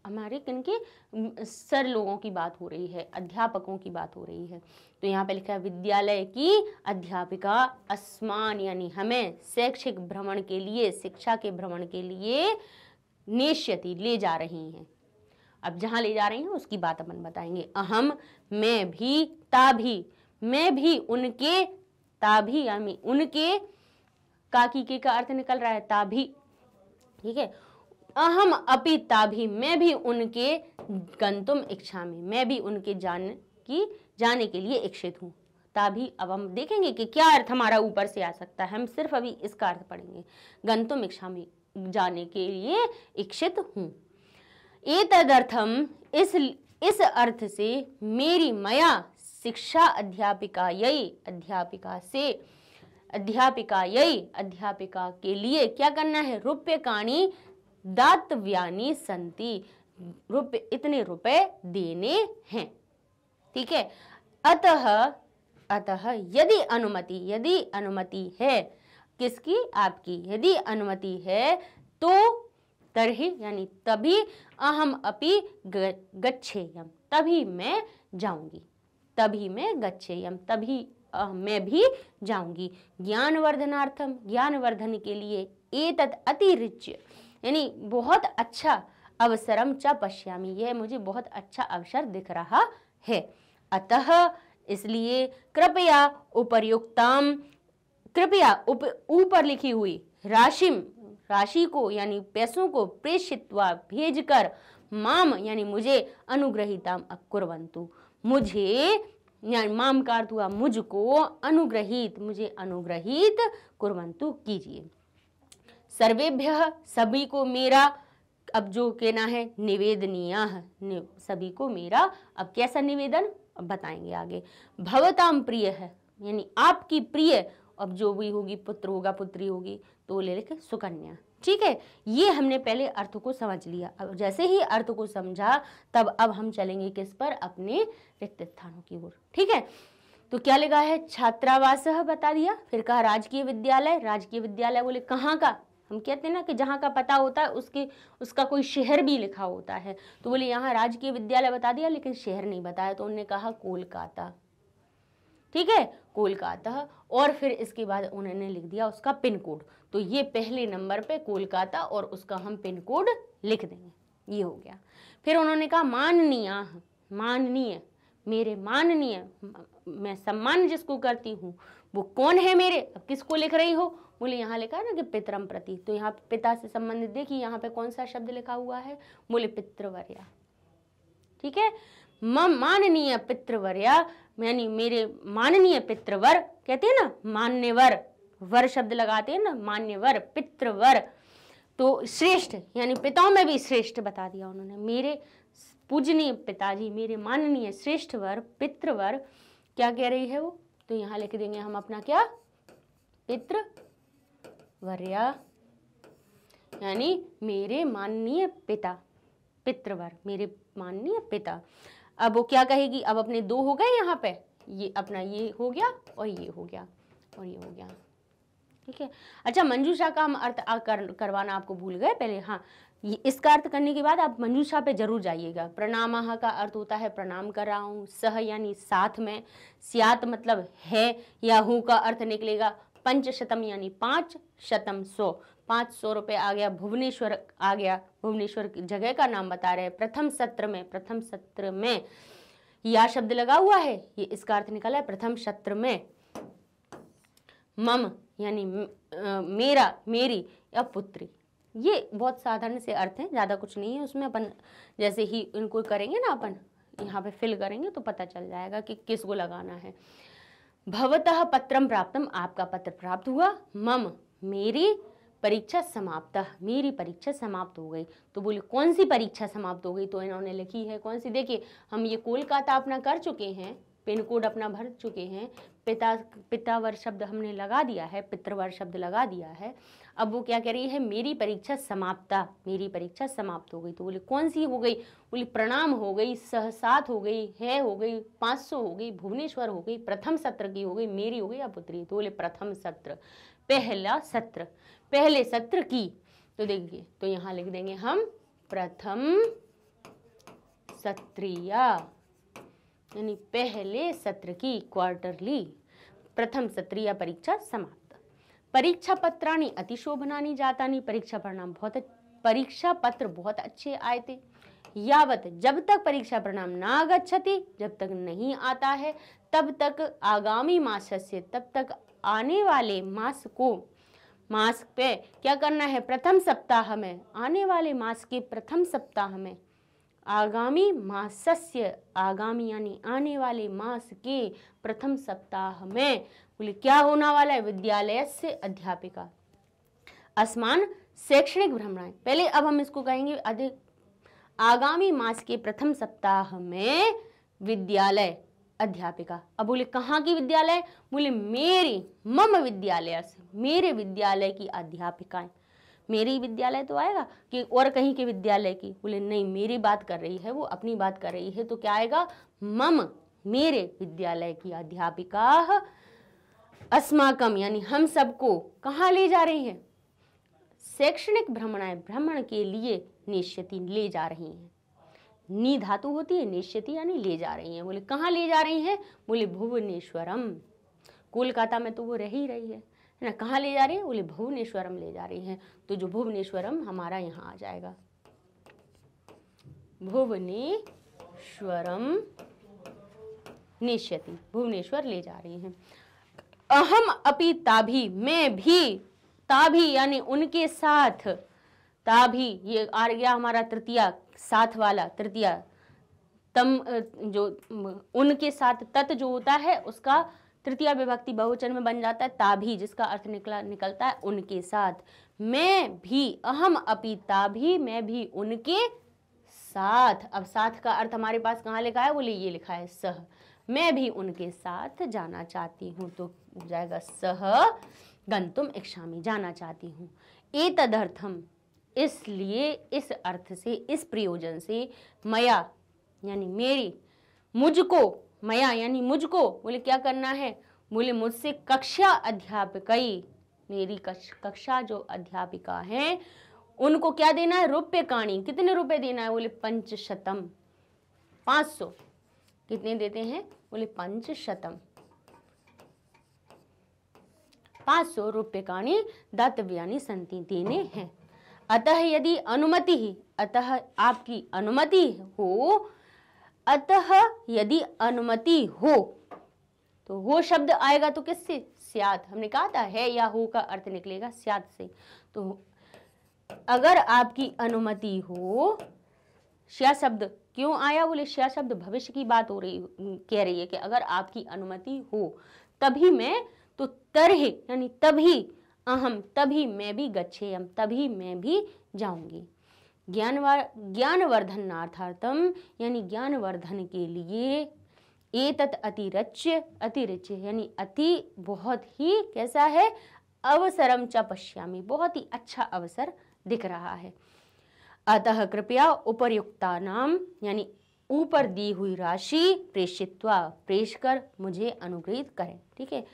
हमारे किन के सर लोगों की बात हो रही है अध्यापकों की बात हो रही है तो यहाँ पे लिखा है विद्यालय की अध्यापिका आसमान यानी हमें शैक्षिक भ्रमण के लिए शिक्षा के भ्रमण के लिए नेश्यति ले जा रही हैं अब जहाँ ले जा रही हैं उसकी बात अपन बताएंगे अहम मैं भी ता भी मैं भी उनके ता भी यानी उनके काकी के का अर्थ निकल रहा है ता भी ठीक है अहम अपि ता भी मैं भी उनके गंतुम इच्छा मैं भी उनके जान की जाने के लिए इच्छित हूँ ताभी अब हम देखेंगे कि क्या अर्थ हमारा ऊपर से आ सकता है हम सिर्फ अभी इसका अर्थ पढ़ेंगे गंतुम इच्छा में जाने के लिए इच्छित हूँ ए तदर्थम इस इस अर्थ से मेरी मया शिक्षा अध्यापिका यही अध्यापिका से अध्यापिका यही अध्यापिका के लिए क्या करना है रुपये काणी दातव्यानी संति रुपये इतने रुपए देने हैं ठीक है अतः अतः यदि अनुमति यदि अनुमति है किसकी आपकी यदि अनुमति है तो तरही यानी तभी अहम अपि गच्छेयम तभी मैं जाऊंगी तभी मैं गच्छेयम तभी मैं भी जाऊंगी ज्ञानवर्धनार्थम ज्ञानवर्धन के लिए एतत् अतिरिच्य यानी बहुत अच्छा अवसरम च पश्यामी यह मुझे बहुत अच्छा अवसर दिख रहा है अतः इसलिए कृपया उपर्युक्तम कृपया उप ऊपर लिखी हुई राशि राशि को यानी पैसों को प्रेषित्वा भेजकर माम यानी मुझे अनुग्रहीताम अकुर्वंतु मुझे यानी माम का अर्थ हुआ मुझको अनुग्रहित मुझे अनुग्रहित कुर्वंतु कीजिए सर्वेभ्य सभी को मेरा अब जो कहना है निवेदनीय सभी को मेरा अब कैसा निवेदन बताएंगे आगे भवताम प्रिय है यानी आपकी प्रिय अब जो भी होगी पुत्र होगा पुत्री होगी तो वो ले लेके सुकन्या ठीक है ये हमने पहले अर्थ को समझ लिया अब जैसे ही अर्थ को समझा तब अब हम चलेंगे किस पर अपने रिक्त स्थानों की ओर ठीक है तो क्या लिखा है छात्रावास बता दिया फिर कहा राजकीय विद्यालय राजकीय विद्यालय बोले कहाँ का हम कहते हैं ना कि जहाँ का पता होता है उसके उसका कोई शहर भी लिखा होता है तो बोले यहाँ राजकीय विद्यालय बता दिया लेकिन शहर नहीं बताया तो उन्होंने कहा कोलकाता ठीक है कोलकाता और फिर इसके बाद उन्होंने लिख दिया उसका पिन कोड तो ये पहले नंबर पे कोलकाता और उसका हम पिन कोड लिख देंगे ये हो गया फिर उन्होंने कहा माननीय माननीय मेरे माननीय मैं सम्मान जिसको करती हूँ वो कौन है मेरे अब किसको लिख रही हो बोले यहाँ लिखा है ना कि पितरम प्रति तो यहाँ पिता से संबंधित देखिए यहाँ पे कौन सा शब्द लिखा हुआ है बोले पितृवर्या ठीक है माननीय पितृवर्या यानी मेरे माननीय पितृवर कहते हैं ना मान्यवर वर शब्द लगाते हैं ना मान्यवर पितृवर तो श्रेष्ठ यानी पिताओं में भी श्रेष्ठ बता दिया उन्होंने मेरे पूजनीय पिताजी मेरे माननीय श्रेष्ठ वर पितृवर क्या कह रही है वो तो यहाँ लिख देंगे हम अपना क्या पित्र वर्या यानी मेरे माननीय पिता पितृवर मेरे माननीय पिता अब वो क्या कहेगी अब अपने दो हो गए यहाँ पे ये अपना ये हो गया और ये हो गया और ये हो गया ठीक है अच्छा मंजूषा का हम अर्थ कर, करवाना आपको भूल गए पहले हाँ ये इसका अर्थ करने के बाद आप मंजूषा पे जरूर जाइएगा प्रणाम का अर्थ होता है प्रणाम कर रहा हूँ सह यानी साथ में सियात मतलब है या हूँ का अर्थ निकलेगा पंचशतम यानी पाँच शतम सौ पाँच सौ रुपये आ गया भुवनेश्वर आ गया भुवनेश्वर जगह का नाम बता रहे हैं प्रथम सत्र में प्रथम सत्र में या शब्द लगा हुआ है ये इसका अर्थ निकला है प्रथम सत्र में मम यानी मेरा मेरी या पुत्री ये बहुत साधारण से अर्थ हैं ज़्यादा कुछ नहीं है उसमें अपन जैसे ही इनको करेंगे ना अपन यहाँ पे फिल करेंगे तो पता चल जाएगा कि किसको लगाना है भवतः पत्रम प्राप्तम आपका पत्र प्राप्त हुआ मम मेरी परीक्षा समाप्त मेरी परीक्षा समाप्त हो गई तो बोले कौन सी परीक्षा समाप्त हो गई तो इन्होंने लिखी है कौन सी देखिए हम ये कोलकाता अपना कर चुके हैं पिन कोड अपना भर चुके हैं पिता पितावर शब्द हमने लगा दिया है पितृवर शब्द लगा दिया है अब वो क्या कह रही है मेरी परीक्षा समाप्ता मेरी परीक्षा समाप्त हो गई तो बोले कौन सी हो गई बोली प्रणाम हो गई सहसात हो गई है हो गई पाँच सौ हो गई भुवनेश्वर हो गई प्रथम सत्र की हो गई मेरी हो गई या पुत्री तो बोले प्रथम सत्र पहला सत्र पहले सत्र की तो देखिए तो यहाँ लिख देंगे हम प्रथम सत्रिया यानी पहले सत्र की क्वार्टरली प्रथम सत्रिया परीक्षा समाप्त परीक्षा पत्राणी जाता नहीं परीक्षा परिणाम बहुत परीक्षा पत्र बहुत अच्छे आए थे यावत जब तक परीक्षा परिणाम ना आगछती जब तक नहीं आता है तब तक आगामी मास से तब तक आने वाले मास को मास पे क्या करना है प्रथम सप्ताह में आने वाले मास के प्रथम सप्ताह में आगामी मासस्य आगामी यानी आने वाले मास के प्रथम सप्ताह में बोले क्या होना वाला है विद्यालय से अध्यापिका असमान शैक्षणिक भ्रमणाएं पहले अब हम इसको कहेंगे अधिक आगामी मास के प्रथम सप्ताह में विद्यालय अध्यापिका अब बोले कहाँ की विद्यालय बोले मेरी मम विद्यालय से मेरे विद्यालय की अध्यापिकाएं मेरे ही विद्यालय तो आएगा कि और कहीं के विद्यालय की बोले नहीं मेरी बात कर रही है वो अपनी बात कर रही है तो क्या आएगा मम मेरे विद्यालय की अध्यापिका अस्माकम यानी हम सबको कहाँ ले जा रही है शैक्षणिक भ्रमणाएं भ्रमण के लिए निश्चित ले जा रही हैं नी धातु होती है निश्चित यानी ले जा रही हैं बोले कहाँ ले जा रही हैं बोले भुवनेश्वरम कोलकाता में तो वो रह ही रही है है ना कहाँ ले जा रही है बोले भुवनेश्वरम ले जा रही हैं तो जो भुवनेश्वरम हमारा यहाँ आ जाएगा भुवनेश्वरम निश्यति भुवनेश्वर ले जा रही हैं अहम अपी ताभी मैं भी ताभी यानी उनके साथ ताभी ये आ गया हमारा तृतीया साथ वाला तृतीया तम जो उनके साथ तत् जो होता है उसका तृतीय विभक्ति बहुवचन में बन जाता है ताभी जिसका अर्थ निकला निकलता है उनके साथ मैं भी अहम अपी ताभी मैं भी उनके साथ अब साथ का अर्थ हमारे पास कहाँ लिखा है बोले ये लिखा है सह मैं भी उनके साथ जाना चाहती हूँ तो हो जाएगा सह गंतुम इक्षामी जाना चाहती हूँ ए तदर्थम इसलिए इस अर्थ से इस प्रयोजन से मया यानी मेरी मुझको मया यानी मुझको बोले क्या करना है बोले मुझसे कक्षा अध्यापिकई मेरी कक्षा जो अध्यापिका है उनको क्या देना है रुपये काणी कितने रुपए देना है बोले पंचशतम पाँच सौ कितने देते हैं बोले पंचशतम पाँच सौ रुपये काणी दातव्यानी संति देने हैं अतः यदि अनुमति ही अतः आपकी अनुमति हो अतः यदि अनुमति हो तो वो शब्द आएगा तो किससे सियात हमने कहा था है या हो का अर्थ निकलेगा सियात से तो अगर आपकी अनुमति हो श्या शब्द क्यों आया बोले श्या शब्द भविष्य की बात हो रही कह रही है कि अगर आपकी अनुमति हो तभी मैं तो तरह यानी तभी अहम तभी मैं भी गच्छे तभी मैं भी जाऊंगी ज्ञानवर ज्ञानवर्धनार्थार्थम यानी ज्ञानवर्धन के लिए ए तत् अतिरच्य अतिरिच्य यानी अति बहुत ही कैसा है अवसरम च पश्यामी बहुत ही अच्छा अवसर दिख रहा है अतः कृपया उपर्युक्ता नाम यानी ऊपर दी हुई राशि प्रेषित्वा प्रेष कर मुझे अनुग्रहित करें ठीक है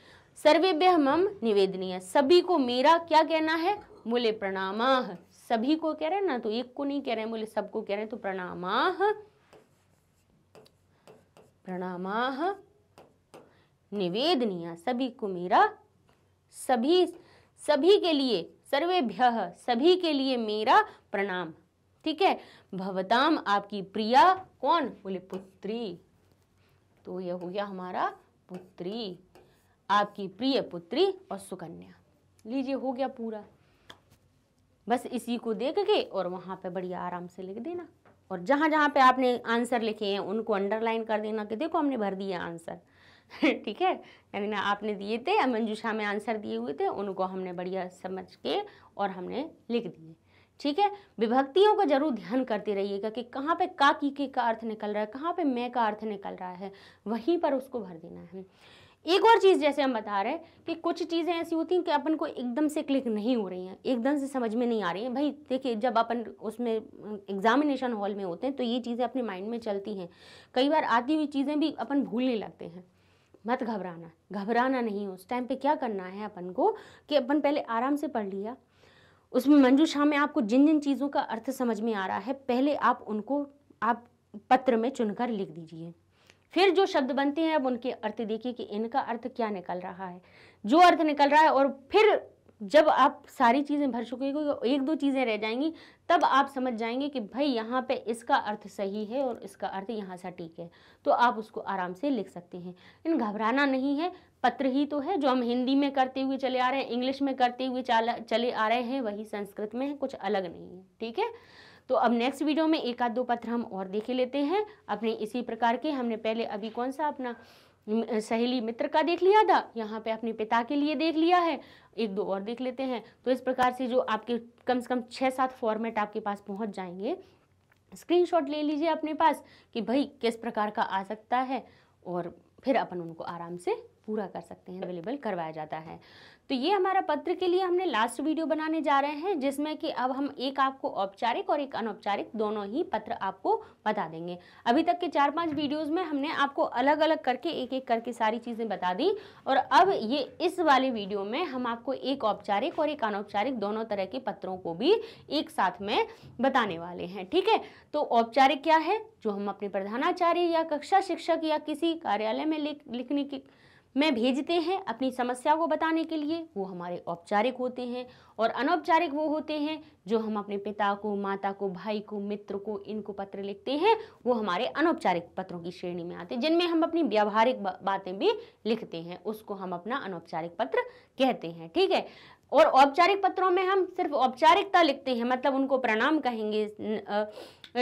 सर्वेभ्य मम निवेदनीय सभी को मेरा क्या कहना है मूल्य प्रणाम सभी को कह रहे हैं ना तो एक को नहीं कह रहे हैं बोले सबको कह रहे हैं तो प्रणामाह प्रणामाह निवेदनीय सभी को मेरा सभी सभी के लिए सर्वेभ्य सभी के लिए मेरा प्रणाम ठीक है भवताम आपकी प्रिया कौन बोले पुत्री तो यह हो गया हमारा पुत्री आपकी प्रिय पुत्री और सुकन्या लीजिए हो गया पूरा बस इसी को देख के और वहाँ पे बढ़िया आराम से लिख देना और जहाँ जहाँ पे आपने आंसर लिखे हैं उनको अंडरलाइन कर देना कि देखो हमने भर दिया आंसर ठीक है यानी ना आपने दिए थे मंजूषा में आंसर दिए हुए थे उनको हमने बढ़िया समझ के और हमने लिख दिए ठीक है विभक्तियों का जरूर ध्यान करते रहिएगा कि कहाँ पे का की के का अर्थ निकल रहा है कहाँ पे मैं का अर्थ निकल रहा है वहीं पर उसको भर देना है एक और चीज़ जैसे हम बता रहे हैं कि कुछ चीज़ें ऐसी होती हैं कि अपन को एकदम से क्लिक नहीं हो रही हैं एकदम से समझ में नहीं आ रही हैं भाई देखिए जब अपन उसमें एग्जामिनेशन हॉल में होते हैं तो ये चीज़ें अपने माइंड में चलती हैं कई बार आती हुई चीज़ें भी अपन भूलने लगते हैं मत घबराना घबराना नहीं उस टाइम पर क्या करना है अपन को कि अपन पहले आराम से पढ़ लिया उसमें मंजू शाह में आपको जिन जिन चीज़ों का अर्थ समझ में आ रहा है पहले आप उनको आप पत्र में चुनकर लिख दीजिए फिर जो शब्द बनते हैं अब उनके अर्थ देखिए कि इनका अर्थ क्या निकल रहा है जो अर्थ निकल रहा है और फिर जब आप सारी चीज़ें भर चुके हो तो एक दो चीज़ें रह जाएंगी तब आप समझ जाएंगे कि भाई यहाँ पे इसका अर्थ सही है और इसका अर्थ यहाँ सटीक ठीक है तो आप उसको आराम से लिख सकते हैं इन घबराना नहीं है पत्र ही तो है जो हम हिंदी में करते हुए चले आ रहे हैं इंग्लिश में करते हुए चले आ रहे हैं वही संस्कृत में है कुछ अलग नहीं है ठीक है तो अब नेक्स्ट वीडियो में एक आध दो पत्र हम और देख लेते हैं अपने इसी प्रकार के हमने पहले अभी कौन सा अपना सहेली मित्र का देख लिया था यहाँ पे अपने पिता के लिए देख लिया है एक दो और देख लेते हैं तो इस प्रकार से जो आपके कम से कम छः सात फॉर्मेट आपके पास पहुँच जाएंगे स्क्रीनशॉट ले लीजिए अपने पास कि भाई किस प्रकार का आ सकता है और फिर अपन उनको आराम से पूरा कर सकते हैं अवेलेबल करवाया जाता है तो ये हमारा पत्र के लिए हमने लास्ट वीडियो बनाने जा रहे हैं जिसमें कि अब हम एक आपको औपचारिक और एक अनौपचारिक दोनों ही पत्र आपको बता देंगे अभी तक के चार पांच वीडियोस में हमने आपको अलग अलग करके एक एक करके सारी चीज़ें बता दी और अब ये इस वाले वीडियो में हम आपको एक औपचारिक और एक अनौपचारिक दोनों तरह के पत्रों को भी एक साथ में बताने वाले हैं ठीक है तो औपचारिक क्या है जो हम अपने प्रधानाचार्य या कक्षा शिक्षक या किसी कार्यालय में लिखने की में भेजते हैं अपनी समस्या को बताने के लिए वो हमारे औपचारिक होते हैं और अनौपचारिक वो होते हैं जो हम अपने पिता को माता को भाई को मित्र को इनको पत्र लिखते हैं वो हमारे अनौपचारिक पत्रों की श्रेणी में आते हैं जिनमें हम अपनी व्यावहारिक बातें भी लिखते हैं उसको हम अपना अनौपचारिक पत्र कहते हैं ठीक है और औपचारिक पत्रों में हम सिर्फ औपचारिकता लिखते हैं मतलब उनको प्रणाम कहेंगे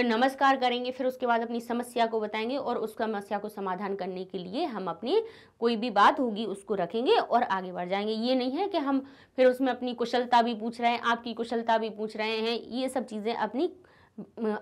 नमस्कार करेंगे फिर उसके बाद अपनी समस्या को बताएंगे और उस समस्या को समाधान करने के लिए हम अपनी कोई भी बात होगी उसको रखेंगे और आगे बढ़ जाएंगे ये नहीं है कि हम फिर उसमें अपनी कुशलता भी पूछ रहे हैं आपकी कुशलता भी पूछ रहे हैं ये सब चीज़ें अपनी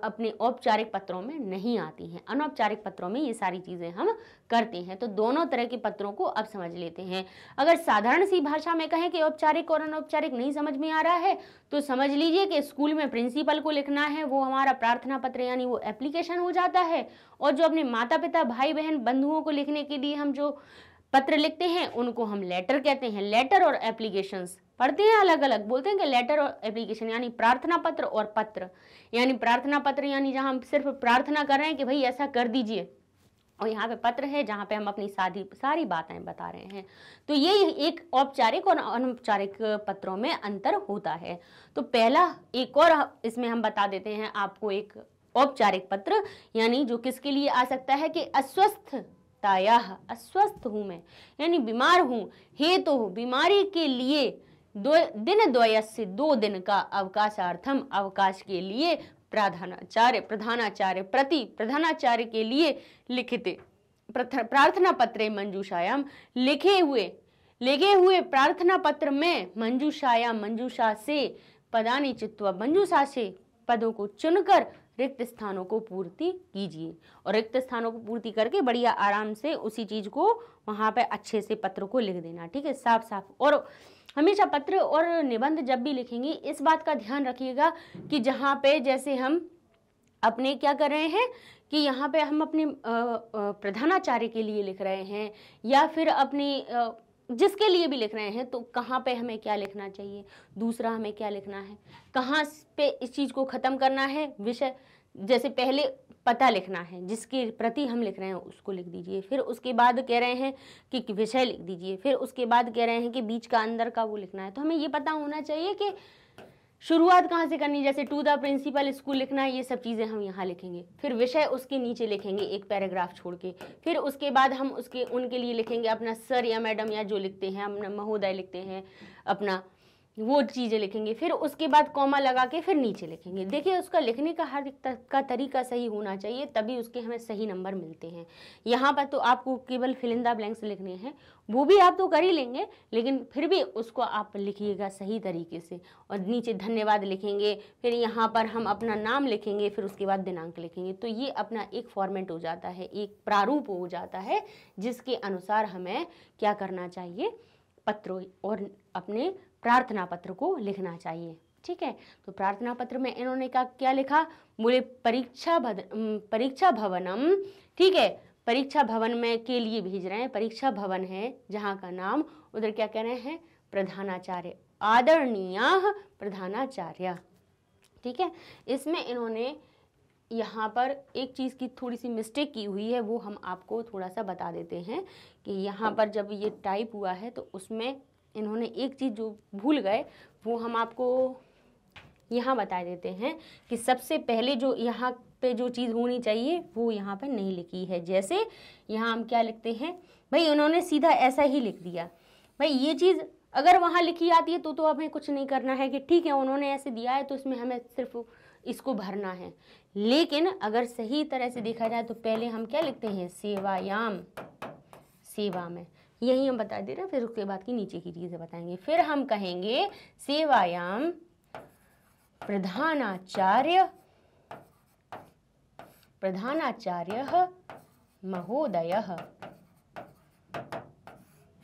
अपने औपचारिक पत्रों में नहीं आती हैं अनौपचारिक पत्रों में ये सारी चीज़ें हम करते हैं तो दोनों तरह के पत्रों को अब समझ लेते हैं अगर साधारण सी भाषा में कहें कि औपचारिक और अनौपचारिक नहीं समझ में आ रहा है तो समझ लीजिए कि स्कूल में प्रिंसिपल को लिखना है वो हमारा प्रार्थना पत्र यानी वो एप्लीकेशन हो जाता है और जो अपने माता पिता भाई बहन बंधुओं को लिखने के लिए हम जो पत्र लिखते हैं उनको हम लेटर कहते हैं लेटर और एप्लीकेशंस पढ़ते हैं अलग अलग बोलते हैं कि लेटर और एप्लीकेशन यानी प्रार्थना पत्र और पत्र यानी प्रार्थना पत्र यानी जहाँ हम सिर्फ प्रार्थना कर रहे हैं कि भाई ऐसा कर दीजिए और यहाँ पे पत्र है जहाँ पे हम अपनी साधी सारी बातें बता रहे हैं तो ये एक औपचारिक और अनौपचारिक पत्रों में अंतर होता है तो पहला एक और इसमें हम बता देते हैं आपको एक औपचारिक पत्र यानी जो किसके लिए आ सकता है कि अस्वस्थ अस्वस्थ हूँ मैं यानी बीमार हूँ हे तो बीमारी के लिए दो दिन द्वयस्य दो दिन का अवकाशार्थम अवकाश के लिए प्रधानाचार्य प्रधानाचार्य प्रति प्रधानाचार्य के लिए लिखित प्रार्थना पत्र मंजूषायाम लिखे हुए लिखे हुए प्रार्थना पत्र में मंजूषाया मंजूषा से पदानी चित्वा मंजूषा से पदों को चुनकर रिक्त स्थानों को पूर्ति कीजिए और रिक्त स्थानों को पूर्ति करके बढ़िया आराम से उसी चीज़ को वहां पे अच्छे से पत्र को लिख देना ठीक है साफ साफ और हमेशा पत्र और निबंध जब भी लिखेंगे इस बात का ध्यान रखिएगा कि जहाँ पे जैसे हम अपने क्या कर रहे हैं कि यहाँ पे हम अपने प्रधानाचार्य के लिए लिख रहे हैं या फिर अपनी जिसके लिए भी लिख रहे हैं तो कहाँ पे हमें क्या लिखना चाहिए दूसरा हमें क्या लिखना है कहाँ पे इस चीज़ को ख़त्म करना है विषय जैसे पहले पता लिखना है जिसके प्रति हम लिख रहे हैं उसको लिख दीजिए फिर उसके बाद कह रहे हैं कि विषय लिख दीजिए फिर उसके बाद कह रहे हैं कि बीच का अंदर का वो लिखना है तो हमें ये पता होना चाहिए कि शुरुआत कहाँ से करनी जैसे टू द प्रिंसिपल स्कूल लिखना है ये सब चीज़ें हम यहाँ लिखेंगे फिर विषय उसके नीचे लिखेंगे एक पैराग्राफ छोड़ के फिर उसके बाद हम उसके उनके लिए लिखेंगे अपना सर या मैडम या जो लिखते हैं अपना महोदय लिखते हैं अपना वो चीज़ें लिखेंगे फिर उसके बाद कॉमा लगा के फिर नीचे लिखेंगे देखिए उसका लिखने का हर का तरीका सही होना चाहिए तभी उसके हमें सही नंबर मिलते हैं यहाँ पर तो आपको केवल फिलिंदा ब्लैंक्स लिखने हैं वो भी आप तो कर ही लेंगे लेकिन फिर भी उसको आप लिखिएगा सही तरीके से और नीचे धन्यवाद लिखेंगे फिर यहाँ पर हम अपना नाम लिखेंगे फिर उसके बाद दिनांक लिखेंगे तो ये अपना एक फॉर्मेट हो जाता है एक प्रारूप हो जाता है जिसके अनुसार हमें क्या करना चाहिए पत्रों और अपने प्रार्थना पत्र को लिखना चाहिए ठीक है तो प्रार्थना पत्र में इन्होंने क्या क्या लिखा बोले परीक्षा भद, परीक्षा भवनम ठीक है परीक्षा भवन में के लिए भेज रहे हैं परीक्षा भवन है जहाँ का नाम उधर क्या कह रहे हैं प्रधानाचार्य आदरणीय प्रधानाचार्य ठीक है इसमें इन्होंने यहाँ पर एक चीज़ की थोड़ी सी मिस्टेक की हुई है वो हम आपको थोड़ा सा बता देते हैं कि यहाँ पर जब ये टाइप हुआ है तो उसमें इन्होंने एक चीज़ जो भूल गए वो हम आपको यहाँ बता देते हैं कि सबसे पहले जो यहाँ पे जो चीज़ होनी चाहिए वो यहाँ पे नहीं लिखी है जैसे यहाँ हम क्या लिखते हैं भाई उन्होंने सीधा ऐसा ही लिख दिया भाई ये चीज़ अगर वहाँ लिखी आती है तो तो हमें कुछ नहीं करना है कि ठीक है उन्होंने ऐसे दिया है तो इसमें हमें सिर्फ इसको भरना है लेकिन अगर सही तरह से देखा जाए तो पहले हम क्या लिखते हैं सेवायाम सेवा में यही हम बता दे रहे हैं फिर उसके बाद की नीचे की चीज़ें बताएंगे फिर हम कहेंगे सेवायाम प्रधानाचार्य प्रधानाचार्य महोदय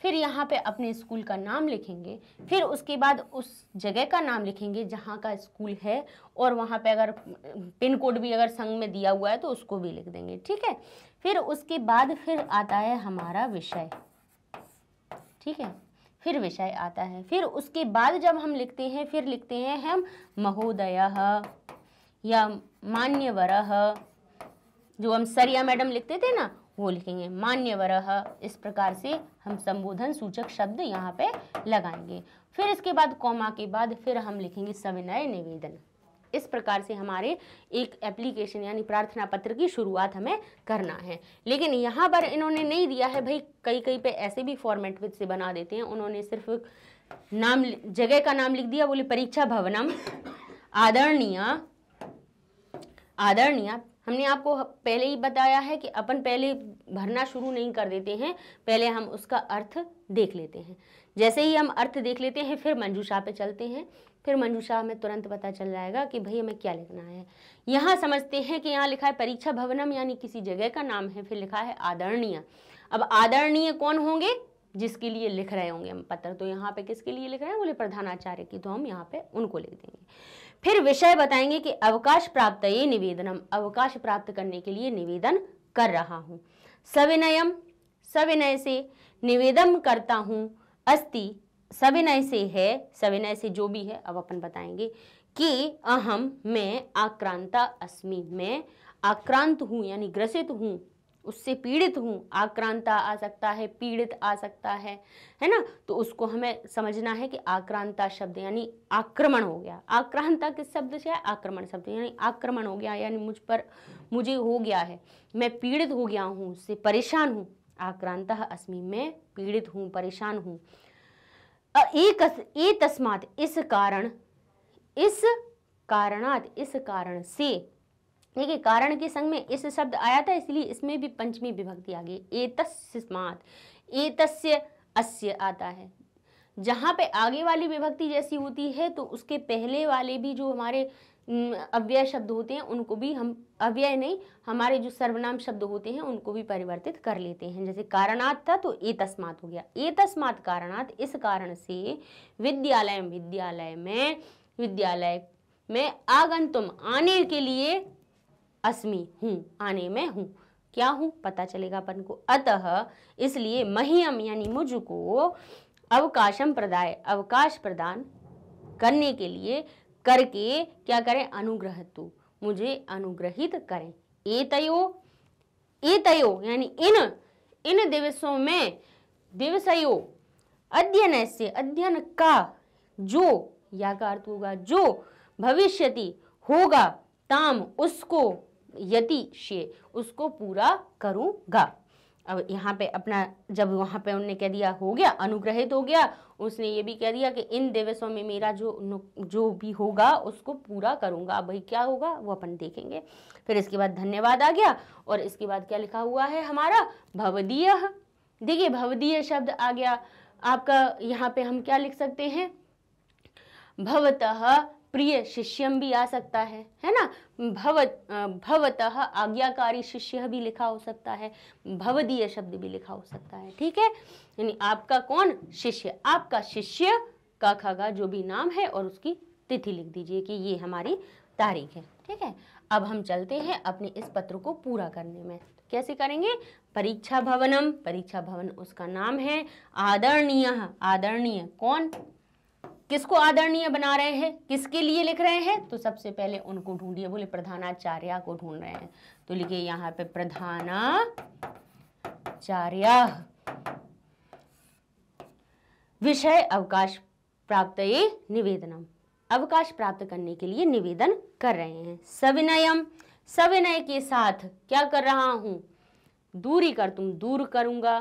फिर यहाँ पे अपने स्कूल का नाम लिखेंगे फिर उसके बाद उस जगह का नाम लिखेंगे जहाँ का स्कूल है और वहाँ पे अगर पिन कोड भी अगर संग में दिया हुआ है तो उसको भी लिख देंगे ठीक है फिर उसके बाद फिर आता है हमारा विषय ठीक है फिर विषय आता है फिर उसके बाद जब हम लिखते हैं फिर लिखते हैं हम महोदय या मान्यवर जो हम सर या मैडम लिखते थे ना वो लिखेंगे मान्यवर इस प्रकार से हम संबोधन सूचक शब्द यहाँ पे लगाएंगे फिर इसके बाद कौमा के बाद फिर हम लिखेंगे सविनय निवेदन इस प्रकार से हमारे एक एप्लीकेशन यानी प्रार्थना पत्र की शुरुआत हमें करना है लेकिन यहाँ पर इन्होंने नहीं दिया है भाई कई कई पे ऐसे भी फॉर्मेट से बना देते हैं उन्होंने सिर्फ नाम जगह का नाम लिख दिया बोले परीक्षा भवनम आदरणीय आदरणीय हमने आपको पहले ही बताया है कि अपन पहले भरना शुरू नहीं कर देते हैं पहले हम उसका अर्थ देख लेते हैं जैसे ही हम अर्थ देख लेते हैं फिर मंजूषा पे चलते हैं फिर मंजूषा हमें तुरंत पता चल जाएगा कि भाई हमें क्या लिखना है यहाँ समझते हैं कि यहाँ लिखा है परीक्षा भवनम यानी किसी जगह का नाम है फिर लिखा है आदरणीय अब आदरणीय कौन होंगे जिसके लिए लिख रहे होंगे हम पत्र तो यहाँ पे किसके लिए लिख रहे हैं बोले प्रधानाचार्य की तो हम यहाँ पे उनको लिख देंगे फिर विषय बताएंगे कि अवकाश प्राप्त ये निवेदन हम अवकाश प्राप्त करने के लिए निवेदन कर रहा हूँ सविनयम सविनय से निवेदन करता हूँ अस्ति सविनय से है सविनय से जो भी है अब अपन बताएंगे कि अहम मैं आक्रांता अस्मि मैं आक्रांत हूँ यानी ग्रसित हूँ उससे पीड़ित हूँ आक्रांता आ सकता है पीड़ित आ सकता है है ना तो उसको हमें समझना है कि आक्रांता शब्द यानी आक्रमण हो गया आक्रांता किस शब्द से है आक्रमण शब्द यानी आक्रमण हो गया यानी मुझ पर मुझे हो गया है मैं पीड़ित हो गया हूँ उससे परेशान हूँ आक्रांता अस्मि मैं पीड़ित हूँ परेशान हूँ तस्मात इस कारण इस कारणात इस कारण से देखिए कारण के संग में इस शब्द आया था इसलिए इसमें भी पंचमी विभक्ति आ गई एतस्मात एतस्य अस्य आता है जहाँ पे आगे वाली विभक्ति जैसी होती है तो उसके पहले वाले भी जो हमारे अव्यय शब्द होते हैं उनको भी हम अव्यय नहीं हमारे जो सर्वनाम शब्द होते हैं उनको भी परिवर्तित कर लेते हैं जैसे कारणात था तो ए तस्मात हो गया ए तस्मात कारणात इस कारण से विद्यालय विद्यालय में विद्यालय में आगंतुम आने के लिए अस्मि हूँ आने में हूँ क्या हूँ पता चलेगा अपन को अतः इसलिए महियम यानी मुझको अवकाशम प्रदाय अवकाश प्रदान करने के लिए करके क्या करें अनुग्रह तु मुझे अनुग्रहित करें ए तयो ए तयो यानी इन इन दिवसों में दिवसयो अध्ययन से अध्ययन का जो या का अर्थ होगा जो भविष्यति होगा ताम उसको यति शे उसको पूरा करूंगा अब यहाँ पे अपना जब वहाँ पे उनने कह दिया हो गया अनुग्रहित हो गया उसने ये भी कह दिया कि इन दिवसों में मेरा जो जो भी होगा उसको पूरा करूंगा अब भाई क्या होगा वो अपन देखेंगे फिर इसके बाद धन्यवाद आ गया और इसके बाद क्या लिखा हुआ है हमारा भवदीय देखिए भवदीय शब्द आ गया आपका यहाँ पे हम क्या लिख सकते हैं भवतः प्रिय शिष्यम भी आ सकता है है ना भव भवतः आज्ञाकारी शिष्य भी लिखा हो सकता है भवदीय शब्द भी लिखा हो सकता है ठीक है यानी आपका कौन शिष्य आपका शिष्य का खागा जो भी नाम है और उसकी तिथि लिख दीजिए कि ये हमारी तारीख है ठीक है अब हम चलते हैं अपने इस पत्र को पूरा करने में कैसे करेंगे परीक्षा भवनम परीक्षा भवन उसका नाम है आदरणीय आदरणीय कौन किसको आदरणीय बना रहे हैं किसके लिए लिख रहे हैं तो सबसे पहले उनको ढूंढिए बोले प्रधानाचार्य को ढूंढ रहे हैं तो लिखिए यहां पे प्रधानाचार्य विषय अवकाश प्राप्त निवेदनम अवकाश प्राप्त करने के लिए निवेदन कर रहे हैं सविनयम सविनय के साथ क्या कर रहा हूं दूरी कर तुम दूर करूंगा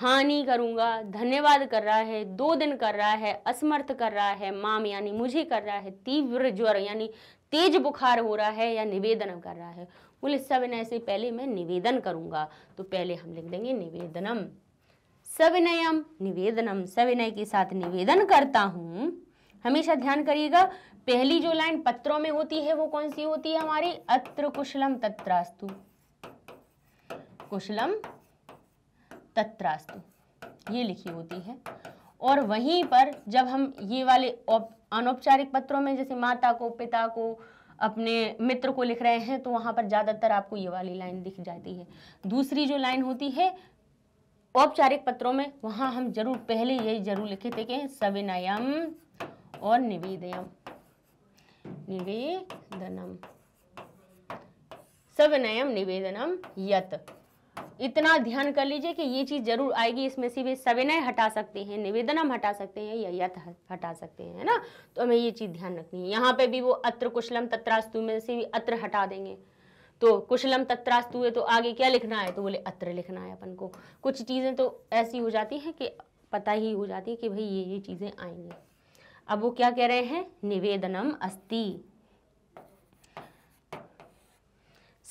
हानि करूंगा धन्यवाद कर रहा है दो दिन कर रहा है असमर्थ कर रहा है माम यानी मुझे कर रहा है तीव्र ज्वर यानी तेज बुखार हो रहा है या निवेदन कर रहा है बोले सविनय से पहले मैं निवेदन करूंगा तो पहले हम लिख देंगे निवेदनम सविनयम निवेदनम सविनय के साथ निवेदन करता हूँ हमेशा ध्यान करिएगा पहली जो लाइन पत्रों में होती है वो कौन सी होती है हमारी अत्र कुशलम तत्रास्तु कुशलम तत्रास्तु ये लिखी होती है और वहीं पर जब हम ये वाले अनौपचारिक पत्रों में जैसे माता को पिता को अपने मित्र को लिख रहे हैं तो वहां पर ज़्यादातर आपको ये वाली लाइन दिख जाती है दूसरी जो लाइन होती है औपचारिक पत्रों में वहां हम जरूर पहले यही जरूर लिखे थे कि सविनयम और निवेदयम निवेदनम सविनयम निवेदनम यत इतना ध्यान कर लीजिए कि ये चीज़ जरूर आएगी इसमें से सविनय हटा सकते हैं निवेदन हम हटा सकते हैं या यथ हटा सकते हैं है ना तो हमें ये चीज़ ध्यान रखनी है यहाँ पे भी वो अत्र कुशलम तत्रास्तु में से भी अत्र हटा देंगे तो कुशलम तत्रास्तु है तो आगे क्या लिखना है तो बोले अत्र लिखना है अपन को कुछ चीज़ें तो ऐसी हो जाती है कि पता ही हो जाती है कि भाई ये ये चीज़ें आएंगी अब वो क्या कह रहे हैं निवेदनम अस्ति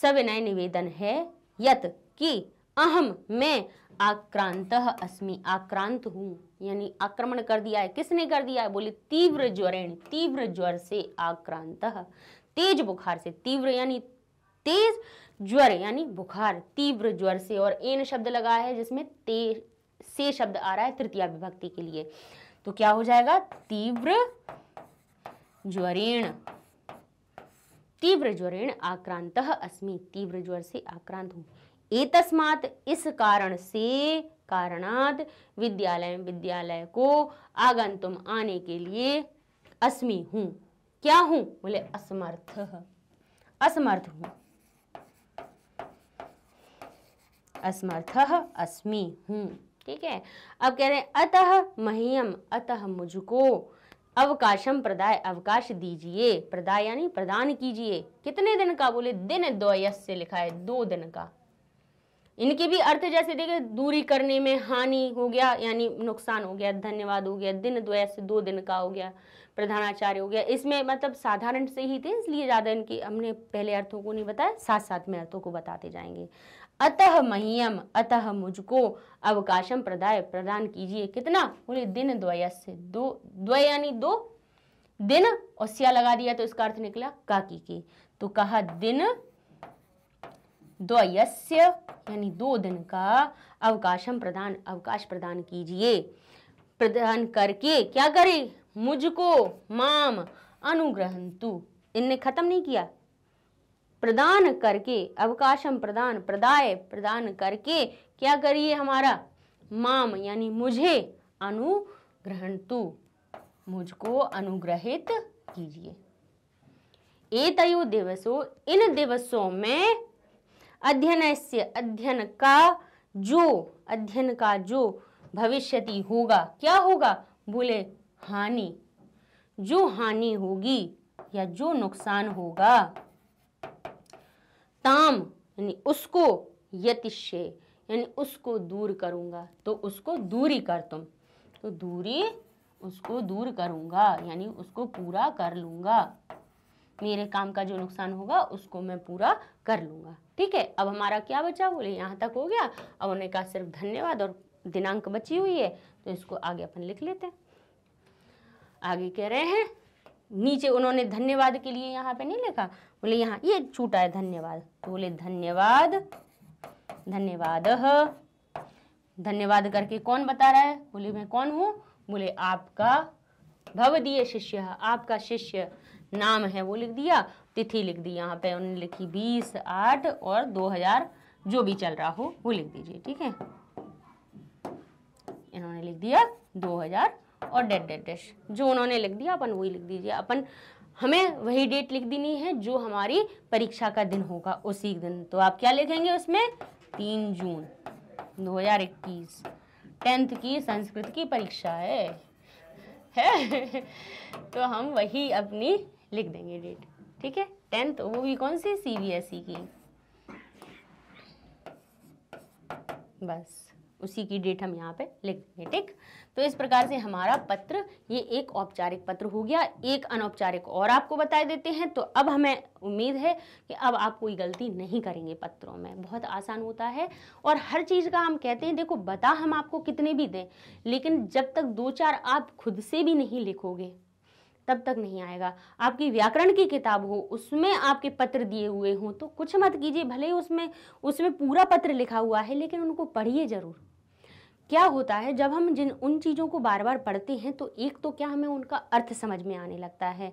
सविनय निवेदन है यत कि अहम मैं आक्रांत अस्मि आक्रांत हूँ यानी आक्रमण कर दिया है किसने कर दिया है बोले तीव्र ज्वरण तीव्र ज्वर से आक्रांत तेज बुखार से तीव्र यानी तेज ज्वर यानी बुखार तीव्र ज्वर से और एन शब्द लगा है जिसमें ते से शब्द आ रहा है तृतीय विभक्ति के लिए तो क्या हो जाएगा तीव्र ज्वरेण तीव्र ज्वरेण आक्रांत अस्मि तीव्र ज्वर से आक्रांत हूँ एतस्मात इस कारण से कारणात विद्यालय विद्यालय को आगंतुम आने के लिए अस्मि हूँ क्या हूँ बोले असमर्थ असमर्थ हूँ असमर्थ अस्मि हूँ ठीक है अब कह रहे हैं अतः मह्यम अतः मुझको अवकाशम प्रदाय अवकाश दीजिए प्रदाय यानी प्रदान कीजिए कितने दिन का बोले दिन द्वयस से लिखा है दो दिन का इनके भी अर्थ जैसे देखे दूरी करने में हानि हो गया यानी नुकसान हो गया धन्यवाद हो गया दिन द्वय से दो दिन का हो गया प्रधानाचार्य हो गया इसमें मतलब साधारण से ही थे इसलिए ज़्यादा इनके हमने पहले अर्थों को नहीं बताया साथ साथ में अर्थों को बताते जाएंगे अतः महियम अतः मुझको अवकाशम प्रदाय प्रदान कीजिए कितना बोले दिन द्वय से दो द्वय यानी दो दिन और सिया लगा दिया तो इसका अर्थ निकला काकी के तो कहा दिन द्वयस्य यानी दो दिन का अवकाशम प्रदान अवकाश प्रदान कीजिए प्रदान करके क्या करे मुझको माम अनुग्रहंतु इनने खत्म नहीं किया प्रदान करके अवकाशम प्रदान प्रदाय प्रदान करके क्या करिए हमारा माम यानी मुझे अनुग्रहंतु मुझको अनुग्रहित कीजिए एतयो दिवसों इन दिवसों में अध्ययन से अध्ययन का जो अध्ययन का जो भविष्यति होगा क्या होगा बोले हानि जो हानि होगी या जो नुकसान होगा ताम यानी उसको यतिशे यानी उसको दूर करूंगा तो उसको दूरी कर तुम तो दूरी उसको दूर करूंगा यानी उसको पूरा कर लूंगा मेरे काम का जो नुकसान होगा उसको मैं पूरा कर लूँगा ठीक है अब हमारा क्या बचा बोले यहाँ तक हो गया अब उन्होंने कहा सिर्फ धन्यवाद और दिनांक बची हुई है तो इसको आगे अपन लिख लेते हैं आगे कह रहे हैं नीचे उन्होंने धन्यवाद के लिए यहाँ पे नहीं लिखा बोले यहाँ ये छूटा है धन्यवाद तो बोले धन्यवाद धन्यवाद धन्यवाद करके कौन बता रहा है बोले मैं कौन हूँ बोले आपका भवदीय शिष्य आपका शिष्य नाम है वो लिख दिया तिथि लिख दी यहाँ पे उन्होंने लिखी बीस आठ और दो हजार जो भी चल रहा हो वो लिख दीजिए ठीक है इन्होंने लिख दिया दो हजार और डेट डेट डेट जो उन्होंने लिख दिया अपन वही लिख दीजिए अपन हमें वही डेट लिख देनी है जो हमारी परीक्षा का दिन होगा उसी दिन तो आप क्या लिखेंगे उसमें तीन जून 2021 टेंथ की संस्कृत की परीक्षा है, है? तो हम वही अपनी लिख देंगे डेट ठीक है टेंथ वो भी कौन सी सी बी एस ई की बस उसी की डेट हम यहाँ पे लिख देंगे ठीक तो इस प्रकार से हमारा पत्र ये एक औपचारिक पत्र हो गया एक अनौपचारिक और आपको बता देते हैं तो अब हमें उम्मीद है कि अब आप कोई गलती नहीं करेंगे पत्रों में बहुत आसान होता है और हर चीज़ का हम कहते हैं देखो बता हम आपको कितने भी दें लेकिन जब तक दो चार आप खुद से भी नहीं लिखोगे तब तक नहीं आएगा आपकी व्याकरण की किताब हो उसमें आपके पत्र दिए हुए हों तो कुछ मत कीजिए भले ही उसमें उसमें पूरा पत्र लिखा हुआ है लेकिन उनको पढ़िए ज़रूर क्या होता है जब हम जिन उन चीज़ों को बार बार पढ़ते हैं तो एक तो क्या हमें उनका अर्थ समझ में आने लगता है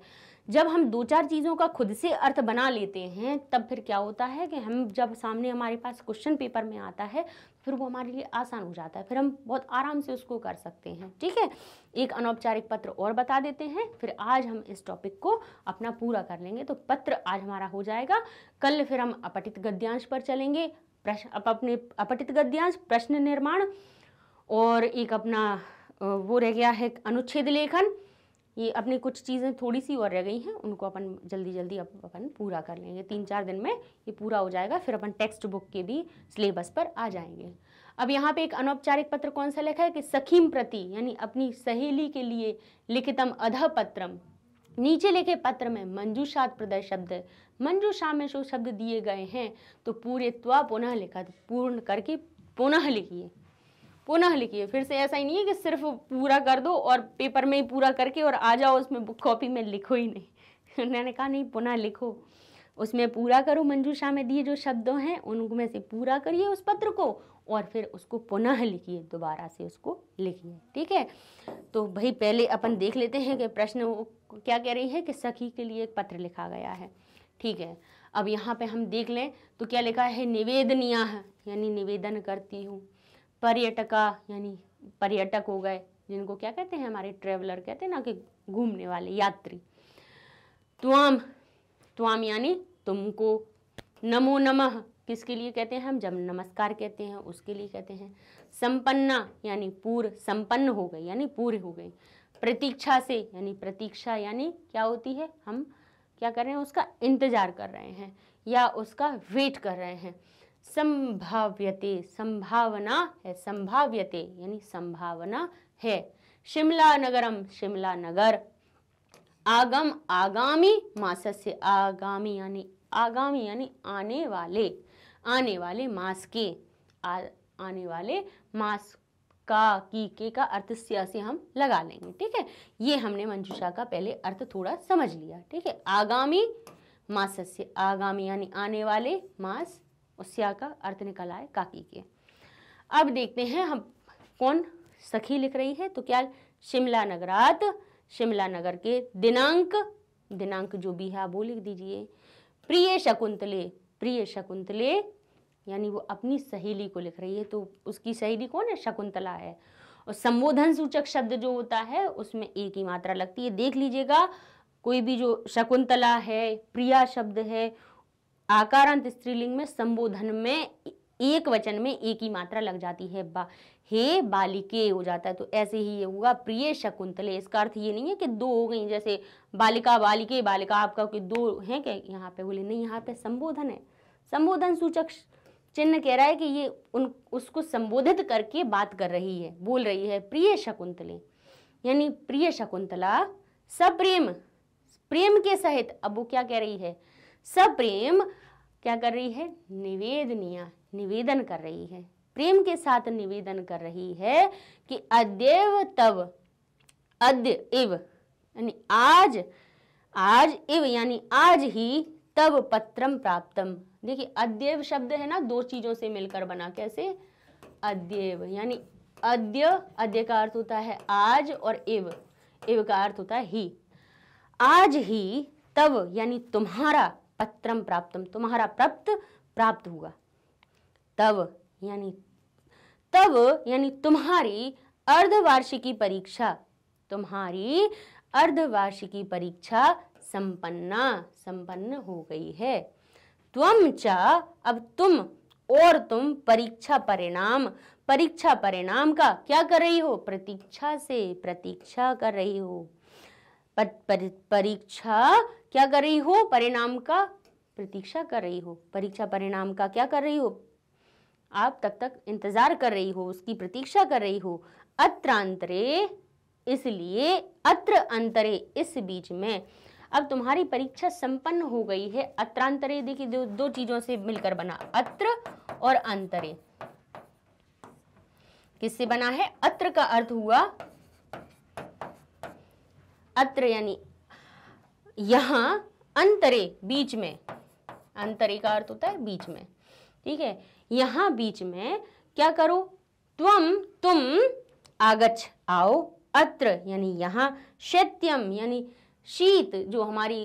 जब हम दो चार चीज़ों का खुद से अर्थ बना लेते हैं तब फिर क्या होता है कि हम जब सामने हमारे पास क्वेश्चन पेपर में आता है फिर वो हमारे लिए आसान हो जाता है फिर हम बहुत आराम से उसको कर सकते हैं ठीक है एक अनौपचारिक पत्र और बता देते हैं फिर आज हम इस टॉपिक को अपना पूरा कर लेंगे तो पत्र आज हमारा हो जाएगा कल फिर हम अपटित गद्यांश पर चलेंगे प्रश्न अप अपने अपटित गद्यांश प्रश्न निर्माण और एक अपना वो रह गया है अनुच्छेद लेखन ये अपनी कुछ चीज़ें थोड़ी सी और रह गई हैं उनको अपन जल्दी जल्दी अब अपन पूरा कर लेंगे तीन चार दिन में ये पूरा हो जाएगा फिर अपन टेक्स्ट बुक के भी सिलेबस पर आ जाएंगे अब यहाँ पे एक अनौपचारिक पत्र कौन सा लिखा है कि सखीम प्रति यानी अपनी सहेली के लिए लिखितम अध पत्रम नीचे लिखे पत्र में मंजूषात प्रदय शब्द मंजूषा में शो शब्द दिए गए हैं तो पूरे त्वा पुनः लिखा पूर्ण करके पुनः लिखिए पुनः लिखिए फिर से ऐसा ही नहीं है कि सिर्फ पूरा कर दो और पेपर में ही पूरा करके और आ जाओ उसमें बुक कॉपी में लिखो ही नहीं मैंने कहा नहीं पुनः लिखो उसमें पूरा करो मंजूषा में दिए जो शब्दों हैं उनमें से पूरा करिए उस पत्र को और फिर उसको पुनः लिखिए दोबारा से उसको लिखिए ठीक है तो भाई पहले अपन देख लेते हैं कि प्रश्न क्या कह रही है कि सखी के लिए एक पत्र लिखा गया है ठीक है अब यहाँ पे हम देख लें तो क्या लिखा है निवेदनिया यानी निवेदन करती हूँ पर्यटका यानी पर्यटक हो गए जिनको क्या कहते हैं हमारे ट्रेवलर कहते हैं ना कि घूमने वाले यात्री त्वाम त्वाम यानी तुमको नमो नमः किसके लिए कहते हैं हम जब नमस्कार कहते हैं उसके लिए कहते हैं संपन्ना यानी पूर्व संपन्न हो गई यानी पूरे हो गई प्रतीक्षा से यानी प्रतीक्षा यानी क्या होती है हम क्या कर रहे हैं उसका इंतज़ार कर रहे हैं या उसका वेट कर रहे हैं संभाव्यते संभावना है संभाव्यते यानी संभावना है शिमला नगरम शिमला नगर आगम आगामी मास से आगामी यानी आगामी यानी आने वाले आने वाले मास के आ, आने वाले मास का की के का अर्थ से हम लगा लेंगे ठीक है ये हमने मंजूषा का पहले अर्थ थोड़ा समझ लिया ठीक है आगामी मास से आगामी यानी आने वाले मास और स्या का अर्थ निकल आए काकी के अब देखते हैं हम कौन सखी लिख रही है तो क्या शिमला नगरात शिमला नगर के दिनांक दिनांक जो भी है वो लिख दीजिए प्रिय शकुंतले प्रिय शकुंतले यानी वो अपनी सहेली को लिख रही है तो उसकी सहेली कौन है शकुंतला है और संबोधन सूचक शब्द जो होता है उसमें एक ही मात्रा लगती है देख लीजिएगा कोई भी जो शकुंतला है प्रिया शब्द है आकारांत स्त्रीलिंग में संबोधन में एक वचन में एक ही मात्रा लग जाती है बा हे बालिके हो जाता है तो ऐसे ही ये हुआ प्रिय शकुंतले इसका अर्थ ये नहीं है कि दो हो गई जैसे बालिका बालिके बालिका आपका कि दो हैं क्या यहाँ पे बोले नहीं यहाँ पे संबोधन है संबोधन सूचक चिन्ह कह रहा है कि ये उन उसको संबोधित करके बात कर रही है बोल रही है प्रिय शकुंतले यानी प्रिय शकुंतला सप्रेम प्रेम के सहित अब वो क्या कह रही है सप्रेम क्या कर रही है निवेदनिया निवेदन कर रही है प्रेम के साथ निवेदन कर रही है कि अद्यव तब अद्य इव यानी आज आज इव यानी आज ही तब पत्रम प्राप्तम देखिए अद्यव शब्द है ना दो चीजों से मिलकर बना कैसे अद्यव यानी अद्य अद्य का अर्थ होता है आज और इव इव का अर्थ होता है ही आज ही तब यानी तुम्हारा पत्रम प्राप्तम तुम्हारा प्राप्त प्राप्त हुआ तब यानी तब यानी तुम्हारी अर्धवार्षिकी परीक्षा तुम्हारी अर्धवार्षिकी परीक्षा संपन्ना संपन्न हो गई है तुम चा अब तुम और तुम परीक्षा परिणाम परीक्षा परिणाम का क्या कर रही हो प्रतीक्षा से प्रतीक्षा कर रही हो परीक्षा क्या कर रही हो परिणाम का प्रतीक्षा कर रही हो परीक्षा परिणाम का क्या कर रही हो आप तब तक, तक इंतजार कर रही हो उसकी प्रतीक्षा कर रही हो अत्रांतरे इसलिए अत्र अंतरे इस बीच में अब तुम्हारी परीक्षा संपन्न हो गई है अत्रांतरे देखिए दो, दो चीजों से मिलकर बना अत्र और अंतरे किससे बना है अत्र का अर्थ हुआ अत्र यानी यहां अंतरे बीच में अंतरे का अर्थ होता है बीच में ठीक है यहां बीच में क्या करो त्वम तुम आगच आओ अत्र यानी यहाँ शैत्यम यानी शीत जो हमारी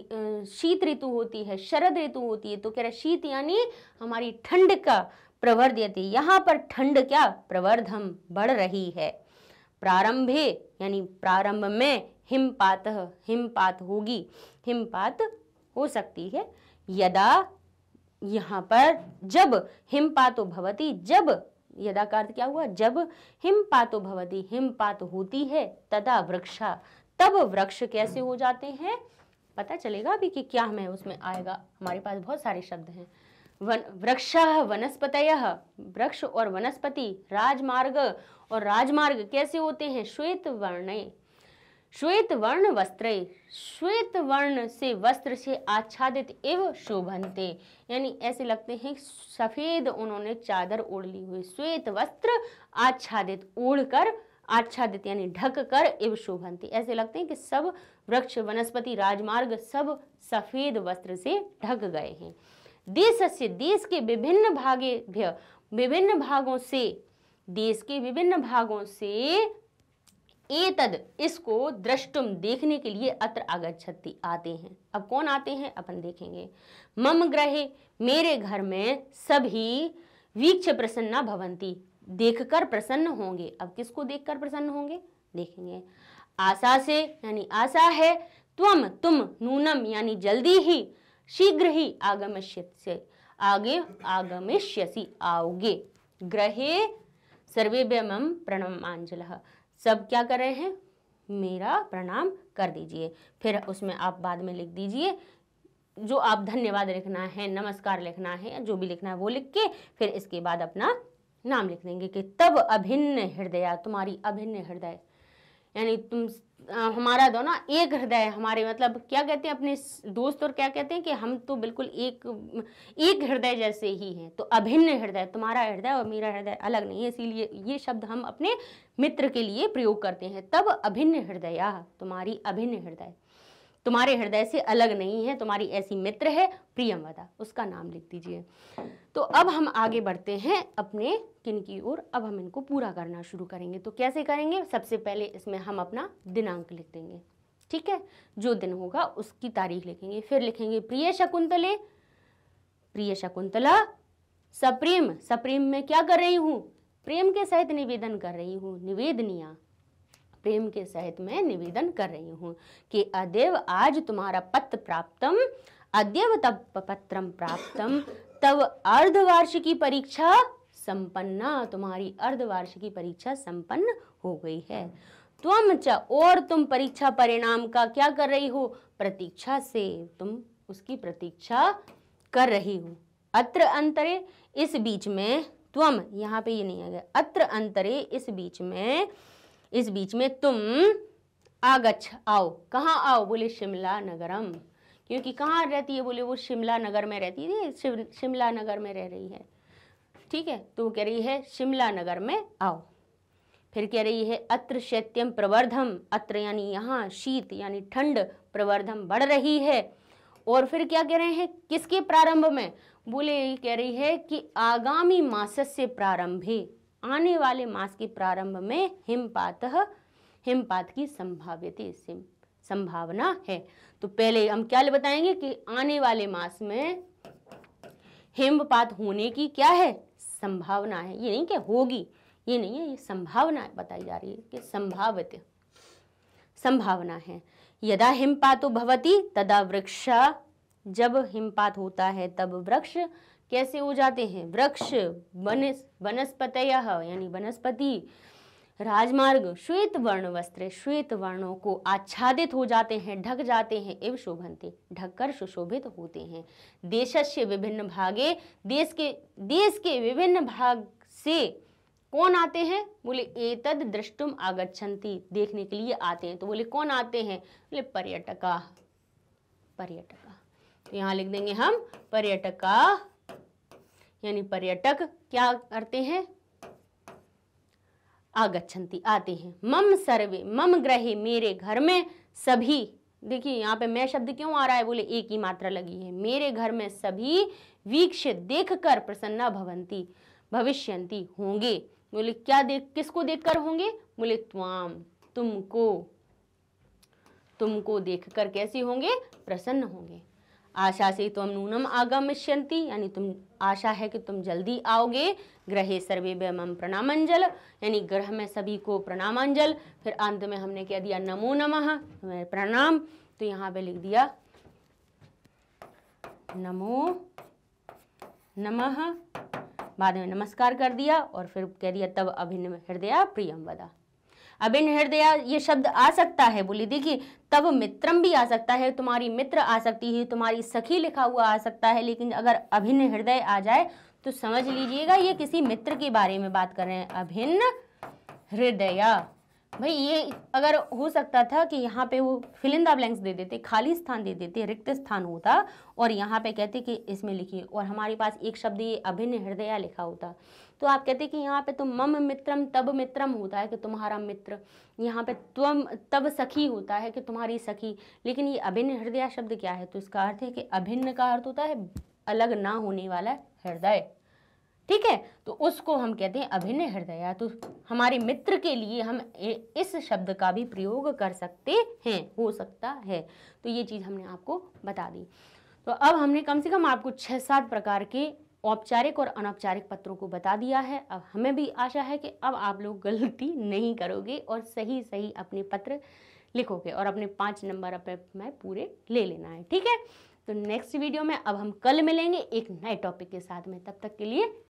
शीत ऋतु होती है शरद ऋतु होती है तो कह रहे शीत यानी हमारी ठंड का प्रवर्धयति यहाँ पर ठंड क्या प्रवर्धम बढ़ रही है प्रारंभे यानी प्रारंभ में हिमपात हिमपात होगी हिमपात हो सकती है यदा यहाँ पर जब हिमपातो भवती जब यदा का अर्थ क्या हुआ जब हिमपातो भवती हिमपात होती है तदा वृक्षा तब वृक्ष कैसे हो जाते हैं पता चलेगा अभी कि क्या हमें उसमें आएगा हमारे पास बहुत सारे शब्द हैं वन वृक्ष वनस्पत वृक्ष और वनस्पति राजमार्ग और राजमार्ग कैसे होते हैं श्वेत वर्ण श्वेत वर्ण वस्त्र श्वेत वर्ण से वस्त्र से आच्छादित एवं शोभनते यानी ऐसे लगते हैं सफ़ेद उन्होंने चादर ओढ़ ली हुई श्वेत वस्त्र आच्छादित ओढ़कर आच्छादित यानी ढक कर एवं शोभनते ऐसे लगते हैं कि सब वृक्ष वनस्पति राजमार्ग सब सफ़ेद वस्त्र से ढक गए हैं देश से देश के विभिन्न भागे विभिन्न भागों से देश के विभिन्न भागों से एतद इसको दृष्टुम देखने के लिए अत्र आगच्छति आते हैं अब कौन आते हैं अपन देखेंगे मम ग्रहे मेरे घर में सभी वीक्ष प्रसन्ना भवंती देखकर प्रसन्न होंगे अब किसको देखकर प्रसन्न होंगे देखेंगे आशा से यानी आशा है त्वम तुम नूनम यानी जल्दी ही शीघ्र ही आगमिष्य आगे आगमिष्यसि आओगे ग्रहे सर्वेभ्य मम प्रणमांजल सब क्या कर रहे हैं मेरा प्रणाम कर दीजिए फिर उसमें आप बाद में लिख दीजिए जो आप धन्यवाद लिखना है नमस्कार लिखना है जो भी लिखना है वो लिख के फिर इसके बाद अपना नाम लिख देंगे कि तब अभिन्न हृदय तुम्हारी अभिन्न हृदय यानी तुम हमारा दोनों एक हृदय हमारे मतलब क्या कहते हैं अपने दोस्त और क्या कहते हैं कि हम तो बिल्कुल एक एक हृदय जैसे ही हैं तो अभिन्न हृदय तुम्हारा हृदय और मेरा हृदय अलग नहीं है इसीलिए ये शब्द हम अपने मित्र के लिए प्रयोग करते हैं तब अभिन्न हृदय तुम्हारी अभिन्न हृदय तुम्हारे हृदय से अलग नहीं है तुम्हारी ऐसी मित्र है प्रियमवदा उसका नाम लिख दीजिए तो अब हम आगे बढ़ते हैं अपने किन की ओर अब हम इनको पूरा करना शुरू करेंगे तो कैसे करेंगे सबसे पहले इसमें हम अपना दिनांक लिख देंगे ठीक है जो दिन होगा उसकी तारीख लिखेंगे फिर लिखेंगे प्रिय शकुंतले प्रिय शकुंतला सप्रेम सप्रेम में क्या कर रही हूँ प्रेम के सहित निवेदन कर रही हूँ निवेदनिया प्रेम के सहित मैं निवेदन कर रही हूँ कि अदेव आज तुम्हारा पत्र प्राप्तम अद्यव तब पत्रम प्राप्तम तब अर्धवार्षिकी परीक्षा संपन्ना तुम्हारी अर्धवार्षिकी परीक्षा संपन्न हो गई है तुम च और तुम परीक्षा परिणाम का क्या कर रही हो प्रतीक्षा से तुम उसकी प्रतीक्षा कर रही हो अत्र अंतरे इस बीच में त्वम यहाँ पे ये नहीं आ गया अत्र अंतरे इस बीच में इस बीच में तुम आगछ आओ कहाँ आओ बोले शिमला नगरम क्योंकि कहाँ रहती है बोले वो शिमला नगर में रहती है शिमला नगर में रह रही है ठीक है तो वो कह रही है शिमला नगर में आओ फिर कह रही है अत्र शैत्यम प्रवर्धम अत्र यानी यहाँ शीत यानी ठंड प्रवर्धम बढ़ रही है और फिर क्या कह रहे हैं किसके प्रारंभ में बोले कह रही है कि आगामी मासस से प्रारंभ आने वाले मास के प्रारंभ में हिमपात हिमपात की संभाव्यता संभावना है तो पहले हम क्या ले बताएंगे कि आने वाले मास में हिमपात होने की क्या है संभावना है ये नहीं कि होगी ये नहीं है ये संभावना बताई जा रही है कि संभावित संभावना है यदा हिमपातो भवती तदा वृक्ष जब हिमपात होता है तब वृक्ष कैसे हो जाते हैं वृक्ष वनस्पत यानी वनस्पति राजमार्ग श्वेत वर्ण वस्त्र श्वेत वर्णों को आच्छादित हो जाते हैं ढक जाते हैं एवं शोभनते ढककर सुशोभित होते हैं देशस्य विभिन्न भागे देश के देश के विभिन्न भाग से कौन आते हैं बोले एतद दृष्टुम आगच्छन्ति देखने के लिए आते हैं तो बोले कौन आते हैं बोले पर्यटका पर्यटका तो यहाँ लिख देंगे हम पर्यटका यानी पर्यटक क्या करते हैं आगछंती आते हैं मम सर्वे मम ग्रहे मेरे घर में सभी देखिए यहाँ पे मैं शब्द क्यों आ रहा है बोले एक ही मात्रा लगी है मेरे घर में सभी देख देखकर प्रसन्ना भवंती भविष्यंती होंगे बोले क्या देख किसको देखकर होंगे बोले त्वाम तुमको तुमको देखकर कैसे होंगे प्रसन्न होंगे आशा से तुम नूनम आगमिष्यंती यानी तुम आशा है कि तुम जल्दी आओगे ग्रहे सर्वे व्यम प्रणामांजल यानी ग्रह में सभी को प्रणामांजल फिर अंत में हमने कह दिया नमो नमः प्रणाम तो यहाँ पे लिख दिया नमो नमः बाद में नमस्कार कर दिया और फिर कह दिया तब अभिन्न हृदय प्रियम वदा अभिन हृदया ये शब्द आ सकता है बोली देखिए तब मित्रम भी आ सकता है तुम्हारी मित्र आ सकती है तुम्हारी सखी लिखा हुआ आ सकता है लेकिन अगर अभिन्न हृदय आ जाए तो समझ लीजिएगा ये किसी मित्र के बारे में बात कर रहे हैं अभिन्न हृदया भाई ये अगर हो सकता था कि यहाँ पे वो फिलिंदा ब्लैंक्स दे देते खाली स्थान दे देते रिक्त स्थान होता और यहाँ पे कहते कि इसमें लिखिए और हमारे पास एक शब्द ये अभिन्न हृदय लिखा होता तो आप कहते हैं कि यहाँ पे तो मम मित्रम तब मित्रम होता है कि तुम्हारा मित्र यहाँ पे त्वम तब सखी होता है कि तुम्हारी सखी लेकिन ये अभिन्न हृदय शब्द क्या है तो इसका अर्थ है कि अभिन्न का अर्थ होता है अलग ना होने वाला हृदय ठीक है तो उसको हम कहते हैं अभिन्न हृदय तो हमारे मित्र के लिए हम इस शब्द का भी प्रयोग कर सकते हैं हो सकता है तो ये चीज़ हमने आपको बता दी तो अब हमने कम से कम आपको छः सात प्रकार के औपचारिक और अनौपचारिक पत्रों को बता दिया है अब हमें भी आशा है कि अब आप लोग गलती नहीं करोगे और सही सही अपने पत्र लिखोगे और अपने पाँच नंबर अपने में पूरे ले लेना है ठीक है तो नेक्स्ट वीडियो में अब हम कल मिलेंगे एक नए टॉपिक के साथ में तब तक के लिए